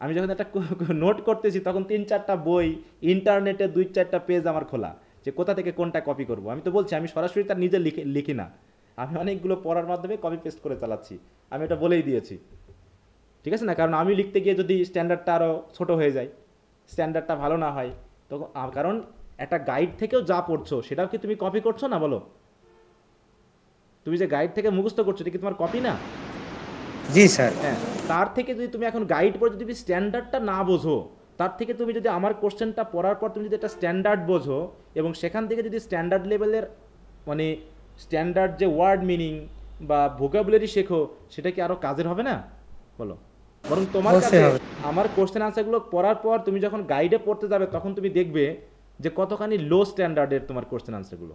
আমি যখন একটা নোট করতেছি তখন তিন চারটা বই ইন্টারনেটে দুই চারটা পেজ আমার খোলা যে কোথা থেকে কোনটা কপি করব আমি তো বলছি আমি সরাসরি তার নিজে লিখি না আমি অনেকগুলো পড়ার মাধ্যমে কপি পেস্ট করে চালাচ্ছি আমি এটা বলেই দিয়েছি ঠিক আছে না কারণ আমি লিখতে গিয়ে যদি স্ট্যান্ডার্ডটা আরও ছোটো হয়ে যায় স্ট্যান্ডার্ডটা ভালো না হয় তখন কারণ একটা গাইড থেকেও যা পড়ছো সেটাও কি তুমি কপি করছো না বলো তুমি যে গাইড থেকে মুখস্থ করছো এটা কি তোমার কপি না জি স্যার হ্যাঁ তার থেকে যদি তুমি এখন গাইড পড়ে যদি স্ট্যান্ডার্ডটা না বোঝো তার থেকে তুমি যদি আমার কোশ্চেনটা পড়ার পর তুমি যদি একটা স্ট্যান্ডার্ড বোঝো এবং সেখান থেকে যদি স্ট্যান্ডার্ড লেভেলের মানে স্ট্যান্ডার্ড যে ওয়ার্ড মিনিং বা ভোকাবুলারি শেখো সেটা কি আরও কাজের হবে না বলো বরং তোমার কাছে আমার কোশ্চেন আনসারগুলো পড়ার পর তুমি যখন গাইডে পড়তে যাবে তখন তুমি দেখবে যে কতখানি লো স্ট্যান্ডার্ডের তোমার কোশ্চেন আনসারগুলো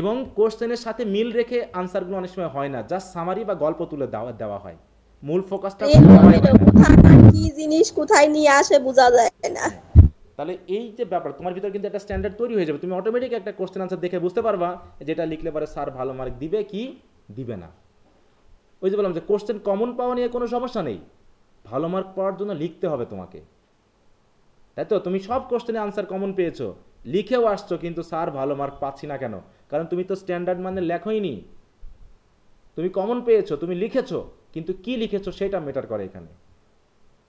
এবং কোশ্চেনের সাথে মিল রেখে আনসারগুলো অনেক সময় হয় না জাস্ট সামারি বা গল্প তুলে দেওয়া দেওয়া হয় মূল ফোকাসটা কি জিনিস কোথায় নিয়ে আসে বোঝা যায় না হ্যাঁ। তাহলে এই যে ব্যাপার তোমার ভিতর কিন্তু একটা স্ট্যান্ডার্ড তৈরি হয়ে যাবে তুমি অটোমেটিক একটা কোশ্চেন আনসার দেখে বুঝতে পারবা যেটা লিখলে পরে স্যার ভালো মার্ক দিবে কি দিবে না ওই যে বললাম যে কোশ্চেন কমন পাওয়া নিয়ে কোনো সমস্যা নেই ভালো মার্ক পাওয়ার জন্য লিখতে হবে তোমাকে তাই তো তুমি সব কোশ্চেনে আনসার কমন পেয়েছো লিখেও আসছো কিন্তু স্যার ভালো মার্ক পাচ্ছি না কেন কারণ তুমি তো স্ট্যান্ডার্ড মানে লেখোই নি তুমি কমন পেয়েছো তুমি লিখেছো কিন্তু কি লিখেছো সেটা ম্যাটার করে এখানে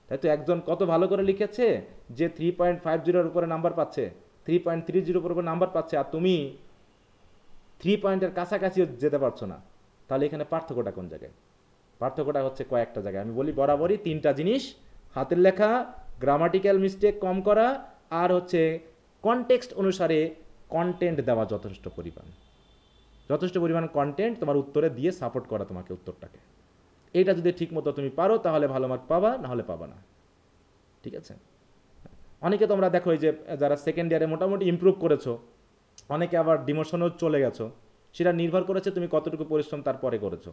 তাই তো একজন কত ভালো করে লিখেছে যে থ্রি পয়েন্ট ফাইভ জিরোর উপরে নাম্বার পাচ্ছে থ্রি পয়েন্ট থ্রি জিরোর উপরে নাম্বার পাচ্ছে আর তুমি থ্রি পয়েন্টের কাছাকাছি যেতে পারছো না তাহলে এখানে পার্থক্যটা কোন জায়গায় পার্থক্যটা হচ্ছে কয়েকটা জায়গায় আমি বলি বরাবরই তিনটা জিনিস হাতের লেখা গ্রামাটিক্যাল মিস্টেক কম করা আর হচ্ছে কনটেক্সট অনুসারে কন্টেন্ট দেওয়া যথেষ্ট পরিমাণ যথেষ্ট পরিমাণ কন্টেন্ট তোমার উত্তরে দিয়ে সাপোর্ট করা তোমাকে উত্তরটাকে এটা যদি ঠিকমতো তুমি পারো তাহলে ভালো মার্ক পাবা নাহলে পাবা না ঠিক আছে অনেকে তোমরা দেখো যে যারা সেকেন্ড ইয়ারে মোটামুটি ইম্প্রুভ করেছো অনেকে আবার ডিমোশনও চলে গেছো সেটা নির্ভর করেছে তুমি কতটুকু পরিশ্রম তারপরে করেছো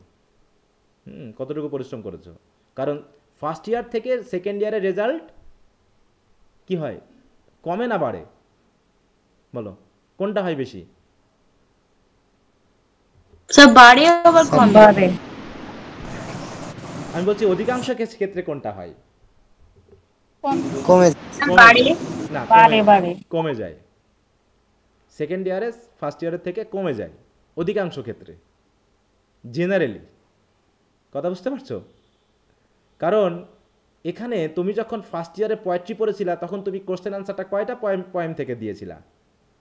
হুম কতটুকু পরিশ্রম করেছো কারণ ফার্স্ট ইয়ার থেকে সেকেন্ড ইয়ারের রেজাল্ট কি হয় কমে না বাড়ে বলো কোনটা হয় বেশি আচ্ছা, আমি বলছি অধিকাংশ ক্ষেত্রে কোনটা হয় কমে যায় সেকেন্ড ইয়ারে ফার্স্ট ইয়ারের থেকে কমে যায় অধিকাংশ ক্ষেত্রে জেনারেলি কথা বুঝতে পারছো কারণ এখানে তুমি যখন ফার্স্ট ইয়ারে পোয়েট্রি পড়েছিলা তখন তুমি কোশ্চেন আনসারটা কয়টা পয়েম পয়েম থেকে দিয়েছিলা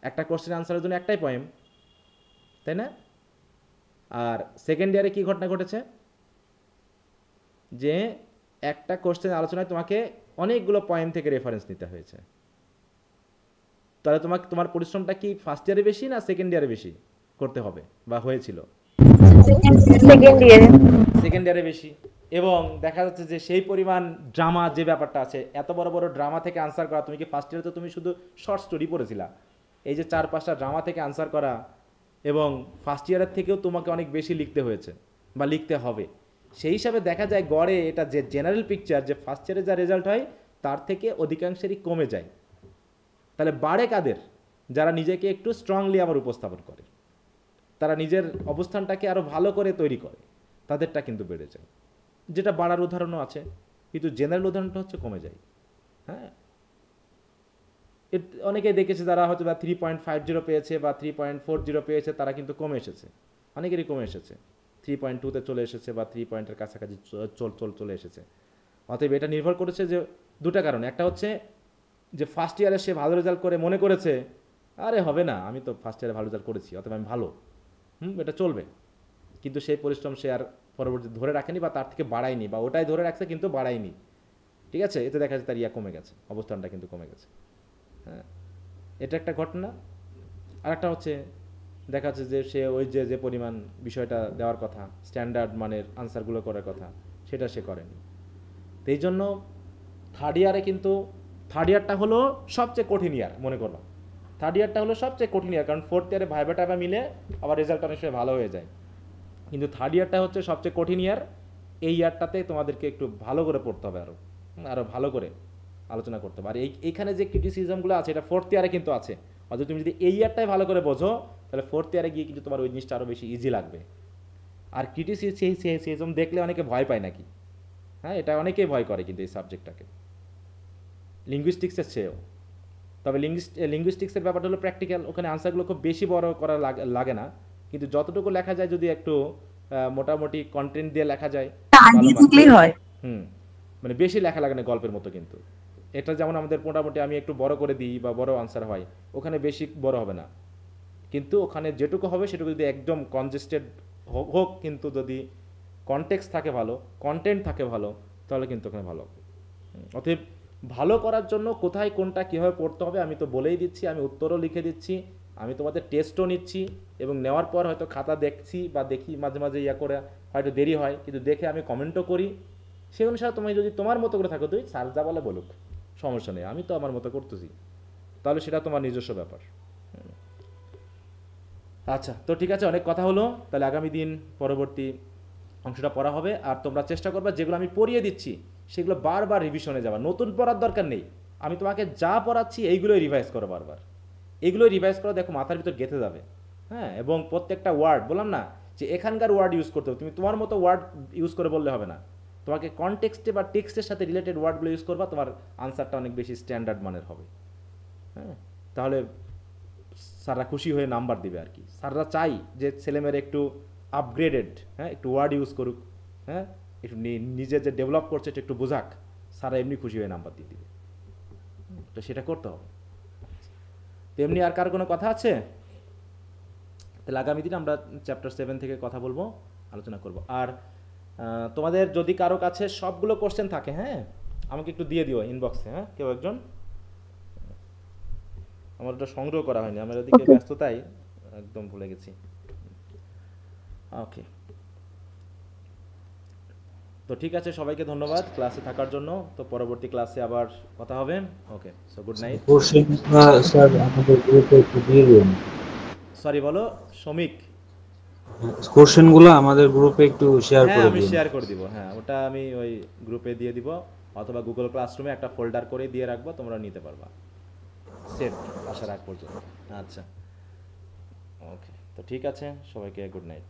একটা কোশ্চেন আনসারের জন্য একটাই পয়েম তাই না আর সেকেন্ড ইয়ারে কী ঘটনা ঘটেছে যে একটা কোশ্চেন আলোচনায় তোমাকে অনেকগুলো পয়েম থেকে রেফারেন্স নিতে হয়েছে তাহলে তোমাকে তোমার পরিশ্রমটা কি ফার্স্ট ইয়ারে বেশি না সেকেন্ড ইয়ারে বেশি করতে হবে বা হয়েছিল সেকেন্ড ইয়ারে বেশি এবং দেখা যাচ্ছে যে সেই পরিমাণ ড্রামা যে ব্যাপারটা আছে এত বড় বড় ড্রামা থেকে আনসার করা তুমি কি ফার্স্ট ইয়ারে তো তুমি শুধু শর্ট স্টোরি পড়েছিলা এই যে চার পাঁচটা ড্রামা থেকে আনসার করা এবং ফার্স্ট ইয়ারের থেকেও তোমাকে অনেক বেশি লিখতে হয়েছে বা লিখতে হবে সেই হিসাবে দেখা যায় গড়ে এটা যে জেনারেল পিকচার যে ফার্স্ট ইয়ারে যা রেজাল্ট হয় তার থেকে অধিকাংশেরই কমে যায় তাহলে বাড়ে কাদের যারা নিজেকে একটু স্ট্রংলি আবার উপস্থাপন করে তারা নিজের অবস্থানটাকে আরও ভালো করে তৈরি করে তাদেরটা কিন্তু বেড়ে যায় যেটা বাড়ার উদাহরণও আছে কিন্তু জেনারেল উদাহরণটা হচ্ছে কমে যায় হ্যাঁ অনেকেই দেখেছে যারা হয়তো বা থ্রি পয়েন্ট ফাইভ জিরো পেয়েছে বা থ্রি পয়েন্ট ফোর জিরো পেয়েছে তারা কিন্তু কমে এসেছে অনেকেরই কমে এসেছে থ্রি পয়েন্ট টুতে চলে এসেছে বা থ্রি পয়েন্টের কাছাকাছি চল চল চলে এসেছে অতএব এটা নির্ভর করেছে যে দুটা কারণে একটা হচ্ছে যে ফার্স্ট ইয়ারে সে ভালো রেজাল্ট করে মনে করেছে আরে হবে না আমি তো ফার্স্ট ইয়ারে ভালো রেজাল্ট করেছি অতএব আমি ভালো হুম এটা চলবে কিন্তু সেই পরিশ্রম সে আর পরবর্তী ধরে রাখেনি বা তার থেকে বাড়ায়নি বা ওটাই ধরে রাখছে কিন্তু বাড়ায়নি ঠিক আছে এতে দেখা যাচ্ছে তার ইয়া কমে গেছে অবস্থানটা কিন্তু কমে গেছে হ্যাঁ এটা একটা ঘটনা আর একটা হচ্ছে দেখা যাচ্ছে যে সে ওই যে যে পরিমাণ বিষয়টা দেওয়ার কথা স্ট্যান্ডার্ড মানের আনসারগুলো করার কথা সেটা সে করেনি তো এই জন্য থার্ড ইয়ারে কিন্তু থার্ড ইয়ারটা হলো সবচেয়ে কঠিন ইয়ার মনে করলাম থার্ড ইয়ারটা হলো সবচেয়ে কঠিন ইয়ার কারণ ফোর্থ ইয়ারে ভাইবা টাইবা মিলে আবার রেজাল্ট অনেক সময় ভালো হয়ে যায় কিন্তু থার্ড ইয়ারটা হচ্ছে সবচেয়ে কঠিন ইয়ার এই ইয়ারটাতে তোমাদেরকে একটু ভালো করে পড়তে হবে আরও আরও ভালো করে আলোচনা করতে হবে আর এই এখানে যে ক্রিটিসিজমগুলো আছে এটা ফোর্থ ইয়ারে কিন্তু আছে অথচ তুমি যদি এই ইয়ারটাই ভালো করে বোঝো তাহলে ফোর্থ ইয়ারে গিয়ে কিন্তু তোমার ওই জিনিসটা আরও বেশি ইজি লাগবে আর ক্রিটিসিজম দেখলে অনেকে ভয় পায় নাকি হ্যাঁ এটা অনেকেই ভয় করে কিন্তু এই সাবজেক্টটাকে লিঙ্গুইস্টিক্সের চেয়েও তবে লিঙ্গুইস্টিক্সের ব্যাপারটা হলো প্র্যাকটিক্যাল ওখানে আনসারগুলো খুব বেশি বড় করা লাগে না কিন্তু যতটুকু লেখা যায় যদি একটু মোটামুটি কন্টেন্ট দিয়ে লেখা যায় হয় হুম মানে বেশি লেখা লাগে না গল্পের মতো কিন্তু এটা যেমন আমাদের মোটামুটি আমি একটু বড় করে দিই বা বড় আনসার হয় ওখানে বেশি বড় হবে না কিন্তু ওখানে যেটুকু হবে সেটুকু যদি একদম কনজেস্টেড হোক কিন্তু যদি কনটেক্স থাকে ভালো কন্টেন্ট থাকে ভালো তাহলে কিন্তু ওখানে ভালো অতএব ভালো করার জন্য কোথায় কোনটা কীভাবে পড়তে হবে আমি তো বলেই দিচ্ছি আমি উত্তরও লিখে দিচ্ছি আমি তোমাদের টেস্টও নিচ্ছি এবং নেওয়ার পর হয়তো খাতা দেখছি বা দেখি মাঝে মাঝে ইয়া করে হয়তো দেরি হয় কিন্তু দেখে আমি কমেন্টও করি সেই অনুসারে তুমি যদি তোমার মতো করে থাকো তুই স্যার যা বলে বলুক সমস্যা নেই আমি তো আমার মতো করতেছি তাহলে সেটা তোমার নিজস্ব ব্যাপার আচ্ছা তো ঠিক আছে অনেক কথা হলো তাহলে আগামী দিন পরবর্তী অংশটা পড়া হবে আর তোমরা চেষ্টা করবে যেগুলো আমি পড়িয়ে দিচ্ছি সেগুলো বারবার রিভিশনে যাওয়া নতুন পড়ার দরকার নেই আমি তোমাকে যা পড়াচ্ছি এইগুলোই রিভাইজ করো বারবার এগুলোই রিভাইজ করো দেখো মাথার ভিতর গেঁথে যাবে হ্যাঁ এবং প্রত্যেকটা ওয়ার্ড বললাম না যে এখানকার ওয়ার্ড ইউজ করতে হবে তুমি তোমার মতো ওয়ার্ড ইউজ করে বললে হবে না তোমাকে কনটেক্সটে বা টেক্সটের সাথে রিলেটেড ওয়ার্ডগুলো ইউজ করবা তোমার আনসারটা অনেক বেশি স্ট্যান্ডার্ড মানের হবে হ্যাঁ তাহলে স্যাররা খুশি হয়ে নাম্বার দিবে আর কি স্যাররা চাই যে ছেলেমেয়েরা একটু আপগ্রেডেড হ্যাঁ একটু ওয়ার্ড ইউজ করুক হ্যাঁ একটু নিজে যে ডেভেলপ করছে এটা একটু বোঝাক সারা এমনি খুশি হয়ে নাম্বার দিয়ে দিবে তো সেটা করতে হবে তেমনি আর কারো কোনো কথা আছে তাহলে আগামী দিন আমরা চ্যাপ্টার সেভেন থেকে কথা বলবো আলোচনা করব আর তোমাদের যদি কারো কাছে সবগুলো কোশ্চেন থাকে হ্যাঁ আমাকে একটু দিয়ে দিও ইনবক্সে হ্যাঁ কেউ একজন আমার ওটা সংগ্রহ করা হয়নি আমার ওদিকে ব্যস্ততাই একদম ভুলে গেছি ওকে তো ঠিক আছে সবাইকে ধন্যবাদ ক্লাসে থাকার জন্য তো পরবর্তী ক্লাসে আবার কথা হবে okay so good night sir আমাদের গ্রুপে একটু দিয়ে দিন সরি বলো শ্রমিক কোশ্চেনগুলো আমাদের গ্রুপে একটু শেয়ার হ্যাঁ, করে দিন আমি শেয়ার করে দিব হ্যাঁ ওটা আমি ওই গ্রুপে দিয়ে দিব অথবা গুগল ক্লাসরুমে একটা ফোল্ডার করে দিয়ে রাখবো তোমরা নিতে পারবা সেট আশা রাখ পর্যন্ত আচ্ছা ওকে তো ঠিক আছে সবাইকে গুড নাইট